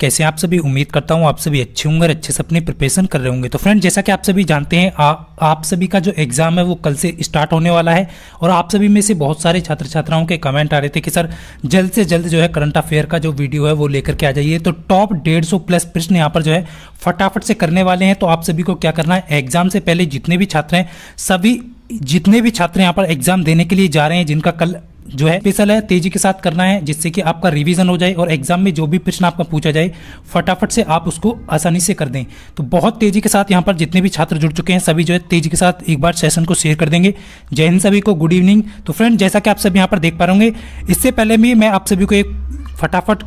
कैसे आप सभी उम्मीद करता हूँ आप सभी अच्छे होंगे अच्छे से अपने प्रिपरेशन कर रहे होंगे तो फ्रेंड जैसा कि आप सभी जानते हैं आ, आप सभी का जो एग्ज़ाम है वो कल से स्टार्ट होने वाला है और आप सभी में से बहुत सारे छात्र छात्राओं के कमेंट आ रहे थे कि सर जल्द से जल्द जो है करंट अफेयर का जो वीडियो है वो लेकर के आ जाइए तो टॉप डेढ़ प्लस प्रश्न यहाँ पर जो है फटाफट से करने वाले हैं तो आप सभी को क्या करना है एग्जाम से पहले जितने भी छात्र हैं सभी जितने भी छात्र यहाँ पर एग्जाम देने के लिए जा रहे हैं जिनका कल जो है स्पेशल है तेजी के साथ करना है जिससे कि आपका रिवीजन हो जाए और एग्जाम में जो भी प्रश्न आपका पूछा जाए फटाफट से आप उसको आसानी से कर दें तो बहुत तेजी के साथ यहाँ पर जितने भी छात्र जुड़ चुके हैं सभी जो है तेजी के साथ एक बार सेशन को शेयर कर देंगे जय हिंद सभी को गुड इवनिंग तो फ्रेंड जैसा कि आप सब यहाँ पर देख पा रहे होंगे इससे पहले भी मैं आप सभी को एक फटाफट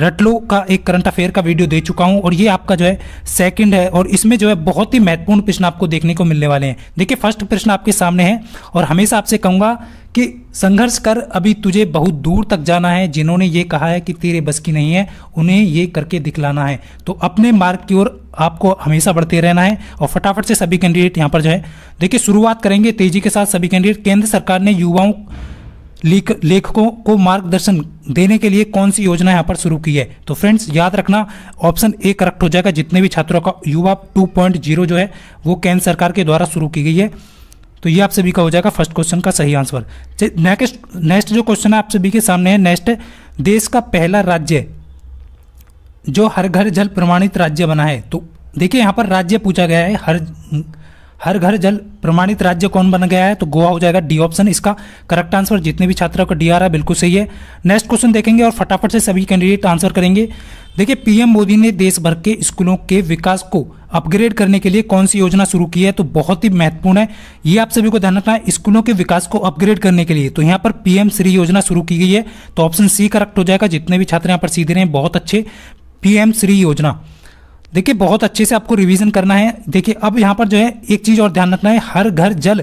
रटलो का एक करंट अफेयर का वीडियो दे चुका हूं और ये आपका जो है सेकंड है और इसमें जो है बहुत ही महत्वपूर्ण प्रश्न आपको देखने को मिलने वाले हैं देखिए फर्स्ट प्रश्न आपके सामने है और हमेशा आपसे कहूंगा कि संघर्ष कर अभी तुझे बहुत दूर तक जाना है जिन्होंने ये कहा है कि तेरे बस की नहीं है उन्हें ये करके दिखलाना है तो अपने मार्ग की ओर आपको हमेशा बढ़ते रहना है और फटाफट से सभी कैंडिडेट यहाँ पर जो है देखिए शुरुआत करेंगे तेजी के साथ सभी कैंडिडेट केंद्र सरकार ने युवाओं लेखकों को मार्गदर्शन देने के लिए कौन सी योजना यहाँ पर शुरू की है तो फ्रेंड्स याद रखना ऑप्शन ए करेक्ट हो जाएगा जितने भी छात्रों का युवा 2.0 जो है वो केंद्र सरकार के द्वारा शुरू की गई है तो ये आप सभी का हो जाएगा फर्स्ट क्वेश्चन का सही आंसर नेक्स्ट नेक्स्ट जो क्वेश्चन है आप सभी के सामने है नेक्स्ट देश का पहला राज्य जो हर घर जल प्रमाणित राज्य बना है तो देखिए यहाँ पर राज्य पूछा गया है हर हर घर जल प्रमाणित राज्य कौन बन गया है तो गोवा हो जाएगा डी ऑप्शन इसका करेक्ट आंसर जितने भी छात्रों का डी आ रहा है बिल्कुल सही है नेक्स्ट क्वेश्चन देखेंगे और फटाफट से सभी कैंडिडेट आंसर करेंगे देखिए पीएम मोदी ने देश भर के स्कूलों के विकास को अपग्रेड करने के लिए कौन सी योजना शुरू की है तो बहुत ही महत्वपूर्ण है ये आप सभी को ध्यान रखना है स्कूलों के विकास को अपग्रेड करने के लिए तो यहाँ पर पीएम श्री योजना शुरू की गई है तो ऑप्शन सी करेक्ट हो जाएगा जितने भी छात्र यहाँ पर सीधे रहे हैं बहुत अच्छे पीएम श्री योजना देखिए बहुत अच्छे से आपको रिवीजन करना है देखिए अब यहाँ पर जो है एक चीज़ और ध्यान रखना है हर घर जल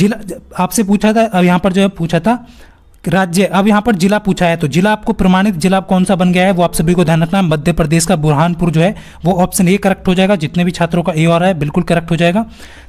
जिला आपसे पूछा था अब यहाँ पर जो है पूछा था राज्य अब यहाँ पर जिला पूछा है तो जिला आपको प्रमाणित जिला कौन सा बन गया है वो आप सभी को ध्यान रखना है मध्य प्रदेश का बुरहानपुर जो है वो ऑप्शन ए करेक्ट हो जाएगा जितने भी छात्रों का ए और है बिल्कुल करेक्ट हो जाएगा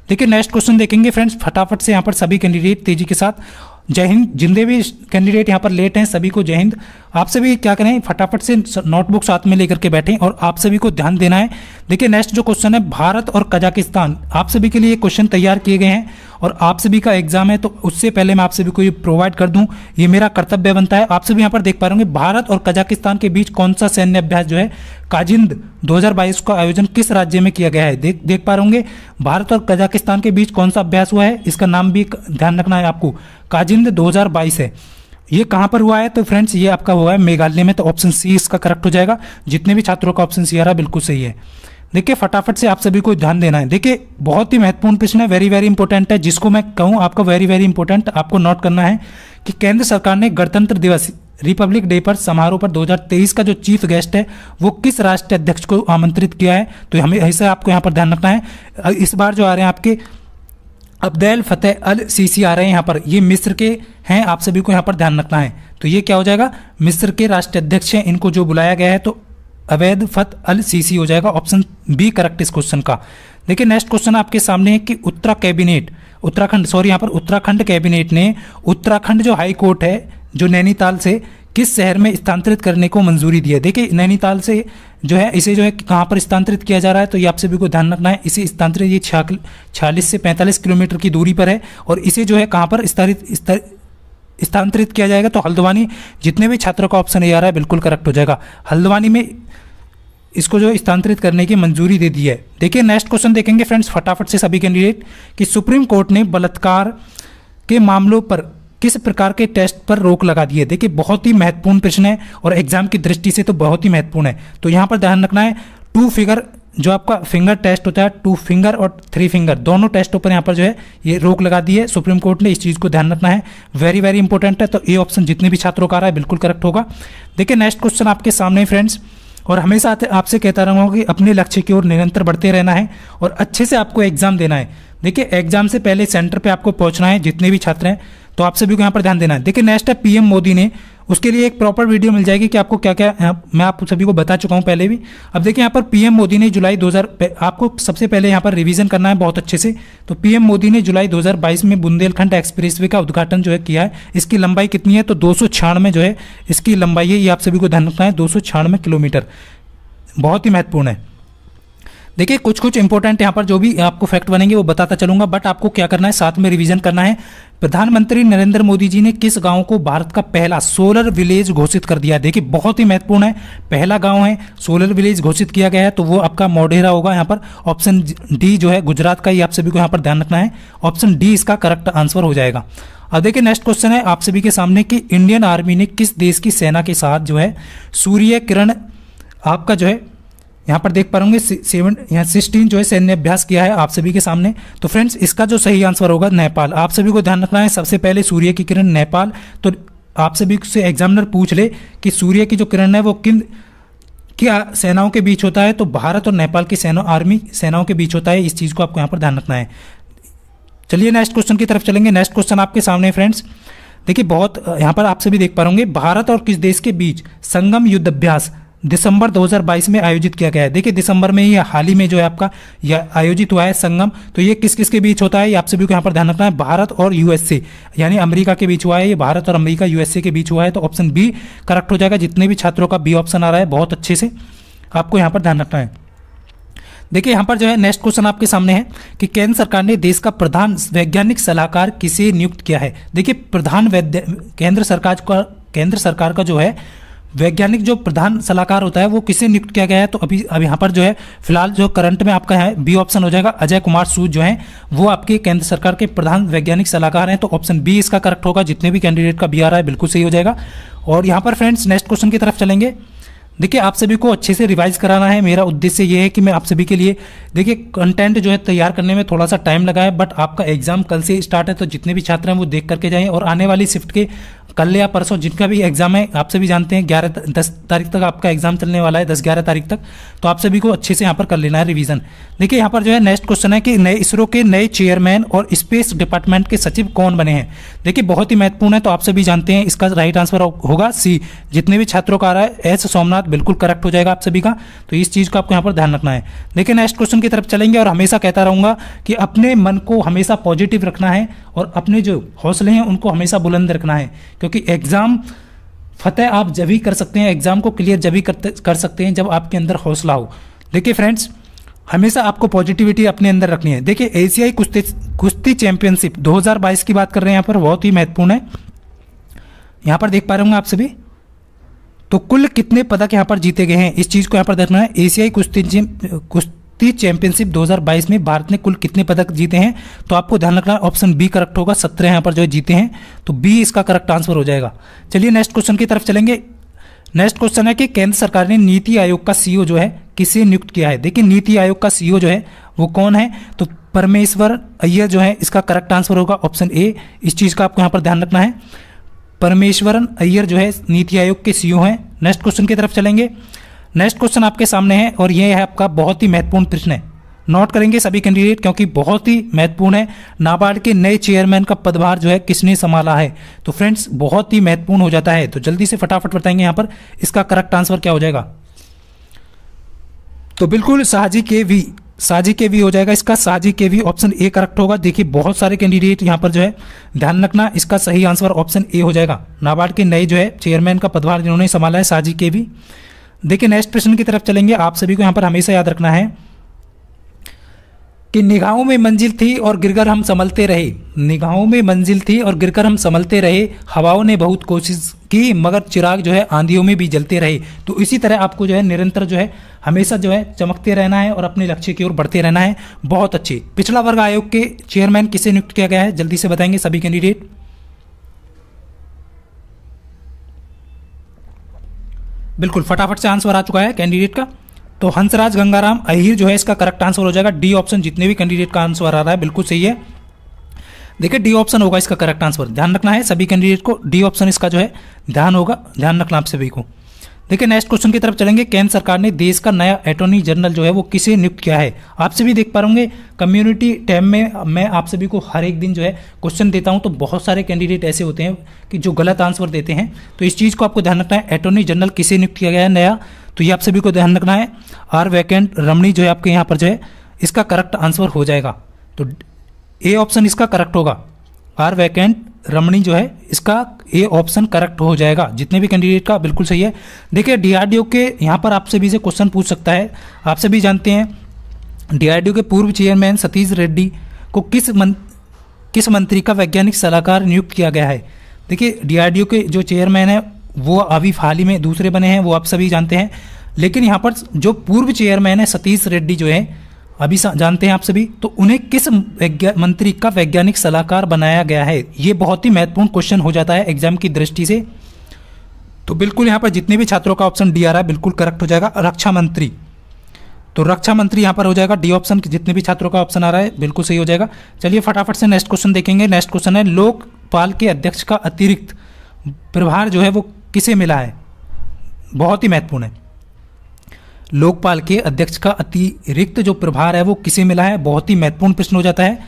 देखिए नेक्स्ट क्वेश्चन देखेंगे फ्रेंड्स फटाफट से यहाँ पर सभी कैंडिडेट तेजी के साथ जय हिंद जितने भी कैंडिडेट यहाँ पर लेट हैं सभी को जय हिंद आप सभी क्या करें फटाफट से नोटबुक साथ में लेकर के बैठें और आप सभी को ध्यान देना है देखिए नेक्स्ट जो क्वेश्चन है भारत और कजाकिस्तान आप सभी के लिए क्वेश्चन तैयार किए गए हैं और आप सभी का एग्जाम है तो उससे पहले मैं आप सभी को ये प्रोवाइड कर दूं ये मेरा कर्तव्य बनता है आप सभी यहाँ पर देख पा रहे होंगे भारत और कजाकिस्तान के बीच कौन सा सैन्य अभ्यास जो है काजिंद 2022 का आयोजन किस राज्य में किया गया है देख देख पा रहे होंगे भारत और कजाकिस्तान के बीच कौन सा अभ्यास हुआ है इसका नाम भी ध्यान रखना है आपको काजिंद 2022 है ये कहाँ पर हुआ है तो फ्रेंड्स ये आपका हुआ है मेघालय में तो ऑप्शन सी इसका करेक्ट हो जाएगा जितने भी छात्रों का ऑप्शन सी आ रहा बिल्कुल सही है देखिए फटाफट से आप सभी को ध्यान देना है देखिए बहुत ही महत्वपूर्ण प्रश्न है वेरी वेरी इंपॉर्टेंट है जिसको मैं कहूँ आपका वेरी वेरी इंपॉर्टेंट आपको नोट करना है कि केंद्र सरकार ने गणतंत्र दिवस रिपब्लिक डे पर समारोह पर 2023 का जो चीफ गेस्ट है वो किस राष्ट्र अध्यक्ष को आमंत्रित किया है तो हमें ऐसे आपको यहाँ पर ध्यान रखना है इस बार जो आ रहे हैं आपके अब्दैल फतेह अल सीसी आ रहे हैं यहाँ पर ये मिस्र के हैं आप सभी को यहाँ पर ध्यान रखना है तो ये क्या हो जाएगा मिस्र के राष्ट्राध्यक्ष हैं इनको जो बुलाया गया है तो अवैध फत अल सीसी हो जाएगा ऑप्शन बी करेक्ट इस क्वेश्चन का देखिए नेक्स्ट क्वेश्चन आपके सामने है कि उत्तरा कैबिनेट उत्तराखंड सॉरी यहाँ पर उत्तराखंड कैबिनेट ने उत्तराखंड जो हाई कोर्ट है जो नैनीताल से किस शहर में स्थानांतरित करने को मंजूरी दी है देखिए नैनीताल से जो है इसे जो है कहाँ पर स्थानांतरित किया जा रहा है तो ये आप सभी को ध्यान रखना है इसे स्थानांतरित ये छियालीस से पैंतालीस किलोमीटर की दूरी पर है और इसे जो है कहाँ पर स्थानित स्थानांतरित किया जाएगा तो हल्द्वानी जितने भी छात्रों का ऑप्शन ये आ रहा है बिल्कुल करेक्ट हो जाएगा हल्द्वानी में इसको जो स्थानांतरित करने की मंजूरी दे दी है देखिए नेक्स्ट क्वेश्चन देखेंगे फ्रेंड्स फटाफट से सभी कैंडिडेट कि सुप्रीम कोर्ट ने बलात्कार के मामलों पर किस प्रकार के टेस्ट पर रोक लगा दी है देखिए बहुत ही महत्वपूर्ण प्रश्न है और एग्जाम की दृष्टि से तो बहुत ही महत्वपूर्ण है तो यहाँ पर ध्यान रखना है टू फिगर जो आपका फिंगर टेस्ट होता है टू फिंगर और थ्री फिंगर दोनों टेस्टों पर यहाँ पर जो है ये रोक लगा दी है सुप्रीम कोर्ट ने इस चीज़ को ध्यान रखना है वेरी वेरी इंपॉर्टेंट है तो ये ऑप्शन जितने भी छात्रों का आ रहा है बिल्कुल करेक्ट होगा देखिए नेक्स्ट क्वेश्चन आपके सामने फ्रेंड्स और हमेशा आपसे कहता रहूँगा कि अपने लक्ष्य की ओर निरंतर बढ़ते रहना है और अच्छे से आपको एग्जाम देना है देखिए एग्जाम से पहले सेंटर पर आपको पहुँचना है जितने भी छात्र हैं तो आप सभी को यहाँ पर ध्यान देना है देखिए नेक्स्ट है पीएम मोदी ने उसके लिए एक प्रॉपर वीडियो मिल जाएगी कि आपको क्या क्या मैं आप सभी को बता चुका हूँ पहले भी अब देखिए यहाँ पर पीएम मोदी ने जुलाई 2000 आपको सबसे पहले यहाँ पर रिवीजन करना है बहुत अच्छे से तो पीएम मोदी ने जुलाई 2022 में बुंदेलखंड एक्सप्रेसवे का उद्घाटन जो है किया है इसकी लंबाई कितनी है तो दो में जो है इसकी लंबाई है ये आप सभी को ध्यान रखना है दो किलोमीटर बहुत ही महत्वपूर्ण है देखिए कुछ कुछ इंपॉर्टेंट यहाँ पर जो भी आपको फैक्ट बनेंगे वो बताता चलूंगा बट आपको क्या करना है साथ में रिविजन करना है प्रधानमंत्री नरेंद्र मोदी जी ने किस गांव को भारत का पहला सोलर विलेज घोषित कर दिया देखिए बहुत ही महत्वपूर्ण है पहला गांव है सोलर विलेज घोषित किया गया है तो वो आपका मोढेरा होगा यहाँ पर ऑप्शन डी जो है गुजरात का ही आप सभी को यहाँ पर ध्यान रखना है ऑप्शन डी इसका करेक्ट आंसर हो जाएगा अब देखिए नेक्स्ट क्वेश्चन है आप सभी के सामने कि इंडियन आर्मी ने किस देश की सेना के साथ जो है सूर्य किरण आपका जो है यहाँ पर देख पाऊंगे सेवन यहाँ सिक्सटीन जो है सैन्य अभ्यास किया है आप सभी के सामने तो फ्रेंड्स इसका जो सही आंसर होगा नेपाल आप सभी को ध्यान रखना है सबसे पहले सूर्य की किरण नेपाल तो आप सभी से एग्जामिनर पूछ ले कि सूर्य की जो किरण है वो किन क्या सेनाओं के बीच होता है तो भारत और नेपाल की सेना आर्मी सेनाओं के बीच होता है इस चीज़ को आपको यहाँ पर ध्यान रखना है चलिए नेक्स्ट क्वेश्चन की तरफ चलेंगे नेक्स्ट क्वेश्चन आपके सामने फ्रेंड्स देखिए बहुत यहाँ पर आप सभी देख पा रहे भारत और किस देश के बीच संगम युद्ध अभ्यास दिसंबर 2022 में आयोजित किया गया है देखिए दिसंबर में ही हाल ही में जो है आपका यह आयोजित हुआ है संगम तो ये किस किस के बीच होता है ये आप सभी को यहाँ पर ध्यान रखना है भारत और यूएसए यानी अमेरिका के बीच हुआ है ये भारत और अमेरिका यूएसए के बीच हुआ है तो ऑप्शन बी करेक्ट हो जाएगा जितने भी छात्रों का बी ऑप्शन आ रहा है बहुत अच्छे से आपको यहाँ पर ध्यान रखना है देखिए यहाँ पर जो है नेक्स्ट क्वेश्चन आपके सामने है कि केंद्र सरकार ने देश का प्रधान वैज्ञानिक सलाहकार किसे नियुक्त किया है देखिए प्रधान केंद्र सरकार का केंद्र सरकार का जो है वैज्ञानिक जो प्रधान सलाहकार होता है वो किसे नियुक्त किया गया है तो अभी अब यहाँ पर जो है फिलहाल जो करंट में आपका है बी ऑप्शन हो जाएगा अजय कुमार सूद जो है वो आपके केंद्र सरकार के प्रधान वैज्ञानिक सलाहकार हैं तो ऑप्शन बी इसका करेक्ट होगा जितने भी कैंडिडेट का बी आ रहा है बिल्कुल सही हो जाएगा और यहाँ पर फ्रेंड्स नेक्स्ट क्वेश्चन की तरफ चलेंगे देखिए आप सभी को अच्छे से रिवाइज कराना है मेरा उद्देश्य ये है कि मैं आप सभी के लिए देखिए कंटेंट जो है तैयार करने में थोड़ा सा टाइम लगा है बट आपका एग्जाम कल से स्टार्ट है तो जितने भी छात्र हैं वो देख करके जाएं और आने वाली शिफ्ट के कल या परसों जिनका भी एग्ज़ाम है आप सभी जानते हैं ग्यारह दस तारीख तक आपका एग्ज़ाम चलने वाला है दस ग्यारह तारीख तक तो आप सभी को अच्छे से यहाँ पर कर लेना है रिवीजन देखिए यहाँ पर जो है नेक्स्ट क्वेश्चन है कि नए इसरो के नए चेयरमैन और स्पेस डिपार्टमेंट के सचिव कौन बने हैं देखिए बहुत ही महत्वपूर्ण है तो आप सभी जानते हैं इसका राइट आंसर होगा सी जितने भी छात्रों का आ रहा है एस सोमनाथ बिल्कुल करेक्ट हो जाएगा आप सभी का तो इस चीज़ का आपको यहाँ पर ध्यान रखना है देखिए नेक्स्ट क्वेश्चन की तरफ चलेंगे और हमेशा कहता रहूँगा कि अपने मन को हमेशा पॉजिटिव रखना है और अपने जो हौसले हैं उनको हमेशा बुलंद रखना है क्योंकि एग्ज़ाम फतेह आप जब ही कर सकते हैं एग्ज़ाम को क्लियर जब ही करते कर सकते हैं जब आपके अंदर हौसला हो देखिए फ्रेंड्स हमेशा आपको पॉजिटिविटी अपने अंदर रखनी है देखिए एशियाई कुश्ती कुश्ती चैंपियनशिप 2022 की बात कर रहे हैं यहाँ पर बहुत ही महत्वपूर्ण है यहाँ पर देख पा रहे होंगे आप सभी तो कुल कितने पदक यहाँ पर जीते गए हैं इस चीज़ को यहाँ पर देखना है एशियाई कुश्ती कुश्ती भारतीय चैंपियनशिप 2022 में भारत ने कुल कितने पदक जीते हैं तो आपको ध्यान रखना ऑप्शन बी करेक्ट होगा सत्रह यहाँ पर जो जीते हैं तो बी इसका करेक्ट आंसर हो जाएगा चलिए नेक्स्ट क्वेश्चन की तरफ चलेंगे नेक्स्ट क्वेश्चन है कि केंद्र सरकार ने नीति आयोग का सीईओ e जो है किसे नियुक्त किया है देखिए नीति आयोग का सीईओ e जो है वो कौन है तो परमेश्वर अय्यर जो है इसका करेक्ट आंसर होगा ऑप्शन ए इस चीज़ का आपको यहाँ पर ध्यान रखना है परमेश्वरन अय्यर जो है नीति आयोग के सीईओ e हैं नेक्स्ट क्वेश्चन की तरफ चलेंगे नेक्स्ट क्वेश्चन आपके सामने है और यह है आपका बहुत ही महत्वपूर्ण प्रश्न है नोट करेंगे सभी कैंडिडेट क्योंकि बहुत ही महत्वपूर्ण है नाबार्ड के नए चेयरमैन का पदभार जो है किसने संभाला है तो फ्रेंड्स बहुत ही महत्वपूर्ण हो जाता है तो जल्दी से फटाफट बताएंगे यहाँ पर इसका करेक्ट आंसर क्या हो जाएगा तो बिल्कुल साजी के वी साजी के वी हो जाएगा इसका साजी के वी ऑप्शन ए करेक्ट होगा देखिए बहुत सारे कैंडिडेट यहाँ पर जो है ध्यान रखना इसका सही आंसर ऑप्शन ए हो जाएगा नाबार्ड के नए जो है चेयरमैन का पदभार जिन्होंने संभाला है साजी के वी देखिए नेक्स्ट प्रश्न की तरफ चलेंगे आप सभी को यहाँ पर हमेशा याद रखना है कि निगाहों में मंजिल थी और गिरकर हम संभलते रहे निगाहों में मंजिल थी और गिरकर हम संभलते रहे हवाओं ने बहुत कोशिश की मगर चिराग जो है आंधियों में भी जलते रहे तो इसी तरह आपको जो है निरंतर जो है हमेशा जो है चमकते रहना है और अपने लक्ष्य की ओर बढ़ते रहना है बहुत अच्छे पिछड़ा वर्ग आयोग के चेयरमैन किसे नियुक्त किया गया है जल्दी से बताएंगे सभी कैंडिडेट बिल्कुल फटाफट से आंसर आ चुका है कैंडिडेट का तो हंसराज गंगाराम अहिर जो है इसका करेक्ट आंसर हो जाएगा डी ऑप्शन जितने भी कैंडिडेट का आंसर आ रहा है बिल्कुल सही है देखिए डी ऑप्शन होगा इसका करेक्ट आंसर ध्यान रखना है सभी कैंडिडेट को डी ऑप्शन इसका जो है ध्यान होगा ध्यान रखना आप सभी को देखिए नेक्स्ट क्वेश्चन की तरफ चलेंगे केंद्र सरकार ने देश का नया अटॉर्नी जनरल जो है वो किसे नियुक्त किया है आप सभी देख पा रहे कम्युनिटी टैब में मैं आप सभी को हर एक दिन जो है क्वेश्चन देता हूं तो बहुत सारे कैंडिडेट ऐसे होते हैं कि जो गलत आंसर देते हैं तो इस चीज़ को आपको ध्यान रखना है अटोर्नी जनरल किसे नियुक्त किया गया है नया तो ये आप सभी को ध्यान रखना है आर वैकेंट रमणी जो है आपके यहाँ पर जो है इसका करेक्ट आंसर हो जाएगा तो ए ऑप्शन इसका करेक्ट होगा आर वैकेंट रमणी जो है इसका ये ऑप्शन करेक्ट हो जाएगा जितने भी कैंडिडेट का बिल्कुल सही है देखिए डीआरडीओ के यहाँ पर आपसे भी से क्वेश्चन पूछ सकता है आपसे भी जानते हैं डीआरडीओ के पूर्व चेयरमैन सतीश रेड्डी को किस मन, किस मंत्री का वैज्ञानिक सलाहकार नियुक्त किया गया है देखिए डीआरडीओ के जो चेयरमैन है वो अभी हाल ही में दूसरे बने हैं वो आप सभी जानते हैं लेकिन यहाँ पर जो पूर्व चेयरमैन है सतीश रेड्डी जो है अभी जानते हैं आप सभी तो उन्हें किस मंत्री का वैज्ञानिक सलाहकार बनाया गया है ये बहुत ही महत्वपूर्ण क्वेश्चन हो जाता है एग्जाम की दृष्टि से तो बिल्कुल यहाँ पर जितने भी छात्रों का ऑप्शन डी आ रहा है बिल्कुल करेक्ट हो जाएगा रक्षा मंत्री तो रक्षा मंत्री यहाँ पर हो जाएगा डी ऑप्शन जितने भी छात्रों का ऑप्शन आ रहा है बिल्कुल सही हो जाएगा चलिए फटाफट से नेक्स्ट क्वेश्चन देखेंगे नेक्स्ट क्वेश्चन है लोकपाल के अध्यक्ष का अतिरिक्त प्रभार जो है वो किसे मिला है बहुत ही महत्वपूर्ण है लोकपाल के अध्यक्ष का अतिरिक्त जो प्रभार है वो किसे मिला है बहुत ही महत्वपूर्ण प्रश्न हो जाता है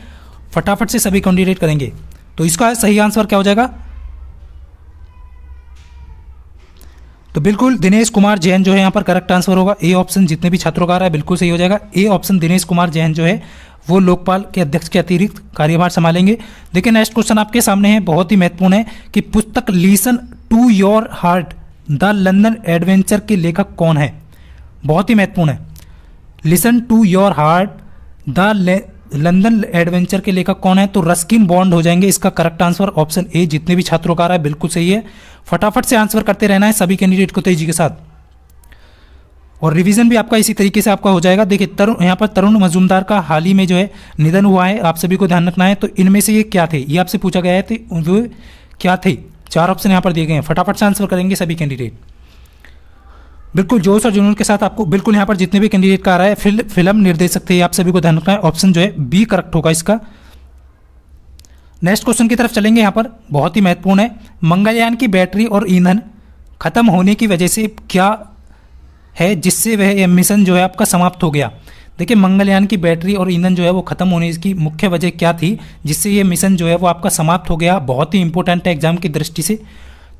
फटाफट से सभी कैंडिडेट करेंगे तो इसका सही आंसर क्या हो जाएगा तो बिल्कुल दिनेश कुमार जैन जो है यहाँ पर करेक्ट आंसर होगा ए ऑप्शन जितने भी छात्रों का आ रहा है बिल्कुल सही हो जाएगा ए ऑप्शन दिनेश कुमार जैन जो है वो लोकपाल के अध्यक्ष के अतिरिक्त कार्यभार संभालेंगे देखिए नेक्स्ट क्वेश्चन आपके सामने है बहुत ही महत्वपूर्ण है कि पुस्तक listen to your heart the London adventure के लेखक कौन है बहुत ही महत्वपूर्ण है listen to your heart the London adventure के लेखक कौन है तो रस्किन बॉन्ड हो जाएंगे इसका करेक्ट आंसर ऑप्शन ए जितने भी छात्रों का रहा है बिल्कुल सही है फटाफट से आंसर करते रहना है सभी कैंडिडेट को तेजी के साथ और रिवीजन भी आपका इसी तरीके से आपका हो जाएगा देखिए तरुण यहाँ पर तरुण मजूमदार का हाल ही में जो है निधन हुआ है आप सभी को ध्यान रखना है तो इनमें से ये क्या थे ये आपसे पूछा गया है तो क्या थे चार ऑप्शन यहाँ पर दिए गए हैं फटाफट से आंसर करेंगे सभी कैंडिडेट बिल्कुल जोश और जुनून के साथ आपको बिल्कुल यहाँ पर जितने भी कैंडिडेट का आ रहा है फिल, फिल्म निर्देशक थे आप सभी को ध्यान रखना है ऑप्शन जो है बी करेक्ट होगा इसका नेक्स्ट क्वेश्चन की तरफ चलेंगे यहाँ पर बहुत ही महत्वपूर्ण है मंगलयान की बैटरी और ईंधन खत्म होने की वजह से क्या है जिससे वह मिशन जो है आपका समाप्त हो गया देखिए मंगलयान की बैटरी और ईंधन जो है वो खत्म होने की मुख्य वजह क्या थी जिससे ये मिशन जो है वो आपका समाप्त हो गया बहुत ही इंपॉर्टेंट है एग्जाम की दृष्टि से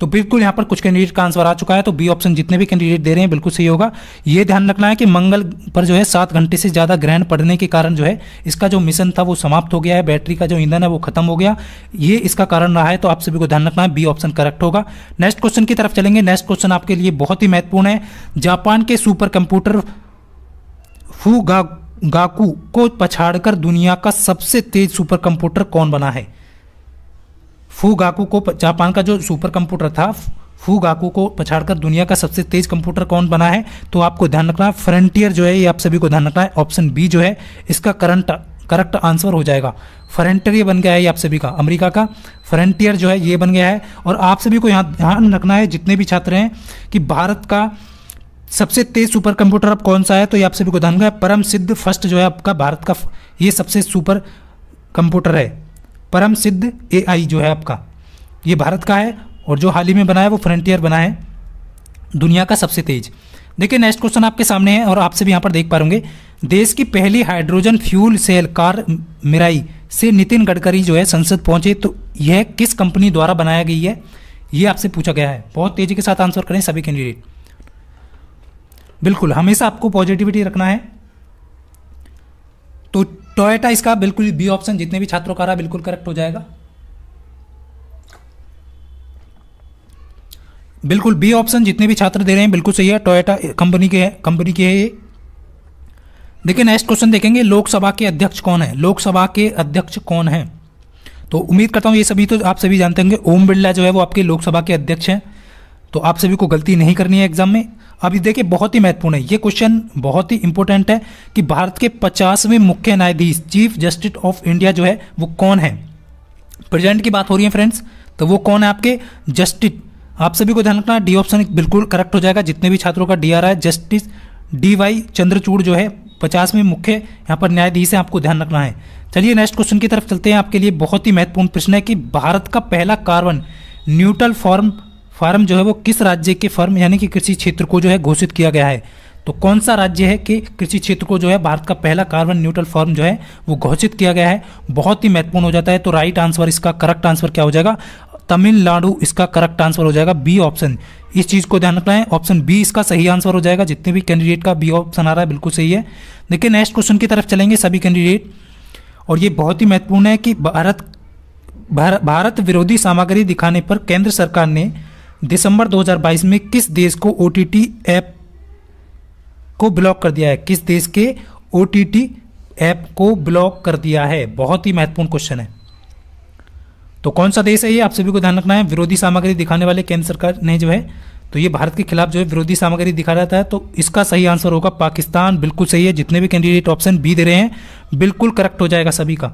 तो बिल्कुल यहां पर कुछ कैंडिडेट का आंसर आ चुका है तो बी ऑप्शन जितने भी कैंडिडेट दे रहे हैं बिल्कुल सही होगा ये ध्यान रखना है कि मंगल पर जो है सात घंटे से ज़्यादा ग्रहण पड़ने के कारण जो है इसका जो मिशन था वो समाप्त हो गया है बैटरी का जो ईंधन है वो खत्म हो गया ये इसका कारण रहा है तो आप सभी को ध्यान रखना है बी ऑप्शन करेक्ट होगा नेक्स्ट क्वेश्चन की तरफ चलेंगे नेक्स्ट क्वेश्चन आपके लिए बहुत ही महत्वपूर्ण है जापान के सुपर कंप्यूटर फू गाकू को पछाड़कर दुनिया का सबसे तेज सुपर कंप्यूटर कौन बना है फूगाकू को जापान का जो सुपर कंप्यूटर था फूगाकू को पछाड़कर दुनिया का सबसे तेज कंप्यूटर कौन बना है तो आपको ध्यान रखना है फ्रंटियर जो है ये आप सभी को ध्यान रखना है ऑप्शन बी जो है इसका करंट करेक्ट आंसर हो जाएगा फ्रंटियर ये बन गया है ये आप सभी का अमेरिका का फ्रंटियर जो है ये बन गया है और आप सभी को यहाँ ध्यान रखना है जितने भी छात्र हैं कि भारत का सबसे तेज सुपर कंप्यूटर अब कौन सा है तो ये आप सभी को ध्यान रखना है परम सिद्ध फर्स्ट जो है आपका भारत का ये सबसे सुपर कंप्यूटर है परम सिद्ध ए जो है आपका ये भारत का है और जो हाल ही में बना है वो फ्रंटियर बना है दुनिया का सबसे तेज देखिए नेक्स्ट क्वेश्चन आपके सामने है और आपसे भी यहाँ पर देख पा रूंगे देश की पहली hydrogen fuel cell car Mirai से नितिन गडकरी जो है संसद पहुंचे तो यह किस कंपनी द्वारा बनाया गई है यह आपसे पूछा गया है बहुत तेजी के साथ आंसर करें सभी कैंडिडेट बिल्कुल हमेशा आपको पॉजिटिविटी रखना है तो टोयटा इसका बिल्कुल बी ऑप्शन जितने भी छात्रों का रहा बिल्कुल करेक्ट हो जाएगा बिल्कुल बी ऑप्शन जितने भी छात्र दे रहे हैं बिल्कुल सही है टोयटा कंपनी के कंपनी के है ये देखिए नेक्स्ट क्वेश्चन देखेंगे लोकसभा के अध्यक्ष कौन है लोकसभा के अध्यक्ष कौन है तो उम्मीद करता हूँ ये सभी तो आप सभी जानते होंगे ओम बिरला जो है वो आपके लोकसभा के अध्यक्ष हैं तो आप सभी को गलती नहीं करनी है एग्जाम में अब ये देखिए बहुत ही महत्वपूर्ण है ये क्वेश्चन बहुत ही इंपॉर्टेंट है कि भारत के पचासवें मुख्य न्यायाधीश चीफ जस्टिस ऑफ इंडिया जो है वो कौन है प्रेजेंट की बात हो रही है फ्रेंड्स तो वो कौन है आपके जस्टिस आप सभी को ध्यान रखना डी ऑप्शन बिल्कुल करेक्ट हो जाएगा जितने भी छात्रों का डी आ रहा है जस्टिस डी वाई चंद्रचूड़ जो है पचासवें मुख्य यहाँ पर न्यायाधीश है आपको ध्यान रखना है चलिए नेक्स्ट क्वेश्चन की तरफ चलते हैं आपके लिए बहुत ही महत्वपूर्ण प्रश्न है कि भारत का पहला कार्बन न्यूट्रल फॉर्म फार्म जो है वो किस राज्य के फर्म यानी कि कृषि क्षेत्र को जो है घोषित किया गया है तो कौन सा राज्य है कि कृषि क्षेत्र को जो है भारत का पहला कार्बन न्यूट्रल फॉर्म जो है वो घोषित किया गया है बहुत ही महत्वपूर्ण हो जाता है तो राइट आंसर इसका करेक्ट आंसर क्या हो जाएगा तमिलनाडु इसका करेक्ट आंसर हो जाएगा बी ऑप्शन इस चीज को ध्यान रखना है ऑप्शन बी इसका सही आंसर हो जाएगा जितने भी कैंडिडेट का बी ऑप्शन आ रहा है बिल्कुल सही है देखिए नेक्स्ट क्वेश्चन की तरफ चलेंगे सभी कैंडिडेट और ये बहुत ही महत्वपूर्ण है कि भारत भारत विरोधी सामग्री दिखाने पर केंद्र सरकार ने दिसंबर 2022 में किस देश को ओ ऐप को ब्लॉक कर दिया है किस देश के ओ ऐप को ब्लॉक कर दिया है बहुत ही महत्वपूर्ण क्वेश्चन है तो कौन सा देश है ये आप सभी को ध्यान रखना है विरोधी सामग्री दिखाने वाले केंद्र सरकार ने जो है तो ये भारत के खिलाफ जो है विरोधी सामग्री दिखा रहा था तो इसका सही आंसर होगा पाकिस्तान बिल्कुल सही है जितने भी कैंडिडेट ऑप्शन बी दे रहे हैं बिल्कुल करेक्ट हो जाएगा सभी का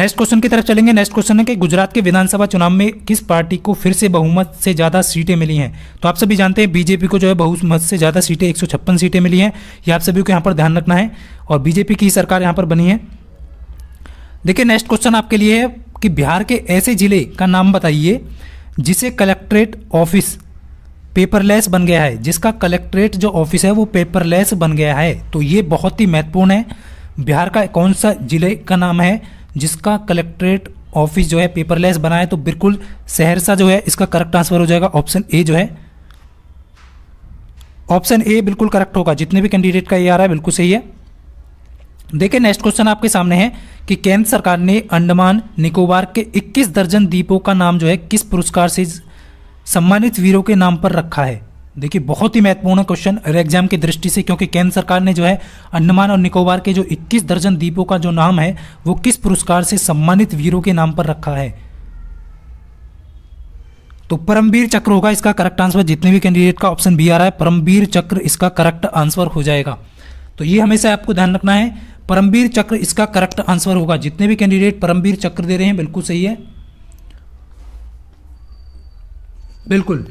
नेक्स्ट क्वेश्चन की तरफ चलेंगे नेक्स्ट क्वेश्चन है कि गुजरात के विधानसभा चुनाव में किस पार्टी को फिर से बहुमत से ज़्यादा सीटें मिली हैं तो आप सभी जानते हैं बीजेपी को जो है बहुमत से ज़्यादा सीटें एक सीटें मिली हैं ये आप सभी को यहाँ पर ध्यान रखना है और बीजेपी की सरकार यहाँ पर बनी है देखिए नेक्स्ट क्वेश्चन आपके लिए है कि बिहार के ऐसे जिले का नाम बताइए जिसे कलेक्ट्रेट ऑफिस पेपरलेस बन गया है जिसका कलेक्ट्रेट जो ऑफिस है वो पेपरलेस बन गया है तो ये बहुत ही महत्वपूर्ण है बिहार का कौन सा जिले का नाम है जिसका कलेक्ट्रेट ऑफिस जो है पेपरलेस बनाए तो बिल्कुल सहरसा जो है इसका करेक्ट आंसर हो जाएगा ऑप्शन ए जो है ऑप्शन ए बिल्कुल करेक्ट होगा जितने भी कैंडिडेट का ये आ रहा है बिल्कुल सही है देखिए नेक्स्ट क्वेश्चन आपके सामने है कि केंद्र सरकार ने अंडमान निकोबार के 21 दर्जन द्वीपों का नाम जो है किस पुरस्कार से सम्मानित वीरों के नाम पर रखा है देखिए बहुत ही महत्वपूर्ण क्वेश्चन एग्जाम की दृष्टि से क्योंकि केंद्र सरकार ने जो है अंडमान और निकोबार के जो 21 दर्जन द्वीपों का जो नाम है वो किस पुरस्कार से सम्मानित वीरों के नाम पर रखा है तो परमवीर चक्र होगा इसका करेक्ट आंसर जितने भी कैंडिडेट का ऑप्शन बी आ रहा है परमवीर चक्र इसका करेक्ट आंसर हो जाएगा तो ये हमेशा आपको ध्यान रखना है परमवीर चक्र इसका करेक्ट आंसर होगा जितने भी कैंडिडेट परमवीर चक्र दे रहे हैं बिल्कुल सही है बिल्कुल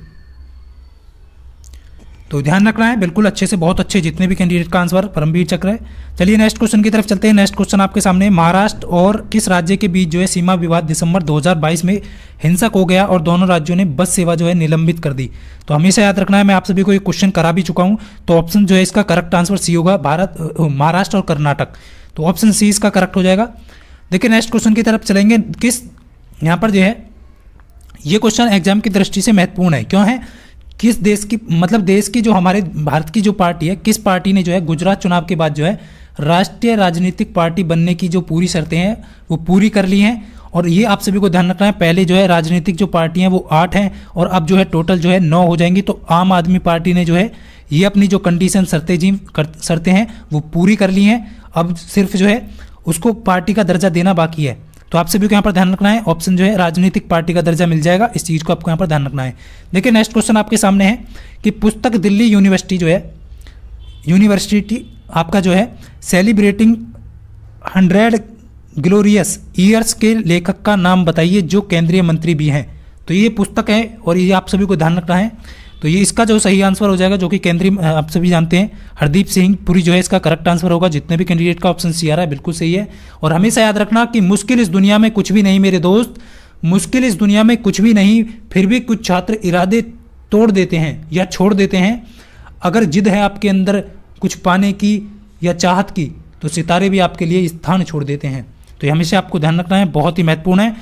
तो ध्यान रखना है बिल्कुल अच्छे से बहुत अच्छे जितने भी कैंडिडेट का आंसर परमवीर चक्र है चलिए नेक्स्ट क्वेश्चन की तरफ चलते हैं नेक्स्ट क्वेश्चन आपके सामने महाराष्ट्र और किस राज्य के बीच जो है सीमा विवाद दिसंबर 2022 में हिंसक हो गया और दोनों राज्यों ने बस सेवा जो है निलंबित कर दी तो हमेशा याद रखना है मैं आप सभी को ये क्वेश्चन करा भी चुका हूँ तो ऑप्शन जो है इसका करेक्ट आंसर सी होगा भारत महाराष्ट्र और कर्नाटक तो ऑप्शन सी इसका करेक्ट हो जाएगा देखिए नेक्स्ट क्वेश्चन की तरफ चलेंगे किस यहाँ पर जो है ये क्वेश्चन एग्जाम की दृष्टि से महत्वपूर्ण है क्यों है किस देश की मतलब देश की जो हमारे भारत की जो पार्टी है किस पार्टी ने जो है गुजरात चुनाव के बाद जो है राष्ट्रीय राजनीतिक पार्टी बनने की जो पूरी शर्तें हैं वो पूरी कर ली हैं और ये आप सभी को ध्यान रखना है पहले जो है राजनीतिक जो पार्टी हैं वो आठ हैं और अब जो है टोटल जो है नौ हो जाएंगी तो आम आदमी पार्टी ने जो है ये अपनी जो कंडीशन शर्तें जी शर्तें हैं वो पूरी कर ली हैं अब सिर्फ जो है उसको पार्टी का दर्जा देना बाकी है तो आप सभी को यहाँ पर ध्यान रखना है ऑप्शन जो है राजनीतिक पार्टी का दर्जा मिल जाएगा इस चीज़ को आपको यहाँ पर ध्यान रखना है देखिए नेक्स्ट क्वेश्चन आपके सामने है कि पुस्तक दिल्ली यूनिवर्सिटी जो है यूनिवर्सिटी आपका जो है सेलिब्रेटिंग हंड्रेड ग्लोरियस ईयर्स के लेखक का नाम बताइए जो केंद्रीय मंत्री भी हैं तो ये पुस्तक है और ये आप सभी को ध्यान रखना है तो ये इसका जो सही आंसर हो जाएगा जो कि केंद्रीय आप सभी जानते हैं हरदीप सिंह पुरी जो है इसका करेक्ट आंसर होगा जितने भी कैंडिडेट का ऑप्शन सी आ रहा है बिल्कुल सही है और हमेशा याद रखना कि मुश्किल इस दुनिया में कुछ भी नहीं मेरे दोस्त मुश्किल इस दुनिया में कुछ भी नहीं फिर भी कुछ छात्र इरादे तोड़ देते हैं या छोड़ देते हैं अगर जिद है आपके अंदर कुछ पाने की या चाहत की तो सितारे भी आपके लिए स्थान छोड़ देते हैं तो ये हमेशा आपको ध्यान रखना है बहुत ही महत्वपूर्ण है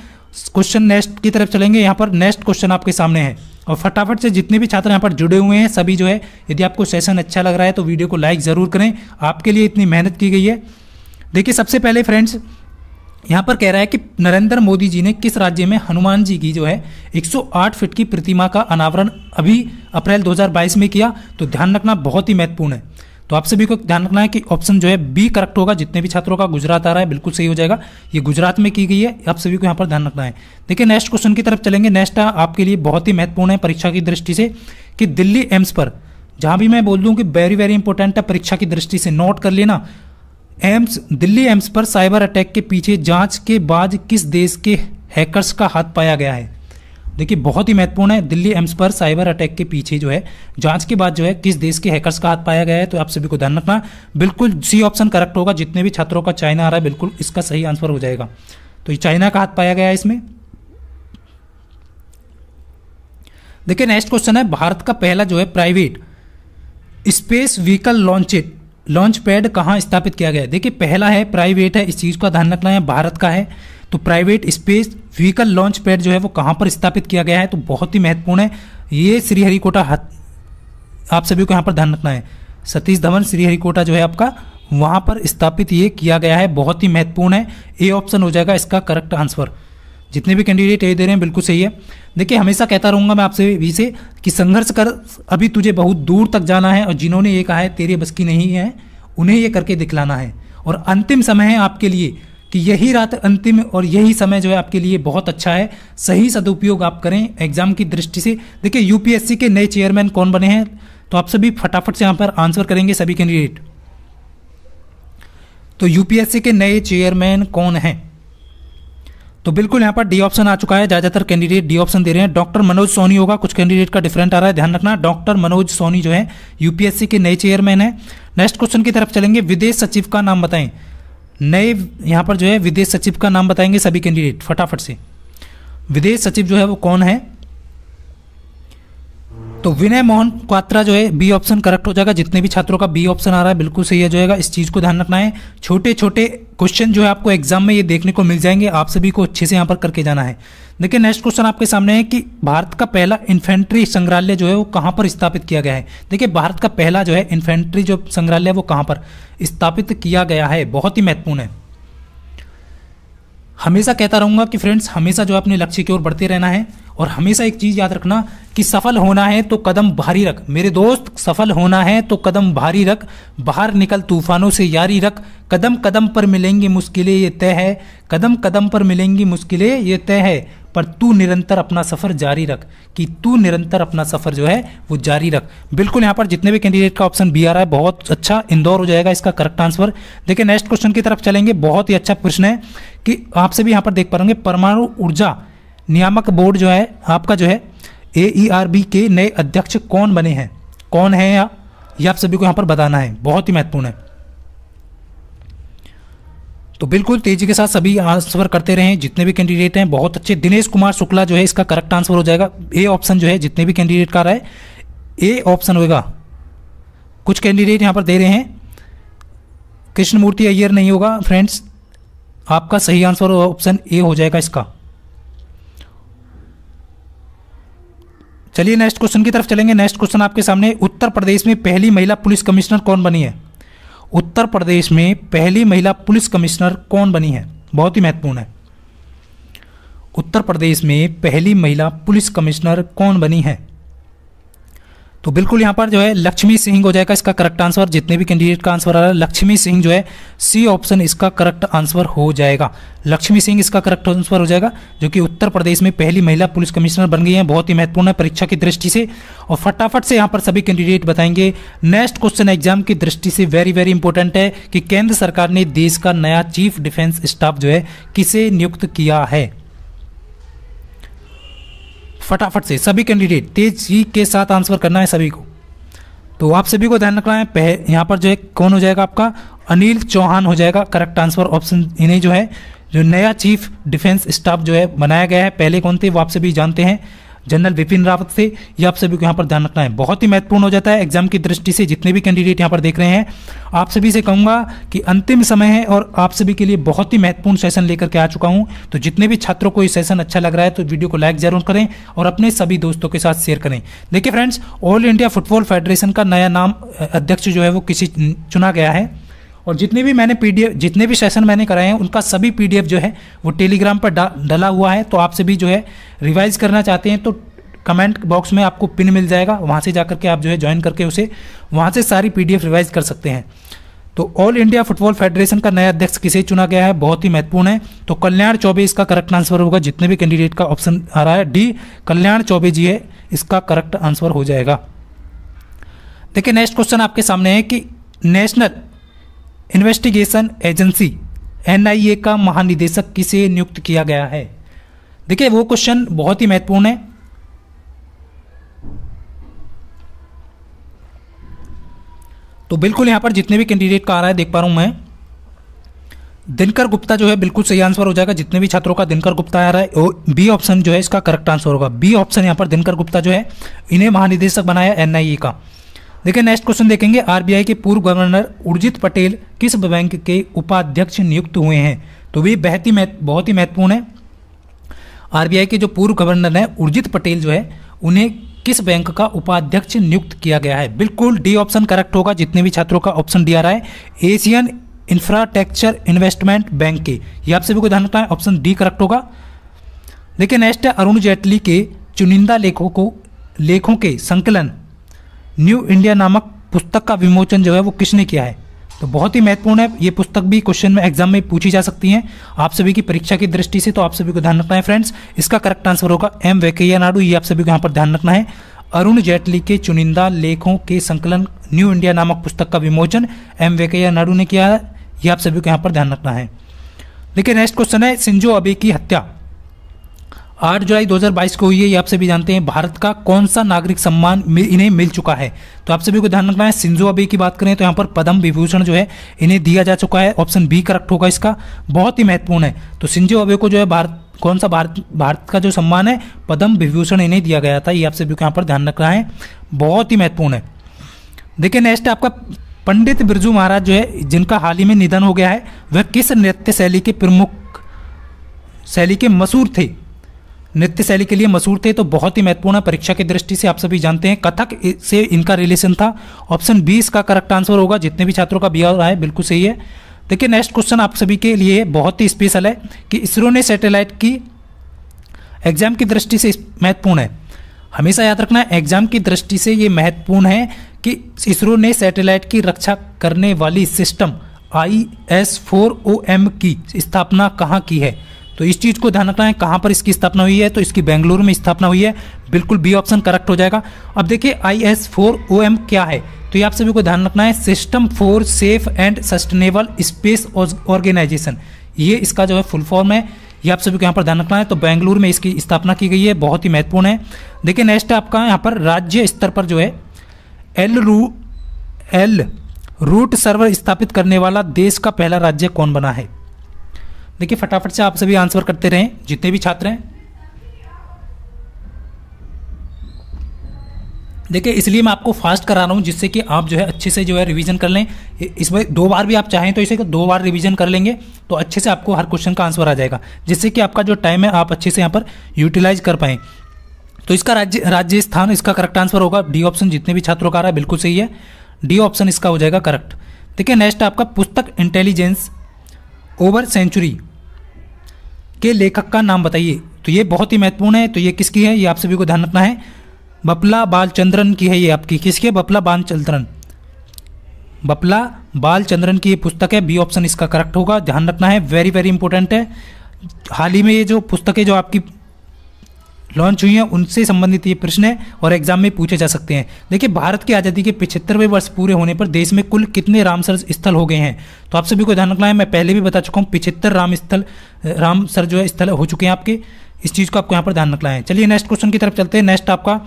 क्वेश्चन नेक्स्ट की तरफ चलेंगे यहाँ पर नेक्स्ट क्वेश्चन आपके सामने है और फटाफट से जितने भी छात्र यहाँ पर जुड़े हुए हैं सभी जो है यदि आपको सेशन अच्छा लग रहा है तो वीडियो को लाइक ज़रूर करें आपके लिए इतनी मेहनत की गई है देखिए सबसे पहले फ्रेंड्स यहाँ पर कह रहा है कि नरेंद्र मोदी जी ने किस राज्य में हनुमान जी की जो है 108 फीट की प्रतिमा का अनावरण अभी अप्रैल 2022 में किया तो ध्यान रखना बहुत ही महत्वपूर्ण है तो आप सभी को ध्यान रखना है कि ऑप्शन जो है बी करेक्ट होगा जितने भी छात्रों का गुजरात आ रहा है बिल्कुल सही हो जाएगा ये गुजरात में की गई है आप सभी को यहाँ पर ध्यान रखना है देखिए नेक्स्ट क्वेश्चन की तरफ चलेंगे नेक्स्ट आपके लिए बहुत ही महत्वपूर्ण है परीक्षा की दृष्टि से कि दिल्ली एम्स पर जहाँ भी मैं बोल दूँ कि वेरी वेरी इंपॉर्टेंट है परीक्षा की दृष्टि से नोट कर लेना एम्स दिल्ली एम्स पर साइबर अटैक के पीछे जांच के बाद किस देश के हैकर्स का हाथ पाया गया है देखिए बहुत ही महत्वपूर्ण है दिल्ली एम्स पर साइबर अटैक के पीछे जो है जांच के बाद जो है किस देश के हैकर्स का हाथ पाया गया है तो आप सभी को ध्यान रखना बिल्कुल सी ऑप्शन करेक्ट होगा जितने भी छात्रों का चाइना आ रहा है बिल्कुल इसका सही आंसर हो जाएगा तो चाइना का हाथ पाया गया है इसमें देखिए नेक्स्ट क्वेश्चन है भारत का पहला जो है private space vehicle launched launch pad कहाँ स्थापित किया गया है देखिए पहला है प्राइवेट है इस चीज़ का ध्यान रखना है भारत का है तो private space vehicle launch pad जो है वो कहाँ पर स्थापित किया गया है तो बहुत ही महत्वपूर्ण है ये श्रीहरिकोटा आप सभी को यहाँ पर ध्यान रखना है सतीश धवन श्रीहरिकोटा जो है आपका वहाँ पर स्थापित ये किया गया है बहुत ही महत्वपूर्ण है ए ऑप्शन हो जाएगा इसका करेक्ट आंसर जितने भी कैंडिडेट ये दे रहे हैं बिल्कुल सही है देखिए हमेशा कहता रहूँगा मैं आपसे भी से कि संघर्ष कर अभी तुझे बहुत दूर तक जाना है और जिन्होंने ये कहा है तेरे बस की नहीं है उन्हें ये करके दिखलाना है और अंतिम समय है आपके लिए कि यही रात अंतिम और यही समय जो है आपके लिए बहुत अच्छा है सही सदुपयोग आप करें एग्जाम की दृष्टि से देखिए यूपीएससी के नए चेयरमैन कौन बने हैं तो आप सभी फटाफट से यहां पर आंसर करेंगे सभी कैंडिडेट तो यूपीएससी के नए चेयरमैन कौन हैं तो बिल्कुल यहां पर डी ऑप्शन आ चुका है ज़्यादातर कैंडिडेट डी ऑप्शन दे रहे हैं डॉक्टर मनोज सोनी होगा कुछ कैंडिडेट का डिफरेंट आ रहा है ध्यान रखना डॉक्टर मनोज सोनी जो है यूपीएससी के नए चेयरमैन है नेक्स्ट क्वेश्चन की तरफ चलेंगे विदेश सचिव का नाम बताएं नए यहाँ पर जो है विदेश सचिव का नाम बताएंगे सभी कैंडिडेट फटाफट से विदेश सचिव जो है वो कौन है तो विनय मोहन क्वात्रा जो है बी ऑप्शन करेक्ट हो जाएगा जितने भी छात्रों का बी ऑप्शन आ रहा है बिल्कुल सही हो जाएगा इस चीज़ को ध्यान रखना है छोटे छोटे क्वेश्चन जो है आपको एग्जाम में ये देखने को मिल जाएंगे आप सभी को अच्छे से यहाँ पर करके जाना है देखिए नेक्स्ट क्वेश्चन आपके सामने है कि भारत का पहला इन्फेंट्री संग्रहालय जो है वो कहाँ पर स्थापित किया गया है देखिए भारत का पहला जो है इन्फेंट्री जो संग्रहालय वो कहाँ पर स्थापित किया गया है बहुत ही महत्वपूर्ण है हमेशा कहता रहूंगा कि फ्रेंड्स हमेशा जो अपने लक्ष्य की ओर बढ़ते रहना है और हमेशा एक चीज़ याद रखना कि सफल होना है तो कदम भारी रख मेरे दोस्त सफल होना है तो कदम भारी रख बाहर निकल तूफानों से यारी रख कदम कदम पर मिलेंगी मुश्किलें ये तय है कदम कदम पर मिलेंगी मुश्किलें ये तय है पर तू निरंतर अपना सफ़र जारी रख कि तू निरंतर अपना सफ़र जो है वो जारी रख बिल्कुल यहां पर जितने भी कैंडिडेट का ऑप्शन बी आ रहा है बहुत अच्छा इंदौर हो जाएगा इसका करेक्ट आंसर देखिए नेक्स्ट क्वेश्चन की तरफ चलेंगे बहुत ही अच्छा प्रश्न है कि आपसे भी यहाँ पर देख पाएंगे परमाणु ऊर्जा नियामक बोर्ड जो है आपका जो है ए ई आर बी के नए अध्यक्ष कौन बने हैं कौन है या ये आप सभी को यहाँ पर बताना है बहुत ही महत्वपूर्ण है तो बिल्कुल तेजी के साथ सभी आंसर करते रहे जितने भी कैंडिडेट हैं बहुत अच्छे दिनेश कुमार शुक्ला जो है इसका करेक्ट आंसर हो जाएगा ए ऑप्शन जो है जितने भी कैंडिडेट का रहा है ए ऑप्शन होगा कुछ कैंडिडेट यहाँ पर दे रहे हैं कृष्णमूर्ति अय्यर नहीं होगा फ्रेंड्स आपका सही आंसर ऑप्शन ए हो जाएगा इसका चलिए नेक्स्ट क्वेश्चन की तरफ चलेंगे नेक्स्ट क्वेश्चन आपके सामने उत्तर प्रदेश में पहली महिला पुलिस कमिश्नर कौन बनी है उत्तर प्रदेश में पहली महिला पुलिस कमिश्नर कौन बनी है बहुत ही महत्वपूर्ण है उत्तर प्रदेश में पहली महिला पुलिस कमिश्नर कौन बनी है तो बिल्कुल यहाँ पर जो है लक्ष्मी सिंह हो जाएगा इसका करेक्ट आंसर जितने भी कैंडिडेट का आंसर आ रहा है लक्ष्मी सिंह जो है सी ऑप्शन इसका करेक्ट आंसर हो जाएगा लक्ष्मी सिंह इसका करेक्ट आंसर हो जाएगा जो कि उत्तर प्रदेश में पहली महिला पुलिस कमिश्नर बन गई है बहुत ही महत्वपूर्ण है परीक्षा की दृष्टि से और फटाफट से यहाँ पर सभी कैंडिडेट बताएंगे नेक्स्ट क्वेश्चन एग्जाम की दृष्टि से वेरी वेरी इंपॉर्टेंट है कि केंद्र सरकार ने देश का नया चीफ डिफेंस स्टाफ जो है किसे नियुक्त किया है फटाफट से सभी कैंडिडेट तेजी के साथ आंसर करना है सभी को तो आप सभी को ध्यान रखना है यहाँ पर जो है कौन हो जाएगा आपका अनिल चौहान हो जाएगा करेक्ट आंसर ऑप्शन इन्हें जो है जो नया चीफ डिफेंस स्टाफ जो है बनाया गया है पहले कौन थे वो आप सभी जानते हैं जनरल विपिन रावत से ये आप सभी को यहाँ पर ध्यान रखना है बहुत ही महत्वपूर्ण हो जाता है एग्जाम की दृष्टि से जितने भी कैंडिडेट यहाँ पर देख रहे हैं आप सभी से कहूँगा कि अंतिम समय है और आप सभी के लिए बहुत ही महत्वपूर्ण सेशन लेकर के आ चुका हूँ तो जितने भी छात्रों को ये सेशन अच्छा लग रहा है तो वीडियो को लाइक जरूर करें और अपने सभी दोस्तों के साथ शेयर करें देखिए friends all India football federation का नया नाम अध्यक्ष जो है वो किसी चुना गया है और जितने भी मैंने पी जितने भी सेशन मैंने कराए हैं उनका सभी पी जो है वो टेलीग्राम पर डला हुआ है तो आपसे भी जो है रिवाइज करना चाहते हैं तो कमेंट बॉक्स में आपको पिन मिल जाएगा वहाँ से जा के आप जो है ज्वाइन करके उसे वहाँ से सारी पी रिवाइज कर सकते हैं तो ऑल इंडिया फुटबॉल फेडरेशन का नया अध्यक्ष किसे चुना गया है बहुत ही महत्वपूर्ण है तो कल्याण चौबे इसका करेक्ट आंसर होगा जितने भी कैंडिडेट का ऑप्शन आ रहा है डी कल्याण चौबे जी है इसका करेक्ट आंसर हो जाएगा देखिए नेक्स्ट क्वेश्चन आपके सामने है कि नेशनल इन्वेस्टिगेशन एजेंसी एनआईए का महानिदेशक किसे नियुक्त किया गया है देखिए वो क्वेश्चन बहुत ही महत्वपूर्ण है तो बिल्कुल यहां पर जितने भी कैंडिडेट का आ रहा है देख पा रहा हूं मैं दिनकर गुप्ता जो है बिल्कुल सही आंसर हो जाएगा जितने भी छात्रों का दिनकर गुप्ता आ रहा है बी ऑप्शन जो है इसका करेक्ट आंसर होगा बी ऑप्शन यहां पर दिनकर गुप्ता जो है इन्हें महानिदेशक बनाया एनआईए का देखिए नेक्स्ट क्वेश्चन देखेंगे आरबीआई के पूर्व गवर्नर उर्जित पटेल किस बैंक के उपाध्यक्ष नियुक्त हुए हैं तो भी बहुत ही बहुत ही महत्वपूर्ण है आरबीआई के जो पूर्व गवर्नर हैं उर्जित पटेल जो है उन्हें किस बैंक का उपाध्यक्ष नियुक्त किया गया है बिल्कुल डी ऑप्शन करेक्ट होगा जितने भी छात्रों का ऑप्शन डी आ रहा है एशियन इंफ्रास्ट्रक्चर इन्वेस्टमेंट बैंक के ये आप सभी को ध्यान रखना है ऑप्शन डी करेक्ट होगा देखिए नेक्स्ट है अरुण जेटली के चुनिंदा लेखों को लेखों के संकलन न्यू इंडिया नामक पुस्तक का विमोचन जो है वो किसने किया है तो बहुत ही महत्वपूर्ण है ये पुस्तक भी क्वेश्चन में एग्जाम में पूछी जा सकती है आप सभी की परीक्षा की दृष्टि से तो आप सभी को ध्यान रखना है फ्रेंड्स इसका करेक्ट आंसर होगा एम वेंकैया नायडू ये आप सभी को यहाँ पर ध्यान रखना है अरुण जेटली के चुनिंदा लेखों के संकलन न्यू इंडिया नामक पुस्तक का विमोचन एम वेंकैया नायडू ने किया है ये आप सभी को यहाँ पर ध्यान रखना है देखिए नेक्स्ट क्वेश्चन है सिंजो अबे की हत्या आठ जुलाई 2022 को हुई है ये आप सभी जानते हैं भारत का कौन सा नागरिक सम्मान इन्हें मिल चुका है तो आप सभी को ध्यान रखना है सिंजो अबे की बात करें तो यहाँ पर पद्म विभूषण जो है इन्हें दिया जा चुका है ऑप्शन बी करेक्ट होगा इसका बहुत ही महत्वपूर्ण है तो सिंजो अबे को जो है भारत कौन सा भारत भारत का जो सम्मान है पद्म विभूषण इन्हें दिया गया था ये आप सभी को यहाँ पर ध्यान रखना है बहुत ही महत्वपूर्ण है देखिए नेक्स्ट आपका पंडित बिरजू महाराज जो है जिनका हाल ही में निधन हो गया है वह किस नृत्य शैली के प्रमुख शैली के मशहूर थे नृत्य शैली के लिए मशहूर थे तो बहुत ही महत्वपूर्ण परीक्षा की दृष्टि से आप सभी जानते हैं कथक से इनका रिलेशन था ऑप्शन बी इसका करेक्ट आंसर होगा जितने भी छात्रों का बिहार रहा है बिल्कुल सही है देखिए नेक्स्ट क्वेश्चन आप सभी के लिए बहुत ही स्पेशल है कि इसरो ने सैटेलाइट की एग्जाम की दृष्टि से महत्वपूर्ण है हमेशा याद रखना एग्जाम की दृष्टि से ये महत्वपूर्ण है कि इसरो ने सैटेलाइट की रक्षा करने वाली system I S four O M की स्थापना कहाँ की है तो इस चीज़ को ध्यान रखना है कहाँ पर इसकी स्थापना हुई है तो इसकी बेंगलुरु में स्थापना हुई है बिल्कुल बी ऑप्शन करेक्ट हो जाएगा अब देखिए I S four O M क्या है तो ये आप सभी को ध्यान रखना है system for safe and sustainable space organisation ये इसका जो है फुल फॉर्म है ये आप सभी को यहाँ पर ध्यान रखना है तो बेंगलुरु में इसकी स्थापना की गई है बहुत ही महत्वपूर्ण है देखिए नेक्स्ट आपका यहाँ पर राज्य स्तर पर जो है एल रू एल रूट सर्वर स्थापित करने वाला देश का पहला राज्य कौन बना है देखिए फटाफट से आप सभी आंसर करते रहें जितने भी छात्र हैं देखिए इसलिए मैं आपको फास्ट करा रहा हूँ जिससे कि आप जो है अच्छे से जो है रिवीजन कर लें इसमें दो बार भी आप चाहें तो इसे दो बार रिवीजन कर लेंगे तो अच्छे से आपको हर क्वेश्चन का आंसर आ जाएगा जिससे कि आपका जो टाइम है आप अच्छे से यहाँ पर यूटिलाइज कर पाएँ तो इसका राज्य राज्य स्थान इसका करेक्ट आंसर होगा डी ऑप्शन जितने भी छात्रों का आ रहा है बिल्कुल सही है डी ऑप्शन इसका हो जाएगा करेक्ट देखिए नेक्स्ट आपका पुस्तक इंटेलिजेंस ओवर सेंचुरी के लेखक का नाम बताइए तो ये बहुत ही महत्वपूर्ण है तो ये किसकी है ये आप सभी को ध्यान रखना है बपला बालचंद्रन की है ये आपकी किसकी है बपला बालचंद्रन बपला बालचंद्रन की ये पुस्तक है बी ऑप्शन इसका करेक्ट होगा ध्यान रखना है वेरी वेरी इंपॉर्टेंट है हाल ही में ये जो पुस्तकें जो आपकी लॉन्च हुई हैं उनसे संबंधित ये प्रश्न है और एग्जाम में पूछे जा सकते हैं देखिए भारत की आज़ादी के पिछहत्तरवें वर्ष पूरे होने पर देश में कुल कितने रामसर स्थल हो गए हैं तो आप सभी को ध्यान रखना है मैं पहले भी बता चुका हूँ पिछहत्तर राम स्थल राम सर जो है स्थल हो चुके हैं आपके इस चीज़ को आपको यहाँ पर ध्यान रखना है चलिए नेक्स्ट क्वेश्चन की तरफ चलते हैं नेक्स्ट आपका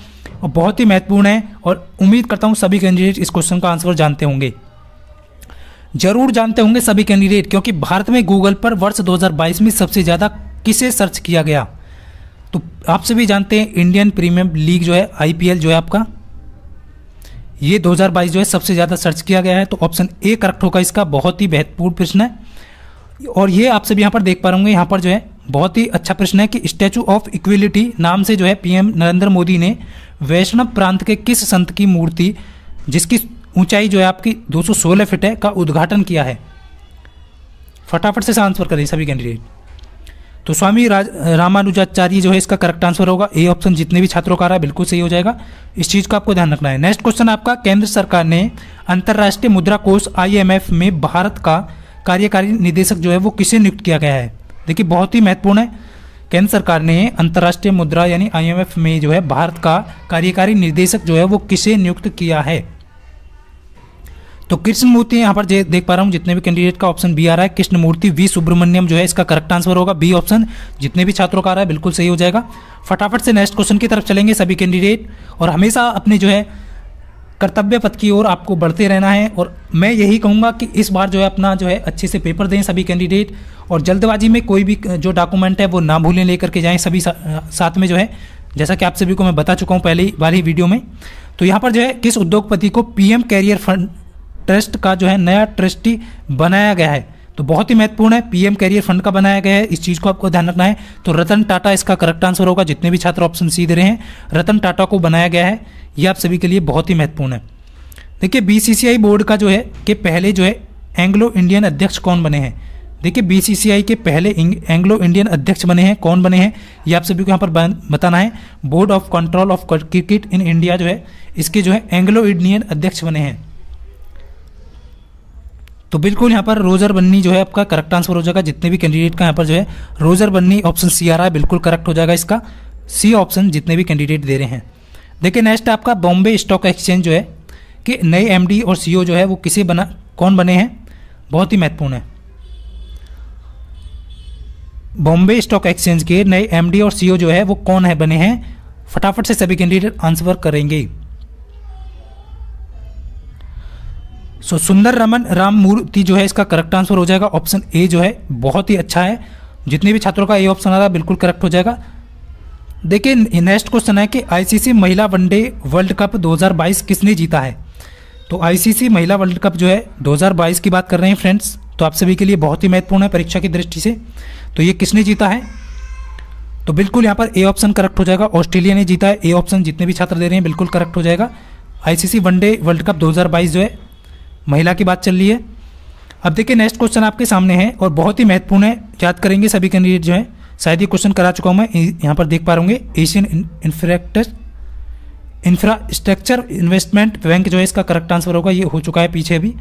बहुत ही महत्वपूर्ण है और उम्मीद करता हूँ सभी कैंडिडेट इस क्वेश्चन का आंसर जानते होंगे जरूर जानते होंगे सभी कैंडिडेट क्योंकि भारत में गूगल पर वर्ष 2022 में सबसे ज़्यादा किसे सर्च किया गया तो आप सभी जानते हैं इंडियन प्रीमियम लीग जो है आईपीएल जो है आपका ये 2022 जो है सबसे ज़्यादा सर्च किया गया है तो ऑप्शन ए करेक्ट होगा इसका बहुत ही महत्वपूर्ण प्रश्न है और ये आप सभी यहाँ पर देख पा रहे यहाँ पर जो है बहुत ही अच्छा प्रश्न है कि स्टैचू ऑफ इक्विलिटी नाम से जो है पीएम नरेंद्र मोदी ने वैष्णव प्रांत के किस संत की मूर्ति जिसकी ऊंचाई जो है आपकी 216 फीट है का उद्घाटन किया है फटाफट से आंसर करें सभी कैंडिडेट तो स्वामी रामानुजाचार्य जो है इसका करेक्ट आंसर होगा ए ऑप्शन जितने भी छात्रों का रहा बिल्कुल सही हो जाएगा इस चीज़ का आपको ध्यान रखना है नेक्स्ट क्वेश्चन आपका केंद्र सरकार ने अंतर्राष्ट्रीय मुद्रा कोष आईएमएफ में भारत का कार्यकारी निदेशक जो है वो किसे नियुक्त किया गया है देखिए बहुत ही महत्वपूर्ण है केंद्र सरकार ने अंतर्राष्ट्रीय मुद्रा यानी आईएमएफ में जो है भारत का कार्यकारी निदेशक जो है वो किसे नियुक्त किया है तो कृष्ण मूर्ति यहाँ पर देख पा रहा हूँ जितने भी कैंडिडेट का ऑप्शन बी आ रहा है कृष्ण मूर्ति वी सुब्रमण्यम जो है इसका करेक्ट आंसर होगा बी ऑप्शन जितने भी छात्रों का आ रहा है बिल्कुल सही हो जाएगा फटाफट से नेक्स्ट क्वेश्चन की तरफ चलेंगे सभी कैंडिडेट और हमेशा अपने जो है कर्तव्य पथ की ओर आपको बढ़ते रहना है और मैं यही कहूँगा कि इस बार जो है अपना जो है अच्छे से पेपर दें सभी कैंडिडेट और जल्दबाजी में कोई भी जो डॉक्यूमेंट है वो ना भूलें लेकर के जाएँ सभी साथ में जो है जैसा कि आप सभी को मैं बता चुका हूँ पहली बार ही वीडियो में तो यहाँ पर जो है किस उद्योगपति को पीएम कैरियर फंड ट्रस्ट का जो है नया ट्रस्टी बनाया गया है तो बहुत ही महत्वपूर्ण है पीएम कैरियर फंड का बनाया गया है इस चीज को आपको ध्यान रखना है तो रतन टाटा इसका करेक्ट आंसर होगा जितने भी छात्र ऑप्शन सी दे रहे हैं रतन टाटा को बनाया गया है ये आप सभी के लिए बहुत ही महत्वपूर्ण है देखिए बीसीसीआई बोर्ड का जो है कि पहले जो है एंग्लो इंडियन अध्यक्ष कौन बने हैं देखिए बीसीसीआई के पहले एंग्लो इंडियन अध्यक्ष बने हैं कौन बने हैं ये आप सभी को यहाँ पर बताना है board of control of cricket in India जो है इसके जो है एंग्लो इंडियन अध्यक्ष बने हैं तो बिल्कुल यहाँ पर रोजर बन्नी जो है आपका करेक्ट आंसर हो जाएगा जितने भी कैंडिडेट का यहाँ पर जो है रोजर बन्नी ऑप्शन सी आ रहा है बिल्कुल करेक्ट हो जाएगा इसका सी ऑप्शन जितने भी कैंडिडेट दे रहे हैं देखिए नेक्स्ट आपका बॉम्बे स्टॉक एक्सचेंज जो है कि नए एम और सी जो है वो किसे बना कौन बने हैं बहुत ही महत्वपूर्ण है बॉम्बे स्टॉक एक्सचेंज के नए एम और सी जो है वो कौन है बने हैं फटाफट से सभी कैंडिडेट आंसर करेंगे सो सुंदर रमन राम मूर्ति जो है इसका करेक्ट आंसर हो जाएगा ऑप्शन ए जो है बहुत ही अच्छा है जितने भी छात्रों का ए ऑप्शन आ रहा है बिल्कुल करेक्ट हो जाएगा देखिए नेक्स्ट क्वेश्चन है कि आईसीसी महिला वनडे वर्ल्ड कप 2022 किसने जीता है तो आईसीसी महिला वर्ल्ड कप जो है 2022 की बात कर रहे हैं फ्रेंड्स तो आप सभी के लिए बहुत ही महत्वपूर्ण है परीक्षा की दृष्टि से तो ये किसने जीता है तो बिल्कुल यहाँ पर ए ऑप्शन करेक्ट हो जाएगा ऑस्ट्रेलिया ने जीता है ए ऑप्शन जितने भी छात्र दे रहे हैं बिल्कुल करेक्ट हो जाएगा आईसीसी वनडे वर्ल्ड कप 2022 जो है महिला की बात चल रही है अब देखिए नेक्स्ट क्वेश्चन आपके सामने है और बहुत ही महत्वपूर्ण है याद करेंगे सभी कैंडिडेट जो है शायद ये क्वेश्चन करा चुका हूँ मैं यहाँ पर देख पा रहा Asian infrastructure infrastructure investment bank जो है इसका करेक्ट आंसर होगा ये हो चुका है पीछे भी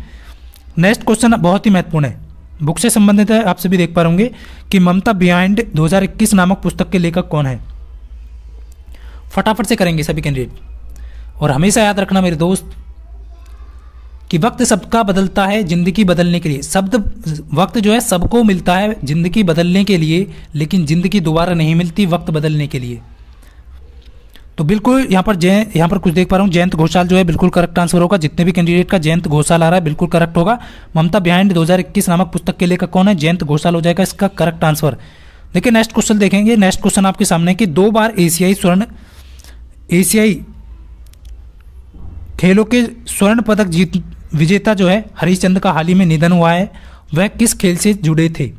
नेक्स्ट क्वेश्चन बहुत ही महत्वपूर्ण है बुक से संबंधित है आप सभी देख पा रहे कि ममता बियाइंड दो नामक पुस्तक के लेखक कौन है फटाफट से करेंगे सभी कैंडिडेट और हमेशा याद रखना मेरे दोस्त कि वक्त सबका बदलता है ज़िंदगी बदलने के लिए शब्द वक्त जो है सबको मिलता है ज़िंदगी बदलने के लिए लेकिन ज़िंदगी दोबारा नहीं मिलती वक्त बदलने के लिए तो बिल्कुल यहाँ पर जय यहाँ पर कुछ देख पा रहा हूँ जयंत घोषाल जो है बिल्कुल करेक्ट आंसर होगा जितने भी कैंडिडेट का जयंत घोषाल आ रहा है बिल्कुल करेक्ट होगा ममता बिहाइंड 2021 नामक पुस्तक के लेकर कौन है जयंत घोषाल हो जाएगा इसका करेक्ट आंसर देखिए नेक्स्ट क्वेश्चन देखेंगे नेक्स्ट क्वेश्चन आपके सामने कि दो बार एशियाई स्वर्ण एशियाई खेलों के स्वर्ण पदक जीत विजेता जो है हरीशचंद का हाल ही में निधन हुआ है वह किस खेल से जुड़े थे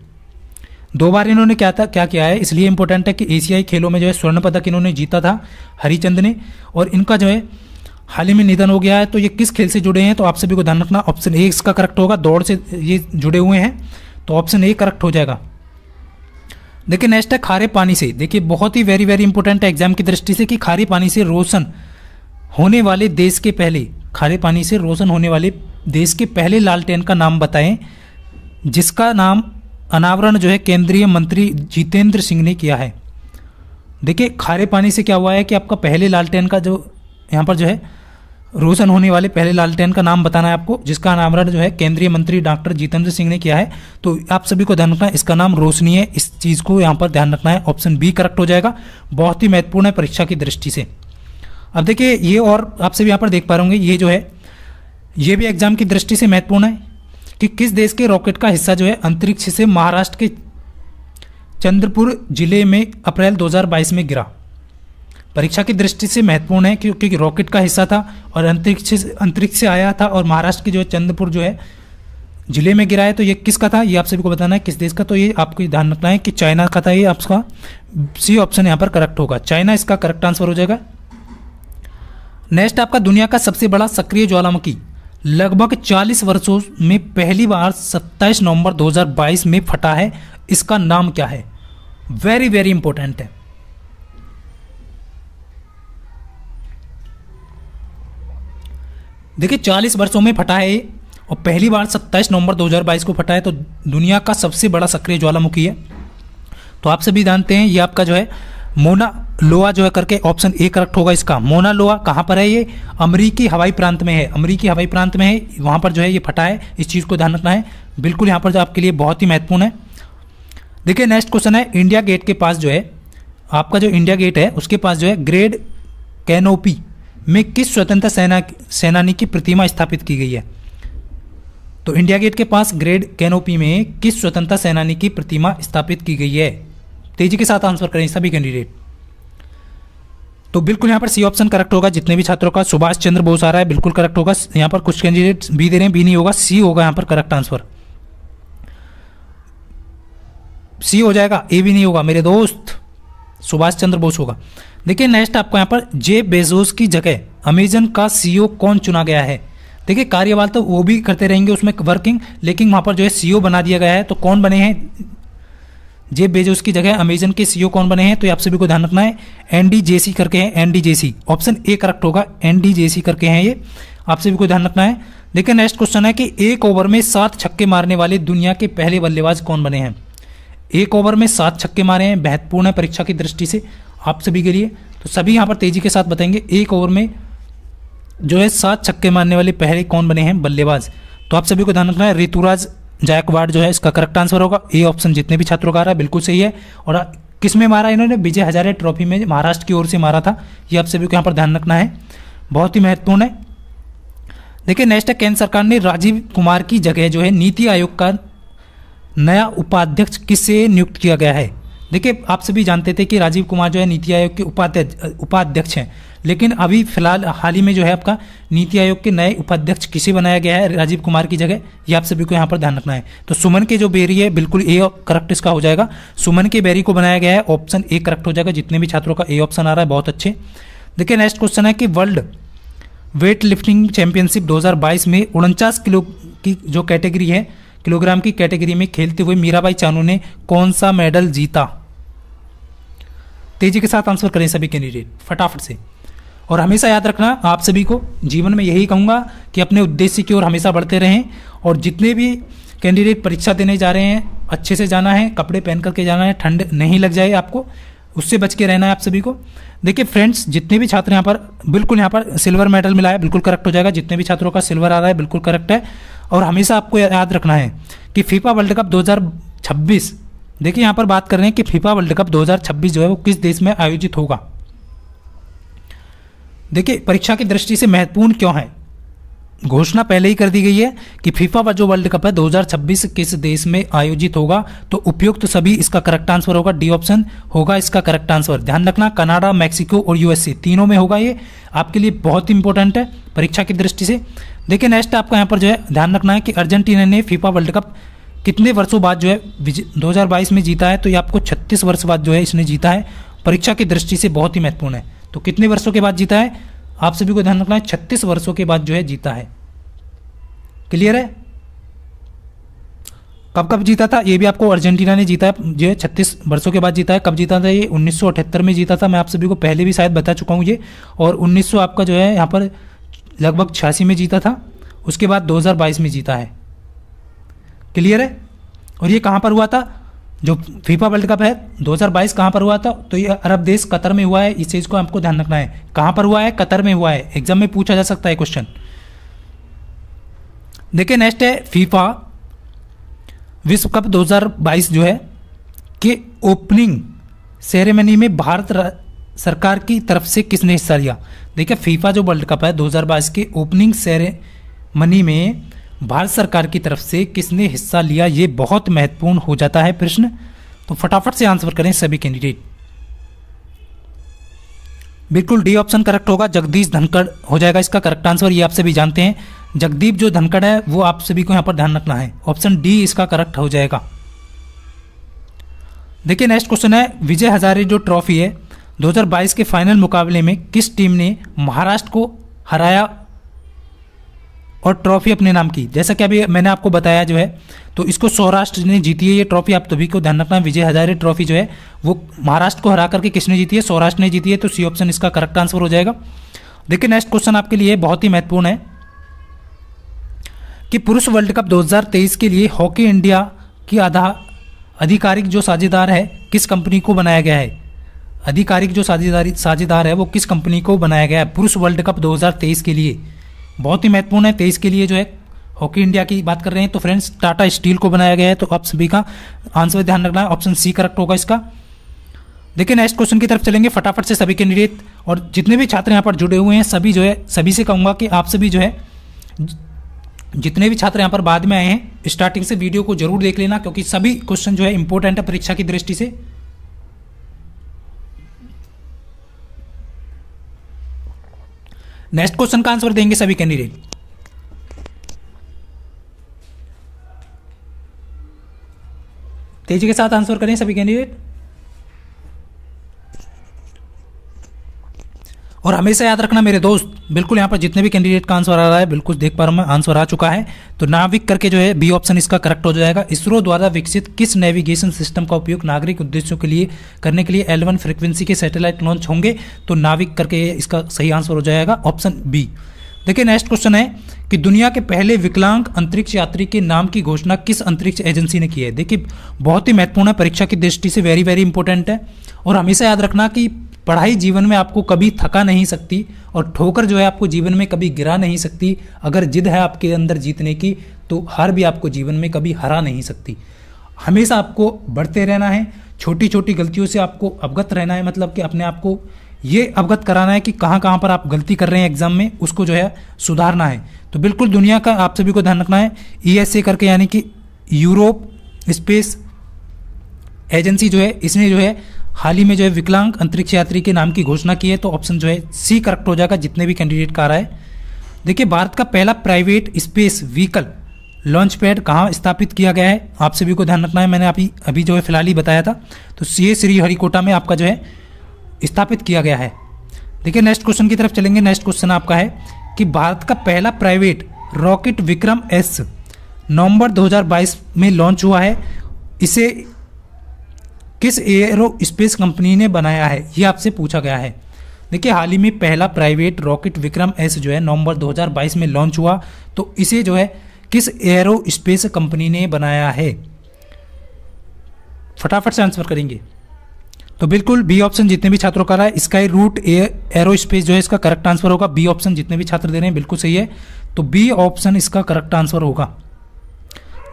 दो बार इन्होंने क्या था क्या किया है इसलिए इंपॉर्टेंट है कि एशियाई खेलों में जो है स्वर्ण पदक इन्होंने जीता था हरिचंद ने और इनका जो है हाल ही में निधन हो गया है तो ये किस खेल से जुड़े हैं तो आप सभी को ध्यान रखना ऑप्शन ए इसका करेक्ट होगा दौड़ से ये जुड़े हुए हैं तो ऑप्शन ए करेक्ट हो जाएगा देखिए नेक्स्ट है खारे पानी से देखिए बहुत ही वेरी वेरी इंपॉर्टेंट है एग्जाम की दृष्टि से कि खारे पानी से रोशन होने वाले देश के पहले खारे पानी से रोशन होने वाले देश के पहले लालटेन का नाम बताएं जिसका नाम अनावरण जो है केंद्रीय मंत्री जितेंद्र सिंह ने किया है देखिए खारे पानी से क्या हुआ है कि आपका पहले लालटेन का जो यहाँ पर जो है रोशन होने वाले पहले लालटेन का नाम बताना है आपको जिसका अनावरण जो है केंद्रीय मंत्री डॉक्टर जितेंद्र सिंह ने किया है तो आप सभी को ध्यान रखना है इसका नाम रोशनी है इस चीज़ को यहाँ पर ध्यान रखना है ऑप्शन बी करेक्ट हो जाएगा बहुत ही महत्वपूर्ण है परीक्षा की दृष्टि से अब देखिए ये और आप सभी यहाँ पर देख पा रहे होंगे ये जो है ये भी एग्जाम की दृष्टि से महत्वपूर्ण है कि किस देश के रॉकेट का हिस्सा जो है अंतरिक्ष से महाराष्ट्र के चंद्रपुर जिले में अप्रैल 2022 में गिरा परीक्षा की दृष्टि से महत्वपूर्ण है क्योंकि रॉकेट का हिस्सा था और अंतरिक्ष अंतरिक्ष से आया था और महाराष्ट्र के जो है चंद्रपुर जो है जिले में गिरा है तो ये किसका था ये आप सभी को बताना है किस देश का तो ये आपको ध्यान रखना है कि चाइना का था ये आपका सी ऑप्शन यहाँ पर करेक्ट होगा चाइना इसका करेक्ट आंसर हो जाएगा नेक्स्ट आपका दुनिया का सबसे बड़ा सक्रिय ज्वालामुखी लगभग 40 वर्षों में पहली बार 27 नवंबर 2022 में फटा है इसका नाम क्या है वेरी वेरी इंपॉर्टेंट है देखिए 40 वर्षों में फटा है और पहली बार 27 नवंबर 2022 को फटा है तो दुनिया का सबसे बड़ा सक्रिय ज्वालामुखी है तो आप सभी जानते हैं ये आपका जो है मोना लोहा जो है करके ऑप्शन ए करेक्ट होगा इसका मोना लोहा कहाँ पर है ये अमरीकी हवाई प्रांत में है अमरीकी हवाई प्रांत में है वहाँ पर जो है ये फटा है इस चीज़ को ध्यान रखना है बिल्कुल यहाँ पर जो आपके लिए बहुत ही महत्वपूर्ण है देखिए नेक्स्ट क्वेश्चन है इंडिया गेट के पास जो है आपका जो इंडिया गेट है उसके पास जो है ग्रेड कैनोपी में किस स्वतंत्रता सेना सेनानी की प्रतिमा स्थापित की गई है तो इंडिया गेट के पास ग्रेड कैनोपी में किस स्वतंत्रता सेनानी की प्रतिमा स्थापित की गई है तेजी के साथ आंसर करें सभी कैंडिडेट तो बिल्कुल यहाँ पर सी ऑप्शन करेक्ट होगा जितने भी छात्रों का सुभाष चंद्र बोस आ रहा है बिल्कुल करेक्ट होगा यहाँ पर कुछ कैंडिडेट बी दे रहे हैं बी नहीं होगा सी होगा यहाँ पर करेक्ट आंसर सी हो जाएगा ए भी नहीं होगा मेरे दोस्त सुभाष चंद्र बोस होगा देखिए नेक्स्ट आपको यहाँ पर जे बेजोस की जगह अमेजन का सीईओ e कौन चुना गया है देखिए कार्यवाल तो वो भी करते रहेंगे उसमें वर्किंग लेकिन वहाँ पर जो है सीईओ e बना दिया गया है तो कौन बने हैं जेब बेजोस की जगह अमेजन के सीईओ e कौन बने हैं तो आप सभी को ध्यान रखना है एनडीजेसी करके हैं एनडीजेसी ऑप्शन ए करेक्ट होगा एनडीजेसी करके हैं ये आप सभी को ध्यान रखना है देखिए नेक्स्ट क्वेश्चन है कि एक ओवर में सात छक्के मारने वाले दुनिया के पहले बल्लेबाज कौन बने हैं एक ओवर में सात छक्के मारे हैं महत्वपूर्ण है परीक्षा की दृष्टि से आप सभी के लिए तो सभी यहाँ पर तेजी के साथ बताएंगे एक ओवर में जो है सात छक्के मारने वाले पहले कौन बने हैं बल्लेबाज तो आप सभी को ध्यान रखना है ऋतुराज जैकवाड जो है इसका करेक्ट आंसर होगा ए ऑप्शन जितने भी छात्रों का रहा है बिल्कुल सही है और किस में मारा इन्होंने विजय हजारे ट्रॉफी में महाराष्ट्र की ओर से मारा था ये आप सभी को यहाँ पर ध्यान रखना है बहुत ही महत्वपूर्ण है देखिए नेक्स्ट है केंद्र सरकार ने राजीव कुमार की जगह जो है नीति आयोग का नया उपाध्यक्ष किससे नियुक्त किया गया है देखिए आप सभी जानते थे कि राजीव कुमार जो है नीति आयोग के उपाध्यक्ष उपाध्यक्ष हैं लेकिन अभी फिलहाल हाल ही में जो है आपका नीति आयोग के नए उपाध्यक्ष किसे बनाया गया है राजीव कुमार की जगह ये आप सभी को यहाँ पर ध्यान रखना है तो सुमन के जो बेरी है बिल्कुल ए करेक्ट इसका हो जाएगा सुमन के बेरी को बनाया गया है ऑप्शन ए करेक्ट हो जाएगा जितने भी छात्रों का ए ऑप्शन आ रहा है बहुत अच्छे देखिए नेक्स्ट क्वेश्चन है कि वर्ल्ड वेट लिफ्टिंग चैंपियनशिप 2022 में उनचास किलो की जो कैटेगरी है किलोग्राम की कैटेगरी में खेलते हुए मीराबाई चानू ने कौन सा मेडल जीता तेजी के साथ आंसर करें सभी कैंडिडेट फटाफट से और हमेशा याद रखना आप सभी को जीवन में यही कहूँगा कि अपने उद्देश्य की ओर हमेशा बढ़ते रहें और जितने भी कैंडिडेट परीक्षा देने जा रहे हैं अच्छे से जाना है कपड़े पहन करके जाना है ठंड नहीं लग जाए आपको उससे बच के रहना है आप सभी को देखिए फ्रेंड्स जितने भी छात्र यहाँ पर बिल्कुल यहाँ पर सिल्वर मेडल मिला है बिल्कुल करेक्ट हो जाएगा जितने भी छात्रों का सिल्वर आ रहा है बिल्कुल करेक्ट है और हमेशा आपको याद रखना है कि फीफा वर्ल्ड कप 2026 देखिए यहाँ पर बात कर रहे हैं कि फीफा वर्ल्ड कप 2026 जो है वो किस देश में आयोजित होगा देखिए परीक्षा की दृष्टि से महत्वपूर्ण क्यों है घोषणा पहले ही कर दी गई है कि फीफा का जो वर्ल्ड कप है 2026 किस देश में आयोजित होगा तो उपयुक्त तो सभी इसका करेक्ट आंसर होगा डी ऑप्शन होगा इसका करेक्ट आंसर ध्यान रखना कनाडा मैक्सिको और यूएसए तीनों में होगा ये आपके लिए बहुत इंपॉर्टेंट है परीक्षा की दृष्टि से देखिए नेक्स्ट आपका यहाँ पर जो है ध्यान रखना है कि अर्जेंटीना ने फीफा वर्ल्ड कप कितने वर्षों बाद जो है 2022 में जीता है तो ये आपको 36 वर्ष बाद जो है इसने जीता है परीक्षा की दृष्टि से बहुत ही महत्वपूर्ण है तो कितने वर्षों के बाद जीता है आप सभी को ध्यान रखना है छत्तीस वर्षों के बाद जो है जीता है क्लियर है कब कब जीता था ये भी आपको अर्जेंटीना ने जीता है जो है छत्तीस वर्षों के बाद जीता है कब जीता था ये 1978 में जीता था मैं आप सभी को पहले भी शायद बता चुका हूँ ये और 1900 आपका जो है यहाँ पर लगभग छियासी में जीता था उसके बाद 2022 में जीता है क्लियर है और ये कहाँ पर हुआ था जो फीफा वर्ल्ड कप है 2022 कहाँ पर हुआ था तो ये अरब देश कतर में हुआ है इस चीज़ को आपको ध्यान रखना है कहाँ पर हुआ है कतर में हुआ है एग्जाम में पूछा जा सकता है क्वेश्चन देखिए नेक्स्ट है फीफा विश्व कप 2022 जो है के ओपनिंग सेरेमनी में भारत सरकार की तरफ से किसने हिस्सा लिया देखिए फीफा जो वर्ल्ड कप है 2022 के ओपनिंग सेरेमनी में भारत सरकार की तरफ से किसने हिस्सा लिया ये बहुत महत्वपूर्ण हो जाता है प्रश्न तो फटाफट से आंसर करें सभी कैंडिडेट बिल्कुल डी ऑप्शन करेक्ट होगा जगदीश धनखड़ हो जाएगा इसका करेक्ट आंसर ये आप सभी जानते हैं जगदीप जो धनखड़ है वो आप सभी को यहाँ पर ध्यान रखना है ऑप्शन डी इसका करेक्ट हो जाएगा देखिए नेक्स्ट क्वेश्चन है विजय हजारे जो ट्रॉफी है 2022 के फाइनल मुकाबले में किस टीम ने महाराष्ट्र को हराया और ट्रॉफी अपने नाम की जैसा कि अभी मैंने आपको बताया जो है तो इसको सौराष्ट्र ने जीती है ये ट्रॉफी आप सभी को ध्यान रखना विजय हजारे ट्रॉफी जो है वो महाराष्ट्र को हरा करके किसने जीती है सौराष्ट्र ने जीती है तो सी ऑप्शन इसका करेक्ट आंसर हो जाएगा देखिए नेक्स्ट क्वेश्चन आपके लिए बहुत ही महत्वपूर्ण है कि पुरुष वर्ल्ड कप 2023 के लिए हॉकी इंडिया की आधा आधिकारिक जो साझेदार है किस कंपनी को बनाया गया है आधिकारिक जो साझेदारी साझेदार है वो किस कंपनी को बनाया गया है पुरुष वर्ल्ड कप 2023 के लिए बहुत ही महत्वपूर्ण है तेईस के लिए जो है हॉकी इंडिया की बात कर रहे हैं तो फ्रेंड्स टाटा स्टील को बनाया गया है तो आप सभी का आंसर ध्यान रखना है ऑप्शन सी करेक्ट होगा इसका देखिए नेक्स्ट क्वेश्चन की तरफ चलेंगे फटाफट से सभी कैंडिडेट और जितने भी छात्र यहाँ पर जुड़े हुए हैं सभी जो है सभी से कहूँगा कि आप सभी जो है जितने भी छात्र यहाँ पर बाद में आए हैं स्टार्टिंग से वीडियो को जरूर देख लेना क्योंकि सभी क्वेश्चन जो है इंपॉर्टेंट है परीक्षा की दृष्टि से नेक्स्ट क्वेश्चन का आंसर देंगे सभी कैंडिडेट तेजी के साथ आंसर करें सभी कैंडिडेट और हमेशा याद रखना मेरे दोस्त बिल्कुल यहाँ पर जितने भी कैंडिडेट का आंसर आ रहा है बिल्कुल देख पा रहा हूँ आंसर आ चुका है तो नाविक करके जो है बी ऑप्शन इसका करेक्ट हो जाएगा इसरो द्वारा विकसित किस नेविगेशन सिस्टम का उपयोग नागरिक उद्देश्यों के लिए करने के लिए एलेवन फ्रिक्वेंसी के सैटेलाइट लॉन्च होंगे तो नाविक करके इसका सही आंसर हो जाएगा ऑप्शन बी देखिए नेक्स्ट क्वेश्चन है कि दुनिया के पहले विकलांग अंतरिक्ष यात्री के नाम की घोषणा किस अंतरिक्ष एजेंसी ने की है देखिए बहुत ही महत्वपूर्ण है परीक्षा की दृष्टि से वेरी वेरी इंपॉर्टेंट है और हमेशा याद रखना कि पढ़ाई जीवन में आपको कभी थका नहीं सकती और ठोकर जो है आपको जीवन में कभी गिरा नहीं सकती अगर जिद है आपके अंदर जीतने की तो हार भी आपको जीवन में कभी हरा नहीं सकती हमेशा आपको बढ़ते रहना है छोटी छोटी गलतियों से आपको अवगत रहना है मतलब कि अपने आप को ये अवगत कराना है कि कहाँ कहाँ पर आप गलती कर रहे हैं एग्जाम में उसको जो है सुधारना है तो बिल्कुल दुनिया का आप सभी को ध्यान रखना है ई e करके यानी कि यूरोप स्पेस एजेंसी जो है इसने जो है हाल ही में जो है विकलांग अंतरिक्ष यात्री के नाम की घोषणा की है तो ऑप्शन जो है सी करेक्ट हो जाएगा जितने भी कैंडिडेट का आ रहा है देखिए भारत का पहला private space vehicle launch pad कहाँ स्थापित किया गया है आप सभी को ध्यान रखना है मैंने अभी अभी जो है फिलहाल ही बताया था तो सी ए श्रीहरिकोटा में आपका जो है स्थापित किया गया है देखिए नेक्स्ट क्वेश्चन की तरफ चलेंगे नेक्स्ट क्वेश्चन आपका है कि भारत का पहला प्राइवेट रॉकेट विक्रम एस नवंबर 2022 में लॉन्च हुआ है इसे किस एयरो स्पेस कंपनी ने बनाया है ये आपसे पूछा गया है देखिए हाल ही में पहला प्राइवेट रॉकेट विक्रम एस जो है नवंबर 2022 में लॉन्च हुआ तो इसे जो है किस एयरो स्पेस कंपनी ने बनाया है फटाफट से आंसर करेंगे तो बिल्कुल बी ऑप्शन जितने भी छात्रों का रहा है स्काई रूट एयरो स्पेस जो है इसका करेक्ट आंसर होगा बी ऑप्शन जितने भी छात्र दे रहे हैं बिल्कुल सही है तो बी ऑप्शन इसका करेक्ट आंसर होगा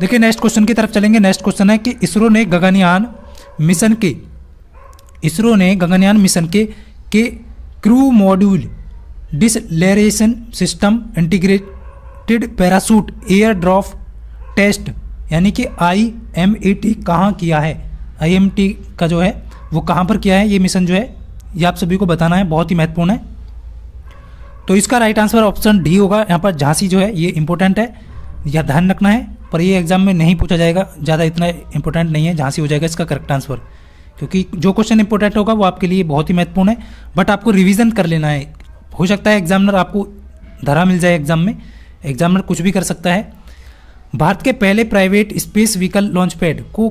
देखिए नेक्स्ट क्वेश्चन की तरफ चलेंगे नेक्स्ट क्वेश्चन है कि इसरो ने गगनयान मिशन के इसरो ने गगनयान मिशन के के crew module deceleration system integrated parachute air drop test यानी कि आई एम ई टी कहाँ किया है आई एम टी का जो है वो कहाँ पर किया है ये मिशन जो है ये आप सभी को बताना है बहुत ही महत्वपूर्ण है तो इसका राइट आंसर ऑप्शन डी होगा यहाँ पर झांसी जो है ये इंपॉर्टेंट है यह ध्यान रखना है पर ये एग्जाम में नहीं पूछा जाएगा ज़्यादा इतना इंपॉर्टेंट नहीं है जहाँ से हो जाएगा इसका करेक्ट आंसर क्योंकि जो क्वेश्चन इंपॉर्टेंट होगा वो आपके लिए बहुत ही महत्वपूर्ण है बट आपको रिविजन कर लेना है हो सकता है एग्जामिनर आपको धरा मिल जाए एग्जाम में एग्जामिनर कुछ भी कर सकता है भारत के पहले private space vehicle launch pad को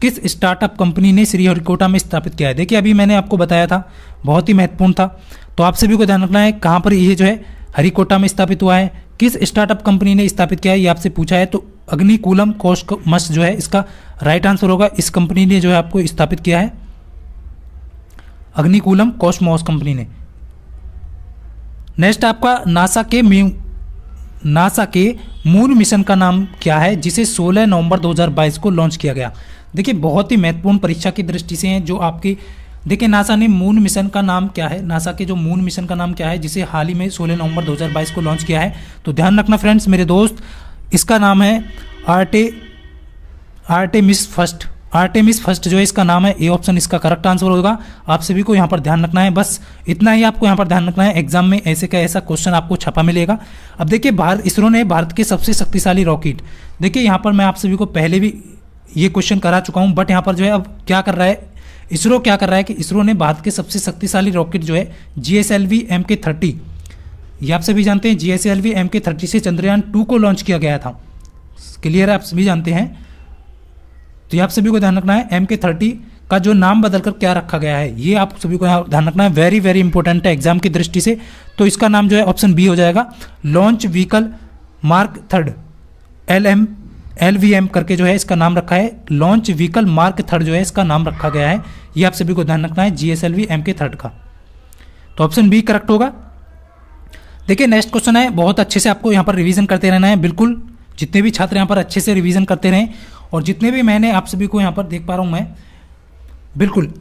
किस स्टार्टअप कंपनी ने श्रीहरिकोटा में स्थापित किया है देखिए अभी मैंने आपको बताया था बहुत ही महत्वपूर्ण था तो आप सभी को ध्यान रखना है कहाँ पर ये जो है हरिकोटा में स्थापित हुआ है किस स्टार्टअप कंपनी ने स्थापित किया है ये आपसे पूछा है तो अग्निकूलम कोश मस्ट जो है इसका राइट आंसर होगा इस कंपनी ने जो है आपको स्थापित किया है अग्निकूलम कॉस्मोस कंपनी ने नेक्स्ट आपका नासा के नासा के मून मिशन का नाम क्या है जिसे 16 नवंबर 2022 को लॉन्च किया गया देखिए बहुत ही महत्वपूर्ण परीक्षा की दृष्टि से हैं जो आपकी देखिए नासा ने मून मिशन का नाम क्या है नासा के जो मून मिशन का नाम क्या है जिसे हाल ही में 16 नवंबर 2022 को लॉन्च किया है तो ध्यान रखना फ्रेंड्स मेरे दोस्त इसका नाम है आर्टे आर्टेमिस फर्स्ट आर्टेमिस फर्स्ट जो है इसका नाम है ए ऑप्शन इसका करेक्ट आंसर होगा आप सभी को यहाँ पर ध्यान रखना है बस इतना ही आपको यहाँ पर ध्यान रखना है एग्जाम में ऐसे का ऐसा क्वेश्चन आपको छपा मिलेगा अब देखिए भारत इसरो ने भारत के सबसे शक्तिशाली रॉकेट देखिए यहाँ पर मैं आप सभी को पहले भी ये क्वेश्चन करा चुका हूँ बट यहाँ पर जो है अब क्या कर रहा है इसरो क्या कर रहा है कि इसरो ने भारत के सबसे शक्तिशाली रॉकेट जो है G S L V M K thirty ये आप सभी जानते हैं G S L V M K thirty से चंद्रयान टू को लॉन्च किया गया था क्लियर है आप सभी जानते हैं तो ये आप सभी को ध्यान रखना है एम के थर्टी का जो नाम बदलकर क्या रखा गया है ये आप सभी को ध्यान रखना है वेरी वेरी इंपॉर्टेंट है एग्जाम की दृष्टि से तो इसका नाम जो है ऑप्शन बी हो जाएगा launch vehicle mark third L M L करके जो है इसका नाम रखा है लॉन्च व्हीकल मार्क थर्ड जो है इसका नाम रखा गया है ये आप सभी को ध्यान रखना है G S M K third का तो ऑप्शन बी करेक्ट होगा देखिए नेक्स्ट क्वेश्चन है बहुत अच्छे से आपको यहाँ पर रिवीजन करते रहना है बिल्कुल जितने भी छात्र यहाँ पर अच्छे से रिवीजन करते रहें और जितने भी मैंने आप सभी को यहाँ पर देख पा रहा हूँ मैं बिल्कुल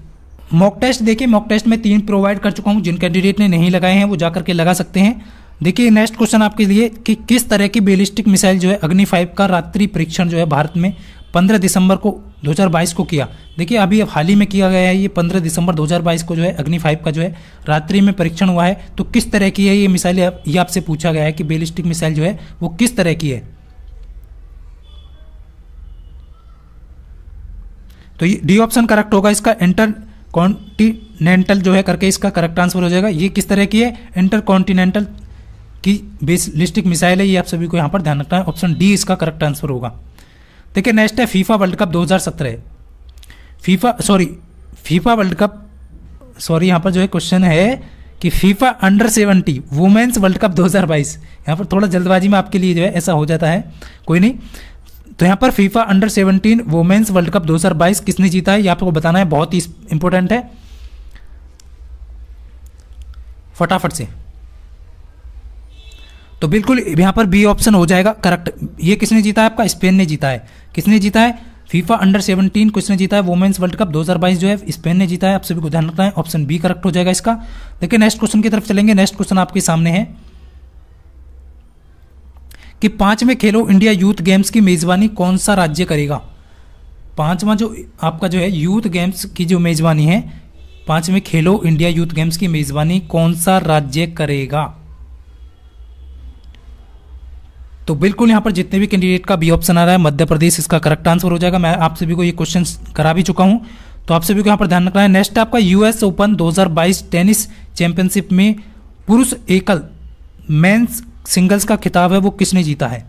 मॉक टेस्ट देखिए मॉक टेस्ट में तीन प्रोवाइड कर चुका हूँ जिन कैंडिडेट ने नहीं लगाए हैं वो जा करके लगा सकते हैं देखिए नेक्स्ट क्वेश्चन आपके लिए कि किस तरह की बेलिस्टिक मिसाइल जो है अग्नि फाइव का रात्रि परीक्षण जो है भारत में 15 दिसंबर को 2022 को किया देखिए अभी हाल ही में किया गया है ये 15 दिसंबर 2022 को जो है अग्नि फाइव का जो है रात्रि में परीक्षण हुआ है तो किस तरह की है ये मिसाइल ये आपसे पूछा गया है कि बेलिस्टिक मिसाइल जो है वो किस तरह की है तो ये डी ऑप्शन करेक्ट होगा इसका इंटर कॉन्टिनेंटल जो है करके इसका करेक्ट आंसर हो जाएगा ये किस तरह की है इंटर कॉन्टिनेंटल कि बेसलिस्टिक मिसाइल है ये आप सभी को यहाँ पर ध्यान रखना है ऑप्शन डी इसका करेक्ट आंसर होगा देखिए नेक्स्ट है FIFA world cup 2017 FIFA sorry FIFA world cup sorry यहाँ पर जो है क्वेश्चन है कि FIFA under seventy women's world cup 2022 यहाँ पर थोड़ा जल्दबाजी में आपके लिए जो है ऐसा हो जाता है कोई नहीं तो यहाँ पर FIFA under seventeen women's world cup 2022 किसने जीता है ये आपको बताना है बहुत ही इंपॉर्टेंट है फटाफट से तो बिल्कुल यहाँ पर बी ऑप्शन हो जाएगा करेक्ट ये किसने जीता है आपका स्पेन ने जीता है किसने जीता है फीफा अंडर 17 किसने जीता है वुमेन्स वर्ल्ड कप 2022 जो है स्पेन ने जीता है आप सभी को ध्यान रखना है ऑप्शन बी करेक्ट हो जाएगा इसका देखिए नेक्स्ट क्वेश्चन की तरफ चलेंगे नेक्स्ट क्वेश्चन आपके सामने है कि पांचवें खेलो इंडिया यूथ गेम्स की मेजबानी कौन सा राज्य करेगा पांचवा जो आपका जो है यूथ गेम्स की जो मेजबानी है पांचवें खेलो इंडिया यूथ गेम्स की मेजबानी कौन सा राज्य करेगा तो बिल्कुल यहाँ पर जितने भी कैंडिडेट का बी ऑप्शन आ रहा है मध्य प्रदेश इसका करेक्ट आंसर हो जाएगा मैं आप सभी को ये क्वेश्चन करा भी चुका हूँ तो आप सभी को यहाँ पर ध्यान रखना है नेक्स्ट आपका यूएस ओपन 2022 टेनिस चैंपियनशिप में पुरुष एकल मेंस सिंगल्स का खिताब है वो किसने जीता है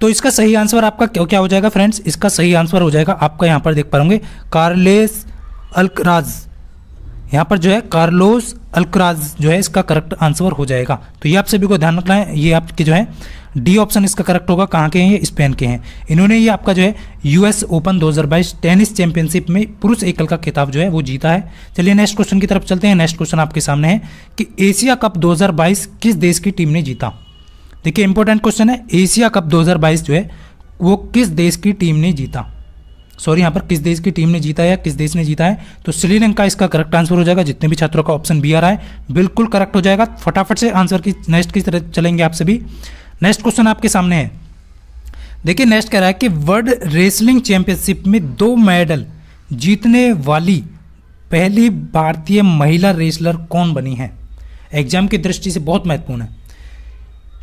तो इसका सही आंसर आपका क्या क्या हो जाएगा फ्रेंड्स इसका सही आंसर हो जाएगा आपका यहाँ पर देख पाओगे कार्लेस अल्कराज यहाँ पर जो है कार्लोस अल्क्राज जो है इसका करेक्ट आंसर हो जाएगा तो ये आप सभी को ध्यान रखना है ये आपके जो है डी ऑप्शन इसका करेक्ट होगा कहाँ के हैं स्पेन के हैं इन्होंने ये आपका जो है यूएस ओपन 2022 टेनिस चैंपियनशिप में पुरुष एकल का खिताब जो है वो जीता है चलिए नेक्स्ट क्वेश्चन की तरफ चलते हैं नेक्स्ट क्वेश्चन आपके सामने है कि एशिया कप दो किस देश की टीम ने जीता देखिए इंपॉर्टेंट क्वेश्चन है एशिया कप दो जो है वो किस देश की टीम ने जीता सॉरी यहाँ पर किस देश की टीम ने जीता है किस देश ने जीता है तो श्रीलंका इसका करेक्ट आंसर हो जाएगा जितने भी छात्रों का ऑप्शन बी आ रहा है बिल्कुल करेक्ट हो जाएगा फटाफट से आंसर की नेक्स्ट की तरह चलेंगे आप सभी नेक्स्ट क्वेश्चन आपके सामने है देखिए नेक्स्ट कह रहा है कि वर्ल्ड रेसलिंग चैंपियनशिप में दो मेडल जीतने वाली पहली भारतीय महिला रेसलर कौन बनी है एग्जाम की दृष्टि से बहुत महत्वपूर्ण है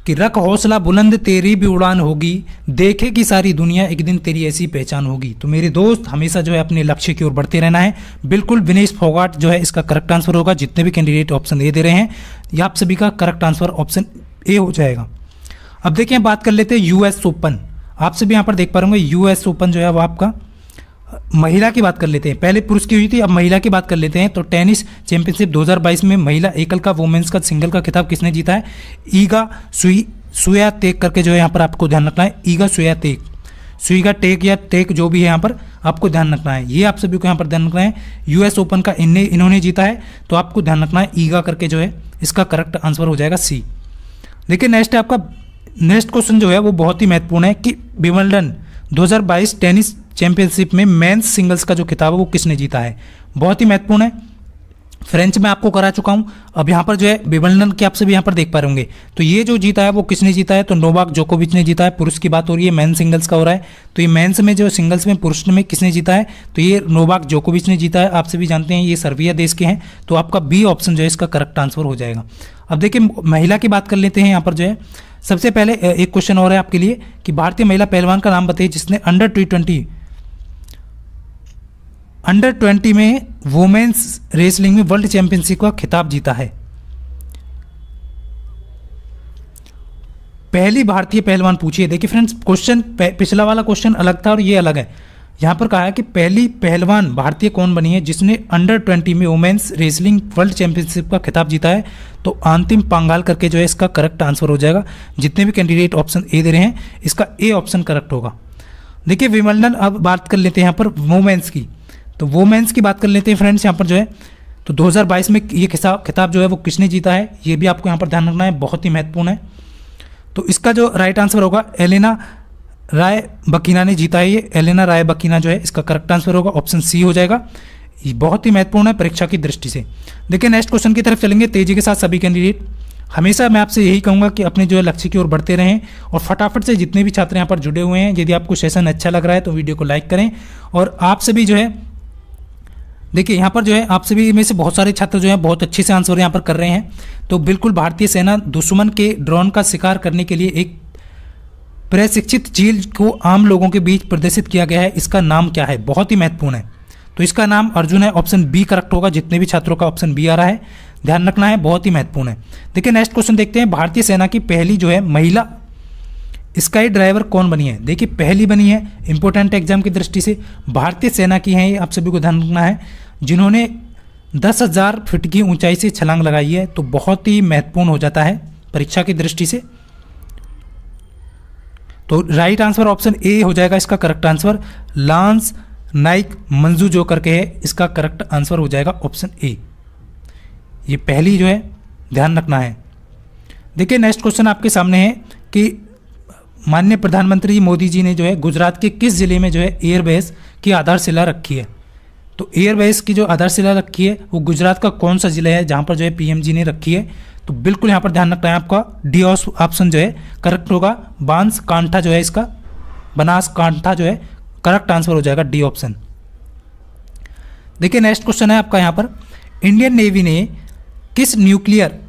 कि रख हौसला बुलंद तेरी भी उड़ान होगी देखे कि सारी दुनिया एक दिन तेरी ऐसी पहचान होगी तो मेरे दोस्त हमेशा जो है अपने लक्ष्य की ओर बढ़ते रहना है बिल्कुल विनेश फोगाट जो है इसका करेक्ट आंसर होगा जितने भी कैंडिडेट ऑप्शन ए दे रहे हैं या आप सभी का करेक्ट आंसर ऑप्शन ए हो जाएगा अब देखिए बात कर लेते हैं यूएस ओपन आप सभी यहाँ पर देख पा रहे यूएस ओपन जो है वो आपका महिला की बात कर लेते हैं पहले पुरुष की हुई थी अब महिला की बात कर लेते हैं तो टेनिस चैंपियनशिप 2022 में महिला एकल का वुमेन्स का सिंगल का खिताब किसने जीता है ईगा सुई सुया तेक करके जो है यहाँ पर आपको ध्यान रखना है ईगा सुया तेक सुईगा टेक या टेक जो भी है यहाँ पर आपको ध्यान रखना है ये आप सभी को यहाँ पर ध्यान रखना है यूएस ओपन का इन इन्होंने जीता है तो आपको ध्यान रखना है ईगा करके जो है इसका करेक्ट आंसर हो जाएगा सी देखिए नेक्स्ट है आपका नेक्स्ट क्वेश्चन जो है वो बहुत ही महत्वपूर्ण है कि विमल्डन 2022 टेनिस चैंपियनशिप में मेंस सिंगल्स का जो खिताब है वो किसने जीता है बहुत ही महत्वपूर्ण है फ्रेंच में आपको करा चुका हूं अब यहां पर जो है विवंडन के आप सभी यहाँ पर देख पा रहे होंगे तो ये जो जीता है वो किसने जीता है तो नोवाक जोकोविच ने जीता है पुरुष की बात हो रही है मैन सिंगल्स का हो रहा है तो ये मैंस में जो सिंगल्स में पुरुष में किसने जीता है तो ये नोवाक जोकोविच ने जीता है आप सभी जानते हैं ये सर्विया देश के हैं तो आपका बी ऑप्शन जो है इसका करेक्ट आंसर हो जाएगा अब देखिए महिला की बात कर लेते हैं यहाँ पर जो है सबसे पहले एक क्वेश्चन और है आपके लिए कि भारतीय महिला पहलवान का नाम बताइए जिसने under T twenty under twenty में वुमेन्स रेसलिंग में वर्ल्ड चैंपियनशिप का खिताब जीता है पहली भारतीय पहलवान पूछिए देखिए फ्रेंड्स क्वेश्चन पिछला वाला क्वेश्चन अलग था और ये अलग है यहाँ पर कहा है कि पहली पहलवान भारतीय कौन बनी है जिसने अंडर ट्वेंटी में वुमेन्स रेसलिंग वर्ल्ड चैंपियनशिप का खिताब जीता है तो अंतिम पांगाल करके जो है इसका करेक्ट आंसर हो जाएगा जितने भी कैंडिडेट ऑप्शन ए दे रहे हैं इसका ए ऑप्शन करेक्ट होगा देखिए विमंडन अब बात कर लेते हैं यहाँ पर वुमेन्स की तो वुमेन्स की बात कर लेते हैं फ्रेंड्स यहाँ पर जो है तो 2022 में ये खिताब जो है वो किसने जीता है ये भी आपको यहाँ पर ध्यान रखना है बहुत ही महत्वपूर्ण है तो इसका जो राइट आंसर होगा एलेना राय बकीना ने जीता है ये एलेना राय बकीना जो है इसका करेक्ट आंसर होगा ऑप्शन सी हो जाएगा ये बहुत ही महत्वपूर्ण है परीक्षा की दृष्टि से देखिए नेक्स्ट क्वेश्चन की तरफ चलेंगे तेजी के साथ सभी कैंडिडेट हमेशा मैं आपसे यही कहूंगा कि अपने जो है लक्ष्य की ओर बढ़ते रहें और फटाफट से जितने भी छात्र यहाँ पर जुड़े हुए हैं यदि आपको सेशन अच्छा लग रहा है तो वीडियो को लाइक करें और आपसे भी जो है देखिए यहाँ पर जो है आपसे भी में से बहुत सारे छात्र जो हैं बहुत अच्छे से आंसर यहाँ पर कर रहे हैं तो बिल्कुल भारतीय सेना दुश्मन के ड्रोन का शिकार करने के लिए एक प्रशिक्षित झील को आम लोगों के बीच प्रदर्शित किया गया है इसका नाम क्या है बहुत ही महत्वपूर्ण है तो इसका नाम अर्जुन है ऑप्शन बी करेक्ट होगा जितने भी छात्रों का ऑप्शन बी आ रहा है ध्यान रखना है बहुत ही महत्वपूर्ण है देखिए नेक्स्ट क्वेश्चन देखते हैं भारतीय सेना की पहली जो है महिला स्काई ड्राइवर कौन बनी है देखिए पहली बनी है इंपॉर्टेंट एग्जाम की दृष्टि से भारतीय सेना की है ये आप सभी को ध्यान रखना है जिन्होंने दस हज़ार फिट की ऊंचाई से छलांग लगाई है तो बहुत ही महत्वपूर्ण हो जाता है परीक्षा की दृष्टि से तो राइट आंसर ऑप्शन ए हो जाएगा इसका correct answer lance Naik Manju जो करके है इसका करेक्ट आंसर हो जाएगा ऑप्शन ए ये पहली जो है ध्यान रखना है देखिए नेक्स्ट क्वेश्चन आपके सामने है कि माननीय प्रधानमंत्री मोदी जी ने जो है गुजरात के किस जिले में जो है एयरबेस की आधारशिला रखी है तो एयरबेस की जो आधारशिला रखी है वो गुजरात का कौन सा जिला है जहाँ पर जो है पीएम जी ने रखी है तो बिल्कुल यहाँ पर ध्यान रखना है आपका डी ऑप्शन जो है करेक्ट होगा बांस कांठा जो है इसका बनास कांठा जो है करेक्ट आंसर हो जाएगा डी ऑप्शन देखिए नेक्स्ट क्वेश्चन है आपका यहाँ पर इंडियन नेवी ने किस न्यूक्लियर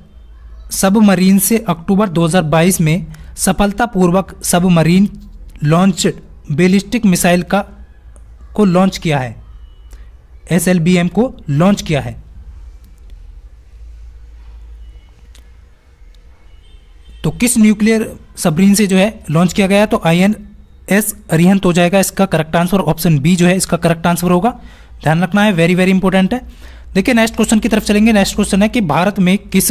सबमरीन से अक्टूबर 2022 में सफलतापूर्वक सबमरीन लॉन्च बेलिस्टिक मिसाइल का को लॉन्च किया है एस को लॉन्च किया है तो किस न्यूक्लियर सबरीन से जो है लॉन्च किया गया तो आई एन एस अरिहंत हो जाएगा इसका करेक्ट आंसर ऑप्शन बी जो है इसका करेक्ट आंसर होगा ध्यान रखना है वेरी वेरी इंपॉर्टेंट है देखिए नेक्स्ट क्वेश्चन की तरफ चलेंगे नेक्स्ट क्वेश्चन है कि भारत में किस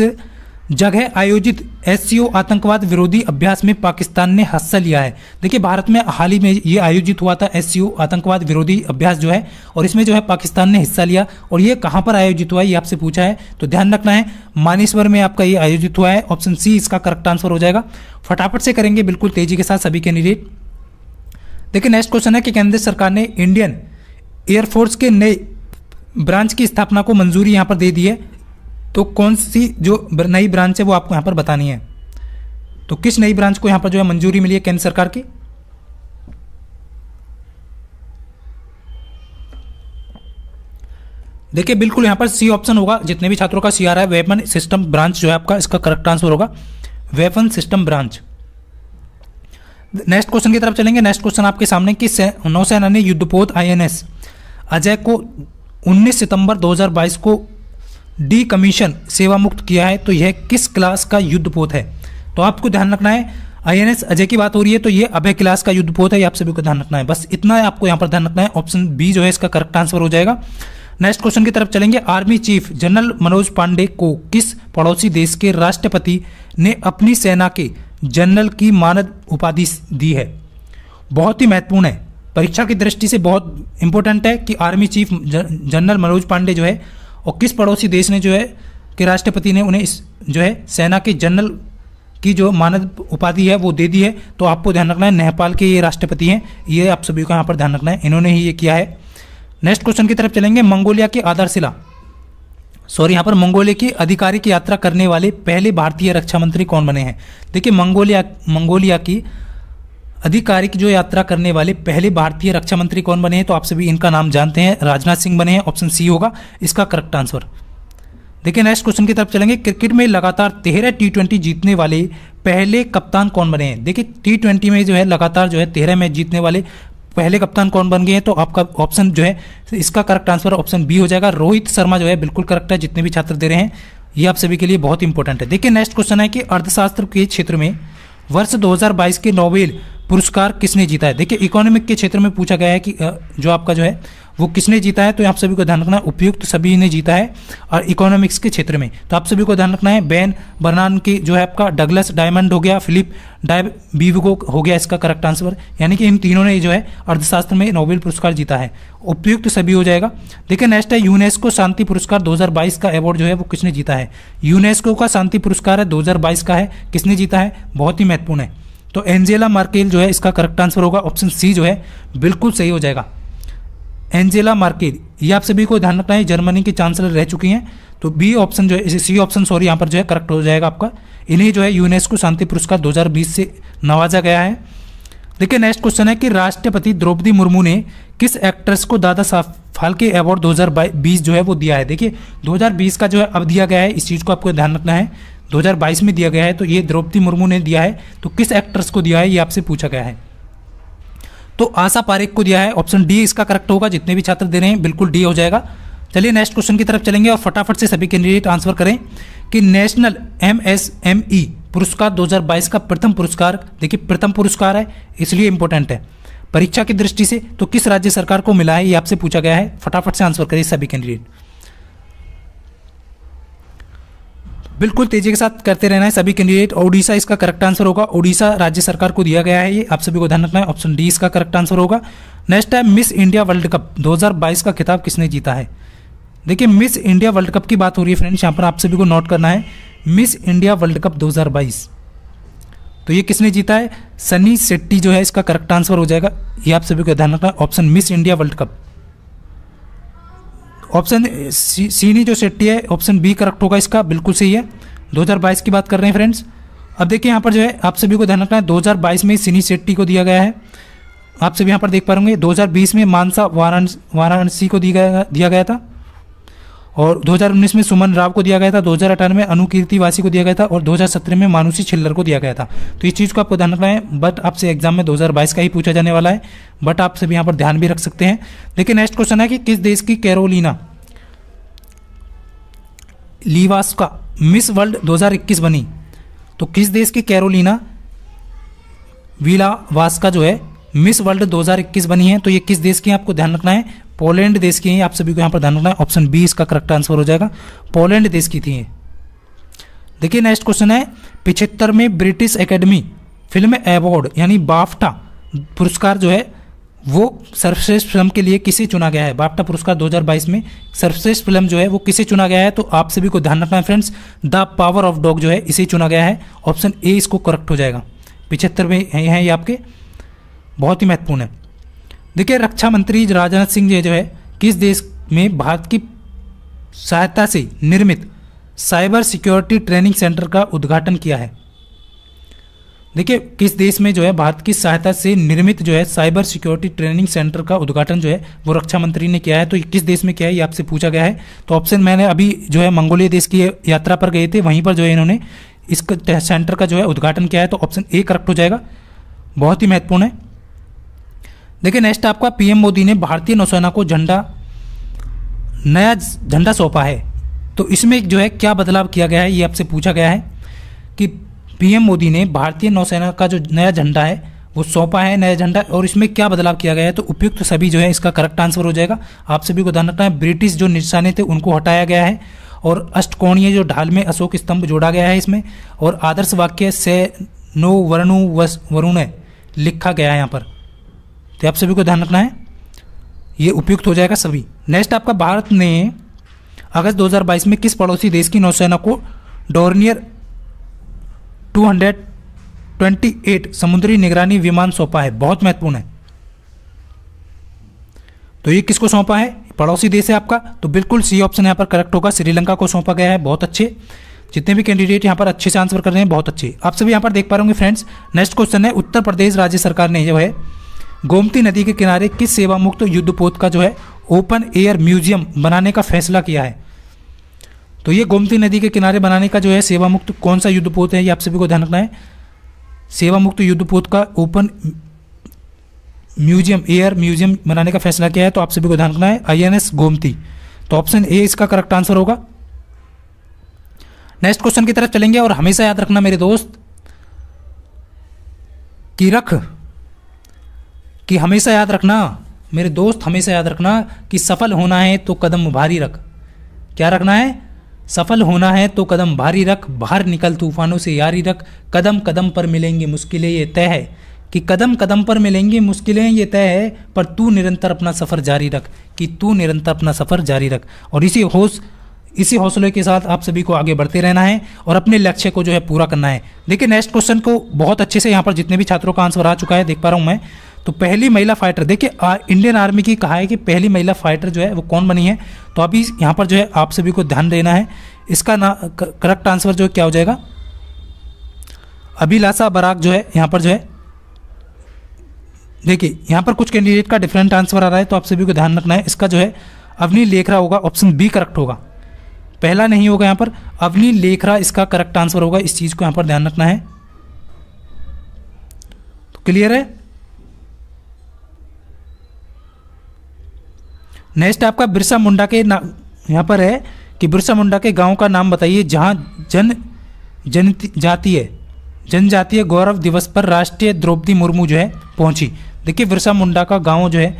जगह आयोजित एस आतंकवाद विरोधी अभ्यास में पाकिस्तान ने हिस्सा लिया है देखिए भारत में हाल ही में ये आयोजित हुआ था एस आतंकवाद विरोधी अभ्यास जो है और इसमें जो है पाकिस्तान ने हिस्सा लिया और ये कहां पर आयोजित हुआ है ये आपसे पूछा है तो ध्यान रखना है मानेश्वर में आपका ये आयोजित हुआ है ऑप्शन सी इसका करेक्ट आंसर हो जाएगा फटाफट से करेंगे बिल्कुल तेजी के साथ सभी कैंडिडेट देखिए नेक्स्ट क्वेश्चन है कि केंद्र सरकार ने इंडियन एयरफोर्स के नए ब्रांच की स्थापना को मंजूरी यहाँ पर दे दी है तो कौन सी जो नई ब्रांच है वो आपको यहां पर बतानी है तो किस नई ब्रांच को यहां पर जो है मंजूरी मिली है केंद्र सरकार की देखिए बिल्कुल यहां पर सी ऑप्शन होगा जितने भी छात्रों का सी आ रहा है वेपन सिस्टम ब्रांच जो है आपका इसका करेक्ट आंसर होगा weapon system branch next question की तरफ चलेंगे नेक्स्ट क्वेश्चन आपके सामने कि नौसेना ने युद्धपोत आईएनएस अजय को 19 सितंबर 2022 को डी कमीशन सेवा मुक्त किया है तो यह किस क्लास का युद्धपोत है तो आपको ध्यान रखना है आईएनएस अजय की बात हो रही है तो यह अभय क्लास का युद्धपोत है आप सभी को ध्यान रखना है बस इतना है आपको यहाँ पर ध्यान रखना है ऑप्शन बी जो है इसका करेक्ट आंसर हो जाएगा नेक्स्ट क्वेश्चन की तरफ चलेंगे army chief general Manoj Pande को किस पड़ोसी देश के राष्ट्रपति ने अपनी सेना के जनरल की मानद उपाधि दी है बहुत ही महत्वपूर्ण है परीक्षा की दृष्टि से बहुत इंपॉर्टेंट है कि army chief general Manoj Pande जो है और किस पड़ोसी देश ने जो है के राष्ट्रपति ने उन्हें इस जो है सेना के जनरल की जो मानद उपाधि है वो दे दी है तो आपको ध्यान रखना है नेपाल के ये राष्ट्रपति हैं ये आप सभी को यहाँ पर ध्यान रखना है इन्होंने ही ये किया है नेक्स्ट क्वेश्चन की तरफ चलेंगे मंगोलिया की आधारशिला सॉरी यहाँ पर मंगोलिया की आधिकारिक यात्रा करने वाले पहले भारतीय रक्षा मंत्री कौन बने हैं देखिए मंगोलिया मंगोलिया की आधिकारिक जो यात्रा करने वाले पहले भारतीय रक्षा मंत्री कौन बने हैं तो आप सभी इनका नाम जानते हैं राजनाथ सिंह बने हैं ऑप्शन सी होगा इसका करेक्ट आंसर देखिए नेक्स्ट क्वेश्चन की तरफ चलेंगे क्रिकेट में लगातार तेरह टी ट्वेंटी जीतने वाले पहले कप्तान कौन बने हैं देखिए टी ट्वेंटी में जो है लगातार जो है तेरह मैच जीतने वाले पहले कप्तान कौन बन गए हैं तो आपका ऑप्शन जो है इसका करेक्ट आंसर ऑप्शन बी हो जाएगा रोहित शर्मा जो है बिल्कुल करेक्ट है जितने भी छात्र दे रहे हैं ये आप सभी के लिए बहुत इंपॉर्टेंट है देखिए नेक्स्ट क्वेश्चन है कि अर्थशास्त्र के क्षेत्र में वर्ष 2022 के नोबेल पुरस्कार किसने जीता है देखिए इकोनॉमिक के क्षेत्र में पूछा गया है कि जो आपका जो है वो किसने जीता है तो आप सभी को ध्यान रखना उपयुक्त सभी ने जीता है और इकोनॉमिक्स के क्षेत्र में तो आप सभी को ध्यान रखना है बैन बर्नान की जो है आपका डगलस डायमंड हो गया फिलिप डाय बीवगो हो गया इसका करेक्ट आंसर यानी कि इन तीनों ने जो है अर्थशास्त्र में नोबेल पुरस्कार जीता है उपयुक्त सभी हो जाएगा देखिए नेक्स्ट है यूनेस्को शांति पुरस्कार दो का अवार्ड जो है वो किसने जीता है यूनेस्को का शांति पुरस्कार है 2022 का है किसने जीता है बहुत ही महत्वपूर्ण है तो एंजेला मार्केल जो है इसका करेक्ट आंसर होगा ऑप्शन सी जो है बिल्कुल सही हो जाएगा एंजेला मार्केल ये आप सभी को ध्यान रखना है जर्मनी की चांसलर रह चुकी हैं तो बी ऑप्शन जो है सी ऑप्शन सॉरी यहाँ पर जो है करेक्ट हो जाएगा आपका इन्हें जो है यूनेस्को शांति पुरस्कार 2020 से नवाजा गया है देखिए नेक्स्ट क्वेश्चन है कि राष्ट्रपति द्रौपदी मुर्मू ने किस एक्ट्रेस को दादा साहब फाल्के अवार्ड 2020 जो है वो दिया है देखिए 2020 का जो है अब दिया गया है इस चीज़ को आपको ध्यान रखना है 2022 में दिया गया है तो ये द्रौपदी मुर्मू ने दिया है तो किस एक्ट्रेस को दिया है ये आपसे पूछा गया है तो आशा पारेख को दिया है ऑप्शन डी इसका करेक्ट होगा जितने भी छात्र दे रहे हैं बिल्कुल डी हो जाएगा चलिए नेक्स्ट क्वेश्चन की तरफ चलेंगे और फटाफट से सभी कैंडिडेट आंसर करें कि national M S M E पुरस्कार 2022 का प्रथम पुरस्कार देखिए प्रथम पुरस्कार है इसलिए इंपॉर्टेंट है परीक्षा की दृष्टि से तो किस राज्य सरकार को मिला है ये आपसे पूछा गया है फटाफट से आंसर करिए सभी कैंडिडेट बिल्कुल तेजी के साथ करते रहना है सभी कैंडिडेट ओडिशा इसका करेक्ट आंसर होगा ओडिशा राज्य सरकार को दिया गया है ये आप सभी को ध्यान रखना है ऑप्शन डी इसका करेक्ट आंसर होगा नेक्स्ट है मिस इंडिया वर्ल्ड कप 2022 का खिताब किसने जीता है देखिए मिस इंडिया वर्ल्ड कप की बात हो रही है फ्रेंड्स यहाँ पर आप सभी को नोट करना है मिस इंडिया वर्ल्ड कप दो तो ये किसने जीता है सनी शेट्टी जो है इसका करेक्ट आंसर हो जाएगा ये आप सभी को ध्यान रखना है option Miss India world cup option Sini जो शेट्टी है ऑप्शन बी करेक्ट होगा इसका बिल्कुल सही है 2022 की बात कर रहे हैं फ्रेंड्स अब देखिए यहाँ पर जो है आप सभी को ध्यान रखना है 2022 में सिनी शेट्टी को दिया गया है आप सभी यहाँ पर देख पा रहे 2020 में मानसा वाराणसी को दिया गया दिया गया था और 2019 में सुमन राव को दिया गया था 2018 में अनुकीर्ति वासी को दिया गया था और 2017 में मानुषी छिल्लर को दिया गया था तो इस चीज़ को आपको ध्यान रखना है बट आपसे एग्जाम में 2022 का ही पूछा जाने वाला है बट आप सभी यहाँ पर ध्यान भी रख सकते हैं लेकिन नेक्स्ट क्वेश्चन है कि किस देश की कैरोलिना लीवास का मिस वर्ल्ड 2021 बनी तो किस देश की कैरोलिना वीला वास्का जो है मिस वर्ल्ड 2021 बनी है तो ये किस देश की आपको ध्यान रखना है पोलैंड देश की हैं आप सभी को यहाँ पर ध्यान रखना है ऑप्शन बी इसका करेक्ट आंसर हो जाएगा पोलैंड देश की थी देखिए नेक्स्ट क्वेश्चन है पिछहत्तर में ब्रिटिश एकेडमी फिल्म अवार्ड यानी बाफ्टा पुरस्कार जो है वो सर्वश्रेष्ठ फिल्म के लिए किसे चुना गया है बाफ्टा पुरस्कार 2022 में सर्वश्रेष्ठ फिल्म जो है वो किसे चुना गया है तो आप सभी को ध्यान रखना है friends the power of dog जो है इसे चुना गया है ऑप्शन ए इसको करेक्ट हो जाएगा पिछहत्तर में है ये आपके बहुत ही महत्वपूर्ण है देखिए रक्षा मंत्री राजनाथ सिंह जी जो है किस देश में भारत की सहायता से निर्मित साइबर सिक्योरिटी ट्रेनिंग सेंटर का उद्घाटन किया है देखिए किस देश में जो है भारत की सहायता से निर्मित जो है साइबर सिक्योरिटी ट्रेनिंग सेंटर का उद्घाटन जो है वो रक्षा मंत्री ने किया है तो किस देश में किया है ये आपसे पूछा गया है तो ऑप्शन मैंने अभी जो है मंगोलिया देश की यात्रा पर गए थे वहीं पर जो है इन्होंने इस सेंटर का जो है उद्घाटन किया है तो ऑप्शन ए करेक्ट हो जाएगा बहुत ही महत्वपूर्ण है देखिए नेक्स्ट आपका पीएम मोदी ने भारतीय नौसेना को झंडा नया झंडा सौंपा है तो इसमें जो है क्या बदलाव किया गया है ये आपसे पूछा गया है कि पीएम मोदी ने भारतीय नौसेना का जो नया झंडा है वो सौंपा है नया झंडा और इसमें क्या बदलाव किया गया है तो उपयुक्त तो सभी जो है इसका करेक्ट आंसर हो जाएगा आप सभी को ध्यान रखना है ब्रिटिश जो निशाने थे उनको हटाया गया है और अष्टकोणीय जो ढाल में अशोक स्तंभ जोड़ा गया है इसमें और आदर्श वाक्य से नो वरुण वरुण लिखा गया है यहाँ पर तो आप सभी को ध्यान रखना है ये उपयुक्त हो जाएगा सभी नेक्स्ट आपका भारत ने अगस्त 2022 में किस पड़ोसी देश की नौसेना को डोर्नियर 228 समुद्री निगरानी विमान सौंपा है बहुत महत्वपूर्ण है तो ये किसको सौंपा है पड़ोसी देश है आपका तो बिल्कुल सी ऑप्शन यहाँ पर करेक्ट होगा श्रीलंका को सौंपा गया है बहुत अच्छे जितने भी कैंडिडेट यहां पर अच्छे से आंसर कर रहे हैं बहुत अच्छे आप सभी यहाँ पर देख पा रहे होंगे फ्रेंड्स नेक्स्ट क्वेश्चन है उत्तर प्रदेश राज्य सरकार ने जो है गोमती नदी के किनारे किस सेवा मुक्त युद्ध पोत का जो है ओपन एयर म्यूजियम बनाने का फैसला किया है तो ये गोमती नदी के किनारे बनाने का जो है सेवा मुक्त कौन सा पोत है ये आप सभी को ध्यान रखना है सेवा मुक्त युद्ध पोत का ओपन म्यूजियम एयर म्यूजियम बनाने का फैसला किया है तो आप सभी को ध्यान रखना है एस गोमती तो ऑप्शन ए इसका करेक्ट आंसर होगा नेक्स्ट क्वेश्चन की तरफ चलेंगे और हमेशा याद रखना मेरे दोस्त कि रख कि हमेशा याद रखना मेरे दोस्त हमेशा याद रखना कि सफल होना है तो कदम भारी रख क्या रखना है सफल होना है तो कदम भारी रख बाहर निकल तूफानों से यारी रख कदम कदम पर मिलेंगे मुश्किलें ये तय है कि कदम कदम पर मिलेंगी मुश्किलें ये तय है पर तू निरंतर अपना सफ़र जारी रख कि तू निरंतर अपना सफ़र जारी रख और इसी होश इसी हौसले के साथ आप सभी को आगे बढ़ते रहना है और अपने लक्ष्य को जो है पूरा करना है देखिए नेक्स्ट क्वेश्चन को बहुत अच्छे से यहाँ पर जितने भी छात्रों का आंसर आ चुका है देख पा रहा हूँ मैं तो पहली महिला फाइटर देखिए इंडियन आर्मी की कहा है कि पहली महिला फाइटर जो है वो कौन बनी है तो अभी यहाँ पर जो है आप सभी को ध्यान देना है इसका ना करेक्ट आंसर जो है क्या हो जाएगा अभिलाषा बराक जो है यहाँ पर जो है देखिए यहाँ पर कुछ कैंडिडेट का डिफरेंट आंसर आ रहा है तो आप सभी को ध्यान रखना है इसका जो है अवनी लेखरा होगा ऑप्शन बी करेक्ट होगा पहला नहीं होगा यहाँ पर अवनी लेखरा इसका करेक्ट आंसर होगा इस चीज़ को यहाँ पर ध्यान रखना है तो क्लियर है नेक्स्ट आपका बिरसा मुंडा के नाम यहाँ पर है कि बिरसा मुंडा के गांव का नाम बताइए जहाँ जन जन जातीय जनजातीय गौरव दिवस पर राष्ट्रीय द्रौपदी मुर्मू जो है पहुँची देखिए बिरसा मुंडा का गांव जो है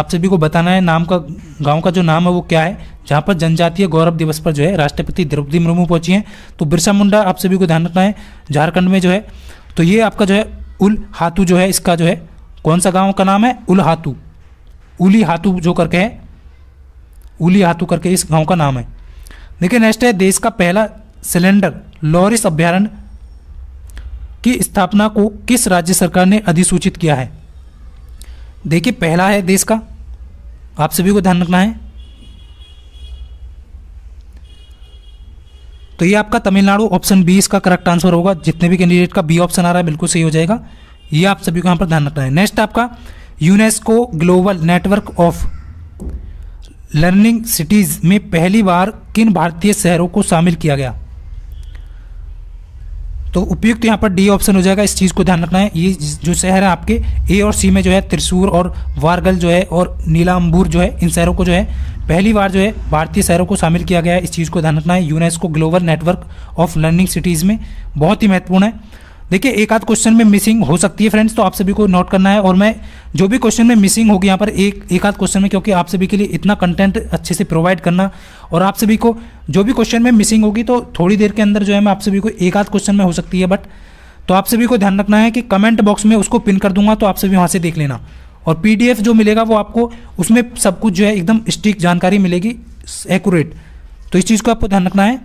आप सभी को बताना है नाम का गांव का जो नाम है वो क्या है जहाँ पर जनजातीय गौरव दिवस पर जो है राष्ट्रपति द्रौपदी मुर्मू पहुँची हैं तो बिरसा मुंडा आप सभी को ध्यान रखना है झारखंड में जो है तो ये आपका जो है उल हाथू जो है इसका जो है कौन सा गाँव का नाम है उल हाथू उली हाथू जो करके है उली हाथू करके इस गांव का नाम है देखिए नेक्स्ट है देश का पहला सिलेंडर लॉरिस अभ्यारण्य की स्थापना को किस राज्य सरकार ने अधिसूचित किया है देखिए पहला है देश का आप सभी को ध्यान रखना है तो ये आपका तमिलनाडु ऑप्शन बी इसका करेक्ट आंसर होगा जितने भी कैंडिडेट का बी ऑप्शन आ रहा है बिल्कुल सही हो जाएगा ये आप सभी को यहाँ पर ध्यान रखना है नेक्स्ट आपका UNESCO global network of learning cities में पहली बार किन भारतीय शहरों को शामिल किया गया तो उपयुक्त यहाँ पर डी ऑप्शन हो जाएगा इस चीज़ को ध्यान रखना है ये जो शहर है आपके ए और सी में जो है त्रिशूर और वारगल जो है और नीलाम्बूर जो है इन शहरों को जो है पहली बार जो है भारतीय शहरों को शामिल किया गया है इस चीज़ को ध्यान रखना है UNESCO global network of learning cities में बहुत ही महत्वपूर्ण है देखिए एक आध क्वेश्चन में मिसिंग हो सकती है फ्रेंड्स तो आप सभी को नोट करना है और मैं जो भी क्वेश्चन में मिसिंग होगी यहाँ पर एक एक आध क्वेश्चन में क्योंकि आप सभी के लिए इतना कंटेंट अच्छे से प्रोवाइड करना और आप सभी को जो भी क्वेश्चन में मिसिंग होगी तो थोड़ी देर के अंदर जो है मैं आप सभी को एक आध क्वेश्चन में हो सकती है बट तो आप सभी को ध्यान रखना है कि कमेंट बॉक्स में उसको पिन कर दूंगा तो आप सभी वहाँ से देख लेना और पी जो मिलेगा वो आपको उसमें सब कुछ जो है एकदम स्टीक जानकारी मिलेगी एक्यूरेट तो इस चीज़ को आपको ध्यान रखना है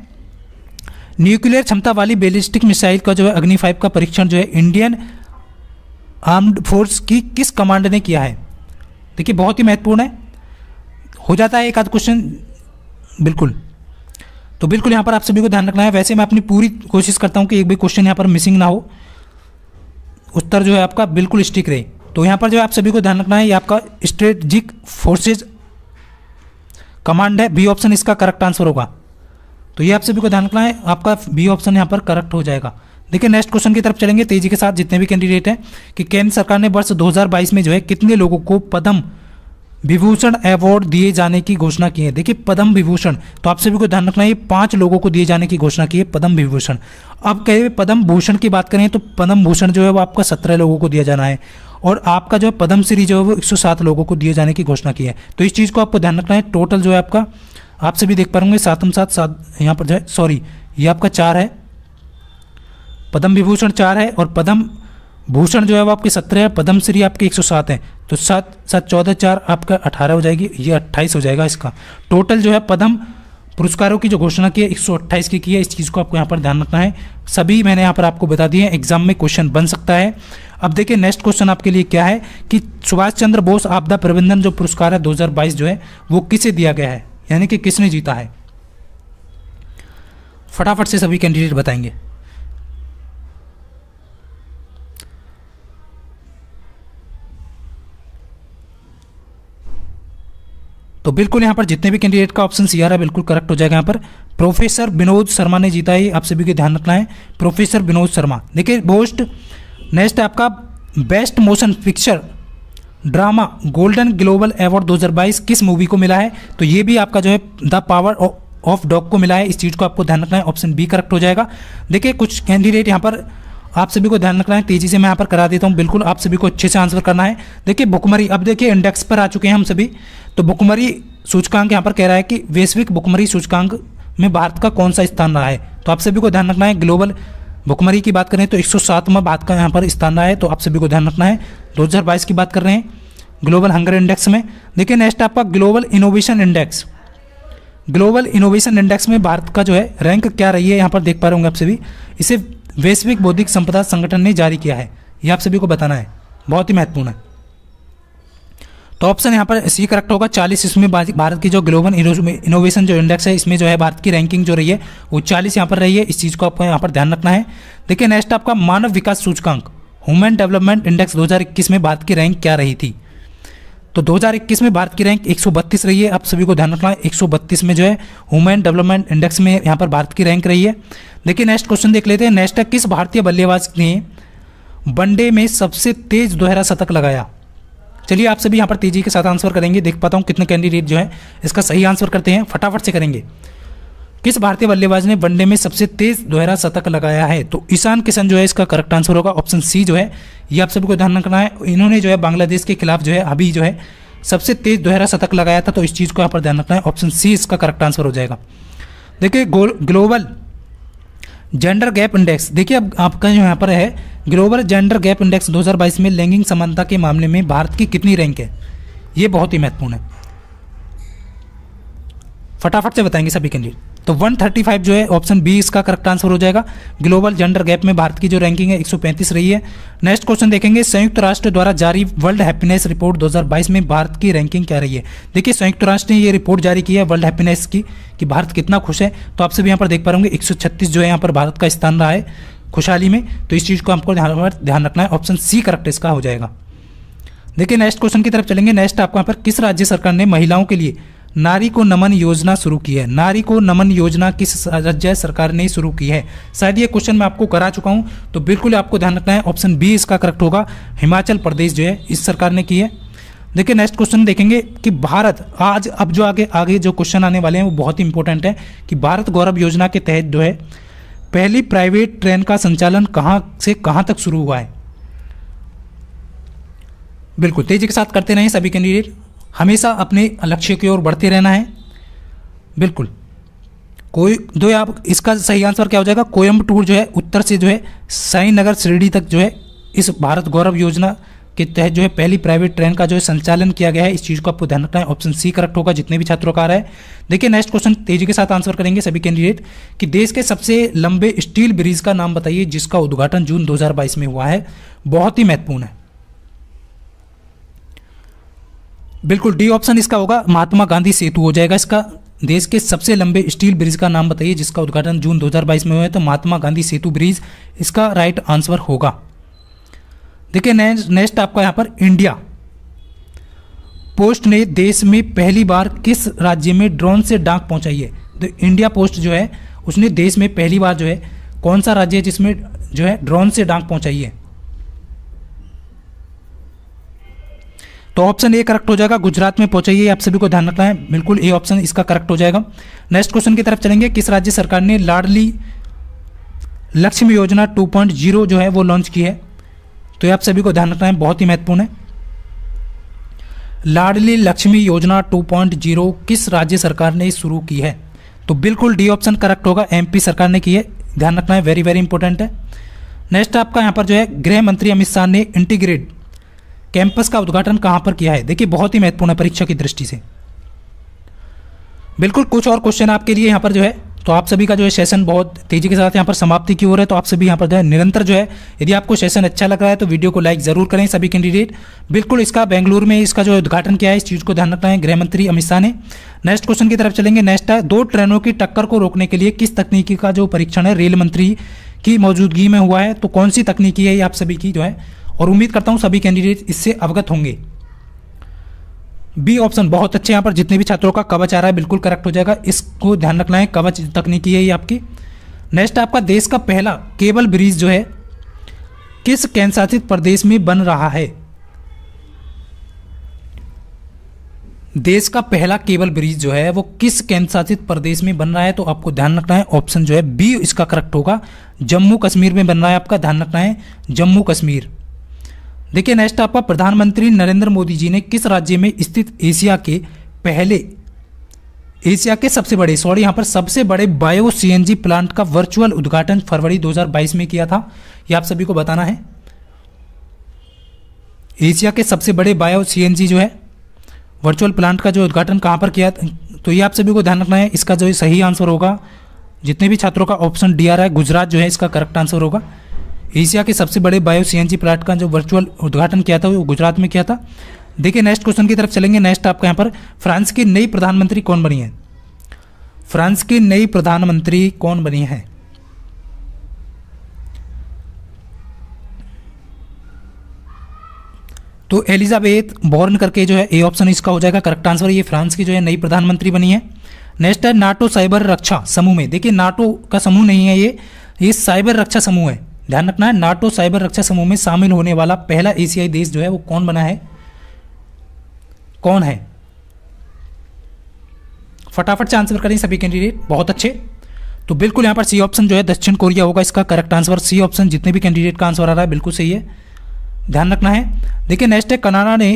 न्यूक्लियर क्षमता वाली बेलिस्टिक मिसाइल का जो है अग्नि फाइव का परीक्षण जो है इंडियन आर्म्ड फोर्स की किस कमांड ने किया है देखिए बहुत ही महत्वपूर्ण है हो जाता है एक आध क्वेश्चन बिल्कुल तो बिल्कुल यहाँ पर आप सभी को ध्यान रखना है वैसे मैं अपनी पूरी कोशिश करता हूँ कि एक भी क्वेश्चन यहाँ पर मिसिंग ना हो उत्तर जो है आपका बिल्कुल स्टिक रहे तो यहाँ पर जो है आप सभी को ध्यान रखना है ये आपका स्ट्रेटजिक फोर्सेज कमांड है बी ऑप्शन इसका करेक्ट आंसर होगा तो ये आप सभी को ध्यान रखना है आपका बी ऑप्शन यहाँ पर करेक्ट हो जाएगा देखिए नेक्स्ट क्वेश्चन की तरफ चलेंगे तेजी के साथ जितने भी कैंडिडेट हैं कि केंद्र सरकार ने वर्ष 2022 में जो है कितने लोगों को पद्म विभूषण अवार्ड दिए जाने की घोषणा की है देखिए पद्म विभूषण तो आप सभी को ध्यान रखना है पांच लोगों को दिए जाने की घोषणा की है पद्म विभूषण अब कहे पद्म भूषण की बात करें तो पद्म भूषण जो है वो आपका सत्रह लोगों को दिया जाना है और आपका जो है पद्म श्री जो है वो एक लोगों को दिए जाने की घोषणा की है तो इस चीज़ को आपको ध्यान रखना है टोटल जो है आपका आप सभी देख पा रहे सातम सात सात यहाँ पर जो है सॉरी ये आपका चार है पद्म विभूषण चार है और पद्म भूषण जो है वो आपके सत्रह है पद्मश्री आपके एक सौ सात है तो सात सात चौदह चार आपका अठारह हो जाएगी ये अट्ठाईस हो जाएगा इसका टोटल जो है पद्म पुरस्कारों की जो घोषणा की है एक सौ की की है इस चीज़ को आपको यहाँ पर ध्यान रखना है सभी मैंने यहाँ पर आपको बता दिए हैं एग्जाम में क्वेश्चन बन सकता है अब देखिए नेक्स्ट क्वेश्चन आपके लिए क्या है कि सुभाष चंद्र बोस आपदा प्रबंधन जो पुरस्कार है 2022 जो है वो किसे दिया गया है यानी कि किसने जीता है फटाफट से सभी कैंडिडेट बताएंगे तो बिल्कुल यहां पर जितने भी कैंडिडेट का ऑप्शन सी आ रहा है बिल्कुल करेक्ट हो जाएगा यहां पर प्रोफेसर विनोद शर्मा ने जीता है आप सभी को ध्यान रखना है प्रोफेसर विनोद शर्मा देखिए बोस्ट नेक्स्ट आपका best motion picture drama golden global award 2022 किस मूवी को मिला है तो ये भी आपका जो है द पावर ऑफ डॉग को मिला है इस चीज़ को आपको ध्यान रखना है ऑप्शन बी करेक्ट हो जाएगा देखिए कुछ कैंडिडेट यहाँ पर आप सभी को ध्यान रखना है तेजी से मैं यहाँ पर करा देता हूँ बिल्कुल आप सभी को अच्छे से आंसर करना है देखिए भुकमरी अब देखिए इंडेक्स पर आ चुके हैं हम सभी तो भुकमरी सूचकांक यहाँ पर कह रहा है कि वैश्विक बुकमरी सूचकांक में भारत का कौन सा स्थान रहा है तो आप सभी को ध्यान रखना है ग्लोबल भुखमरी की बात करें तो एक सौ बात का यहाँ पर स्थान रहा है तो आप सभी को ध्यान रखना है 2022 की बात कर रहे हैं ग्लोबल हंगर इंडेक्स में देखिए नेक्स्ट आपका global innovation index global innovation index में भारत का जो है रैंक क्या रही है यहाँ पर देख पा रहे होंगे आप सभी इसे वैश्विक बौद्धिक संपदा संगठन ने जारी किया है ये आप सभी को बताना है बहुत ही महत्वपूर्ण है तो ऑप्शन यहाँ पर सी करेक्ट होगा चालीस इसमें भारत की जो ग्लोबल इनोवेशन जो इंडेक्स है इसमें जो है भारत की रैंकिंग जो रही है वो चालीस यहाँ पर रही है इस चीज़ को आपको यहाँ पर ध्यान रखना है देखिए नेक्स्ट आपका मानव विकास सूचकांक ह्यूमन डेवलपमेंट इंडेक्स दो में भारत की रैंक क्या रही थी तो 2021 में भारत की रैंक 132 रही है आप सभी को ध्यान रखना है 132 में जो है ह्यूमन डेवलपमेंट इंडेक्स में यहाँ पर भारत की रैंक रही है देखिए नेक्स्ट क्वेश्चन देख लेते हैं नेक्स्ट किस भारतीय बल्लेबाज ने वनडे में सबसे तेज दोहरा शतक लगाया चलिए आप सभी यहाँ पर तेजी के साथ आंसर करेंगे देख पाता हूँ कितने कैंडिडेट जो है इसका सही आंसर करते हैं फटाफट से करेंगे किस भारतीय बल्लेबाज ने वनडे में सबसे तेज दोहरा शतक लगाया है तो ईशान किशन जो है इसका करेक्ट आंसर होगा ऑप्शन सी जो है ये आप सभी को ध्यान रखना है इन्होंने जो है बांग्लादेश के खिलाफ जो है अभी जो है सबसे तेज दोहरा शतक लगाया था तो इस चीज़ को यहाँ पर ध्यान रखना है ऑप्शन सी इसका करेक्ट आंसर हो जाएगा देखिए ग्लोबल जेंडर गैप इंडेक्स देखिए अब आपका जो यहाँ पर है ग्लोबल जेंडर गैप इंडेक्स 2022 में लैंगिक समानता के मामले में भारत की कितनी रैंक है ये बहुत ही महत्वपूर्ण है फटाफट से बताएंगे सभी कैंडिडेट तो 135 जो है ऑप्शन बी इसका करेक्ट आंसर हो जाएगा ग्लोबल जेंडर गैप में भारत की जो रैंकिंग है 135 रही है नेक्स्ट क्वेश्चन देखेंगे संयुक्त राष्ट्र द्वारा जारी वर्ल्ड हैप्पीनेस रिपोर्ट 2022 में भारत की रैंकिंग क्या रही है देखिए संयुक्त राष्ट्र ने ये रिपोर्ट जारी की है वर्ल्ड हैप्पीनेस की कि भारत कितना खुश है तो आप सभी यहाँ पर देख पा रहे जो है यहाँ पर भारत का स्थान रहा है खुशहाली में तो इस चीज़ को हमको ध्यान रखना है ऑप्शन सी करेक्ट इसका हो जाएगा देखिए नेक्स्ट क्वेश्चन की तरफ चलेंगे नेक्स्ट आपको यहाँ पर किस राज्य सरकार ने महिलाओं के लिए नारी को नमन योजना शुरू की है नारी को नमन योजना किस राज्य सरकार ने शुरू की है शायद ये क्वेश्चन मैं आपको करा चुका हूँ तो बिल्कुल आपको ध्यान रखना है ऑप्शन बी इसका करेक्ट होगा हिमाचल प्रदेश जो है इस सरकार ने की है देखिए नेक्स्ट क्वेश्चन देखेंगे कि भारत आज अब जो आगे आगे जो क्वेश्चन आने वाले हैं वो बहुत ही इंपॉर्टेंट है कि भारत गौरव योजना के तहत जो है पहली प्राइवेट ट्रेन का संचालन कहाँ से कहाँ तक शुरू हुआ है बिल्कुल तेजी के साथ करते रहें सभी कैंडिडेट हमेशा अपने लक्ष्य की ओर बढ़ते रहना है बिल्कुल कोई दो आप इसका सही आंसर क्या हो जाएगा कोयम्बटूर जो है उत्तर से जो है साई नगर श्रीडी तक जो है इस भारत गौरव योजना के तहत जो है पहली प्राइवेट ट्रेन का जो है संचालन किया गया है इस चीज़ को आपको ध्यान रखना है ऑप्शन सी करेक्ट होगा जितने भी छात्रों का आ रहा है देखिए नेक्स्ट क्वेश्चन तेजी के साथ आंसर करेंगे सभी कैंडिडेट कि देश के सबसे लंबे स्टील ब्रिज का नाम बताइए जिसका उद्घाटन जून दो में हुआ है बहुत ही महत्वपूर्ण है बिल्कुल डी ऑप्शन इसका होगा महात्मा गांधी सेतु हो जाएगा इसका देश के सबसे लंबे स्टील ब्रिज का नाम बताइए जिसका उद्घाटन जून 2022 में हुआ है तो महात्मा गांधी सेतु ब्रिज इसका राइट आंसर होगा देखिए नेक्स्ट आपका यहाँ पर इंडिया पोस्ट ने देश में पहली बार किस राज्य में ड्रोन से डाक पहुंचाई है तो इंडिया पोस्ट जो है उसने देश में पहली बार जो है कौन सा राज्य है जिसमें जो है ड्रोन से डाक पहुंचाई है तो ऑप्शन ए करेक्ट हो जाएगा गुजरात में पहुंचाइए आप सभी को ध्यान रखना है बिल्कुल ए ऑप्शन इसका करेक्ट हो जाएगा नेक्स्ट क्वेश्चन की तरफ चलेंगे किस राज्य सरकार ने लाडली लक्ष्मी योजना 2.0 जो है वो लॉन्च की है तो ये आप सभी को ध्यान रखना है बहुत ही महत्वपूर्ण है लाडली लक्ष्मी योजना 2.0 किस राज्य सरकार ने शुरू की है तो बिल्कुल डी ऑप्शन करेक्ट होगा एमपी सरकार ने की है ध्यान रखना है वेरी वेरी इंपॉर्टेंट है नेक्स्ट आपका यहाँ पर जो है गृह मंत्री अमित शाह ने इंटीग्रेट कैंपस का उद्घाटन कहां पर किया है देखिए बहुत ही महत्वपूर्ण है परीक्षा की दृष्टि से बिल्कुल कुछ और क्वेश्चन आपके लिए यहाँ पर जो है तो आप सभी का जो है सेशन बहुत तेजी के साथ यहाँ पर समाप्ति की ओर है तो आप सभी यहाँ पर जो है निरंतर जो है यदि आपको सेशन अच्छा लग रहा है तो वीडियो को लाइक जरूर करें सभी कैंडिडेट बिल्कुल इसका बेंगलुरु में इसका जो उद्घाटन किया है इस चीज़ को ध्यान रखना है गृह मंत्री अमित शाह ने नेक्स्ट क्वेश्चन की तरफ चलेंगे नेक्स्ट है दो ट्रेनों की टक्कर को रोकने के लिए किस तकनीकी का जो परीक्षण है रेल मंत्री की मौजूदगी में हुआ है तो कौन सी तकनीकी है ये आप सभी की जो है और उम्मीद करता हूँ सभी कैंडिडेट इससे अवगत होंगे बी ऑप्शन बहुत अच्छे यहाँ पर जितने भी छात्रों का कवच आ रहा है बिल्कुल करेक्ट हो जाएगा इसको ध्यान रखना है कवच तकनीकी है ये आपकी नेक्स्ट आपका देश का पहला केबल ब्रिज जो है किस केंद्रशासित प्रदेश में बन रहा है देश का पहला केबल ब्रिज जो है वो किस केंद्रशासित प्रदेश में बन रहा है तो आपको ध्यान रखना है ऑप्शन जो है बी इसका करेक्ट होगा जम्मू कश्मीर में बन रहा है आपका ध्यान रखना है जम्मू कश्मीर देखिए नेक्स्ट आपका प्रधानमंत्री नरेंद्र मोदी जी ने किस राज्य में स्थित एशिया के पहले एशिया के सबसे बड़े सॉरी यहां पर सबसे बड़े बायो सीएनजी प्लांट का वर्चुअल उद्घाटन फरवरी 2022 में किया था यह आप सभी को बताना है एशिया के सबसे बड़े बायो सीएनजी जो है वर्चुअल प्लांट का जो उद्घाटन कहां पर किया तो ये आप सभी को ध्यान रखना है इसका जो सही आंसर होगा जितने भी छात्रों का ऑप्शन डी आ रहा है गुजरात जो है इसका करेक्ट आंसर होगा एशिया के सबसे बड़े बायो सीएनजी प्लांट का जो वर्चुअल उद्घाटन किया था वो गुजरात में किया था देखिए नेक्स्ट क्वेश्चन की तरफ चलेंगे नेक्स्ट आपका यहाँ पर फ्रांस की नई प्रधानमंत्री कौन बनी है फ्रांस की नई प्रधानमंत्री कौन बनी है तो एलिजाबेथ बॉर्न करके जो है ए ऑप्शन इसका हो जाएगा करेक्ट आंसर ये फ्रांस की जो है नई प्रधानमंत्री बनी है नेक्स्ट है नाटो साइबर रक्षा समूह में देखिए नाटो का समूह नहीं है ये ये साइबर रक्षा समूह है ध्यान रखना है नाटो साइबर रक्षा समूह में शामिल होने वाला पहला एशियाई देश जो है वो कौन बना है कौन है फटाफट से आंसर करें सभी कैंडिडेट बहुत अच्छे तो बिल्कुल यहां पर सी ऑप्शन जो है दक्षिण कोरिया होगा इसका करेक्ट आंसर सी ऑप्शन जितने भी कैंडिडेट का आंसर आ रहा है बिल्कुल सही है ध्यान रखना है देखिए नेक्स्ट है कनाडा ने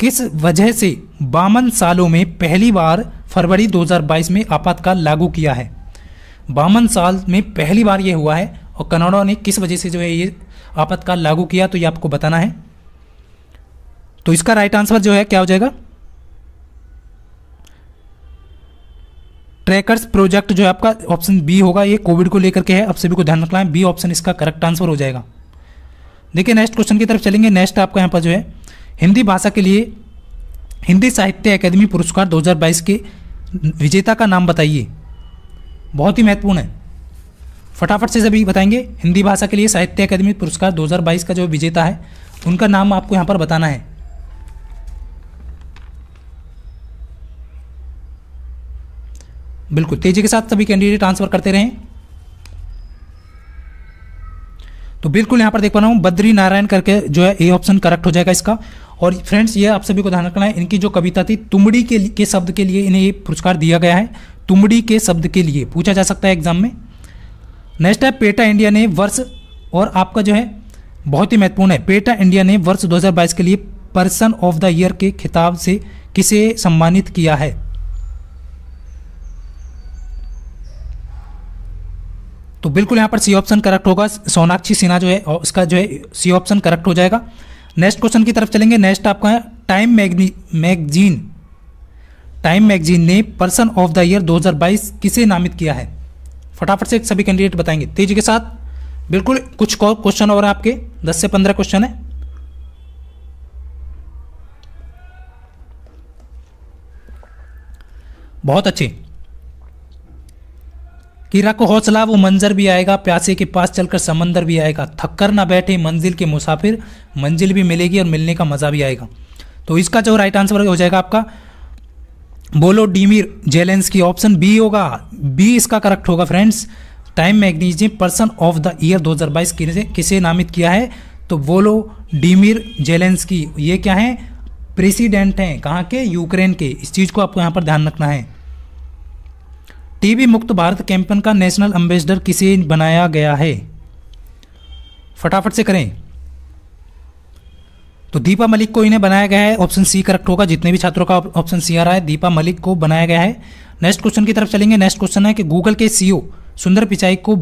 किस वजह से बावन सालों में पहली बार फरवरी 2022 में आपातकाल लागू किया है बावन साल में पहली बार यह हुआ है और कनाडा ने किस वजह से जो है ये आपातकाल लागू किया तो ये आपको बताना है तो इसका राइट आंसर जो है क्या हो जाएगा ट्रैकर्स प्रोजेक्ट जो है आपका ऑप्शन बी होगा ये कोविड को लेकर के है आप सभी को ध्यान रखना है बी ऑप्शन इसका करेक्ट आंसर हो जाएगा देखिए नेक्स्ट क्वेश्चन की तरफ चलेंगे नेक्स्ट आपका यहाँ पर जो है हिंदी भाषा के लिए हिंदी साहित्य अकादमी पुरस्कार 2022 के विजेता का नाम बताइए बहुत ही महत्वपूर्ण है फटाफट से सभी बताएंगे हिंदी भाषा के लिए साहित्य अकादमी पुरस्कार 2022 का जो विजेता है उनका नाम आपको यहाँ पर बताना है बिल्कुल तेजी के साथ सभी कैंडिडेट आंसर करते रहें तो बिल्कुल यहाँ पर देख पा रहा हूँ बद्री नारायण करके जो है ए ऑप्शन करेक्ट हो जाएगा इसका और फ्रेंड्स ये आप सभी को ध्यान रखना है इनकी जो कविता थी तुमड़ी के, के शब्द के लिए इन्हें ये पुरस्कार दिया गया है तुमड़ी के शब्द के लिए पूछा जा सकता है एग्जाम में नेक्स्ट है पेटा इंडिया ने वर्ष और आपका जो है बहुत ही महत्वपूर्ण है पेटा इंडिया ने वर्ष 2022 के लिए पर्सन ऑफ द ईयर के खिताब से किसे सम्मानित किया है तो बिल्कुल यहाँ पर सी ऑप्शन करेक्ट होगा सोनाक्षी सिन्हा जो है उसका जो है सी ऑप्शन करेक्ट हो जाएगा नेक्स्ट क्वेश्चन की तरफ चलेंगे नेक्स्ट आपका है टाइम मैगजीन टाइम मैगजीन ने पर्सन ऑफ द ईयर 2022 किसे नामित किया है फटाफट से सभी कैंडिडेट बताएंगे तेजी के साथ बिल्कुल कुछ क्वेश्चन और आपके दस से पंद्रह क्वेश्चन है बहुत अच्छे कीरा को हौसला वो मंजर भी आएगा प्यासे के पास चलकर समंदर भी आएगा थक्कर ना बैठे मंजिल के मुसाफिर मंजिल भी मिलेगी और मिलने का मज़ा भी आएगा तो इसका जो राइट आंसर हो जाएगा आपका बोलो डीमिर जेलेंस की ऑप्शन बी होगा बी इसका करेक्ट होगा फ्रेंड्स टाइम मैगनीज ने पर्सन ऑफ द ईयर 2022 किसे किसे नामित किया है तो बोलो डीमिर जेलेंस की ये क्या है प्रेसिडेंट हैं कहाँ के यूक्रेन के इस चीज़ को आपको यहाँ पर ध्यान रखना है टीबी मुक्त भारत कैंपेन का नेशनल एम्बेसडर किसे बनाया गया है फटाफट से करें तो दीपा मलिक को इन्हें बनाया गया है ऑप्शन सी करेक्ट होगा जितने भी छात्रों का ऑप्शन सी आ रहा है दीपा मलिक को बनाया गया है नेक्स्ट क्वेश्चन की तरफ चलेंगे नेक्स्ट क्वेश्चन है कि गूगल के सीईओ e सुंदर पिचाई को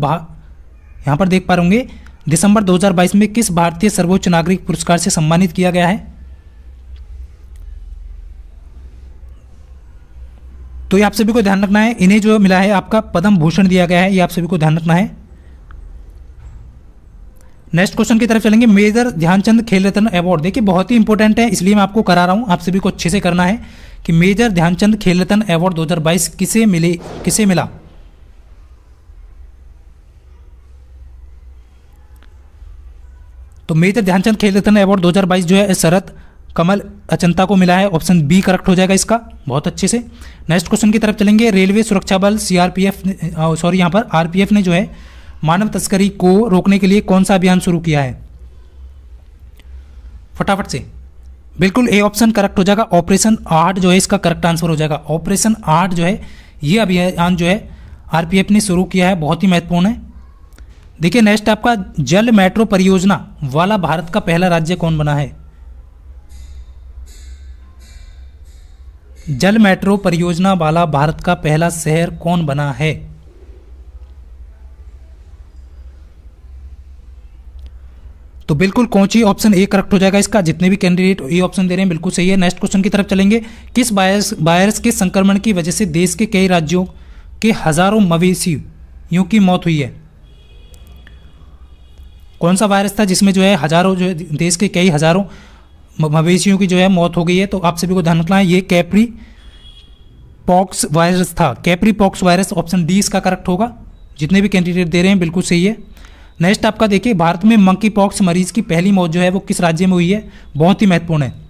यहाँ पर देख पा रूंगे दिसंबर 2022 में किस भारतीय सर्वोच्च नागरिक पुरस्कार से सम्मानित किया गया है तो ये आप सभी को ध्यान रखना है इन्हें जो मिला है आपका पद्म भूषण दिया गया है ये आप सभी को ध्यान रखना है नेक्स्ट क्वेश्चन की तरफ चलेंगे मेजर ध्यानचंद खेल रत्न अवार्ड देखिए बहुत ही इंपॉर्टेंट है इसलिए मैं आपको करा रहा हूँ आप सभी को अच्छे से करना है कि मेजर ध्यानचंद खेल रत्न अवार्ड 2022 किसे मिले किसे मिला तो मेजर ध्यानचंद खेल रत्न अवार्ड 2022 जो है शरत कमल अचंता को मिला है ऑप्शन बी करेक्ट हो जाएगा इसका बहुत अच्छे से नेक्स्ट क्वेश्चन की तरफ चलेंगे रेलवे सुरक्षा बल सीआरपीएफ सॉरी यहाँ पर आरपीएफ ने जो है मानव तस्करी को रोकने के लिए कौन सा अभियान शुरू किया है फटाफट से बिल्कुल ए ऑप्शन करेक्ट हो जाएगा ऑपरेशन आठ जो है इसका करेक्ट आंसर हो जाएगा ऑपरेशन आठ जो है ये अभियान जो है आरपीएफ ने शुरू किया है बहुत ही महत्वपूर्ण है देखिए नेक्स्ट आपका जल मेट्रो परियोजना वाला भारत का पहला राज्य कौन बना है जल मेट्रो परियोजना वाला भारत का पहला शहर कौन बना है तो बिल्कुल कौन सी ऑप्शन ए करेक्ट हो जाएगा इसका जितने भी कैंडिडेट ये ऑप्शन दे रहे हैं बिल्कुल सही है नेक्स्ट क्वेश्चन की तरफ चलेंगे किस वायरस वायरस के संक्रमण की वजह से देश के कई राज्यों के हजारों मवेशियों की मौत हुई है कौन सा वायरस था जिसमें जो है हजारों जो है देश के कई हजारों मवेशियों की जो है मौत हो गई है तो आप सभी को ध्यान रखना है ये कैप्री पॉक्स वायरस था capripox virus option D इसका करेक्ट होगा जितने भी कैंडिडेट दे रहे हैं बिल्कुल सही है नेक्स्ट आपका देखिए भारत में मंकी पॉक्स मरीज की पहली मौत जो है वो किस राज्य में हुई है बहुत ही महत्वपूर्ण है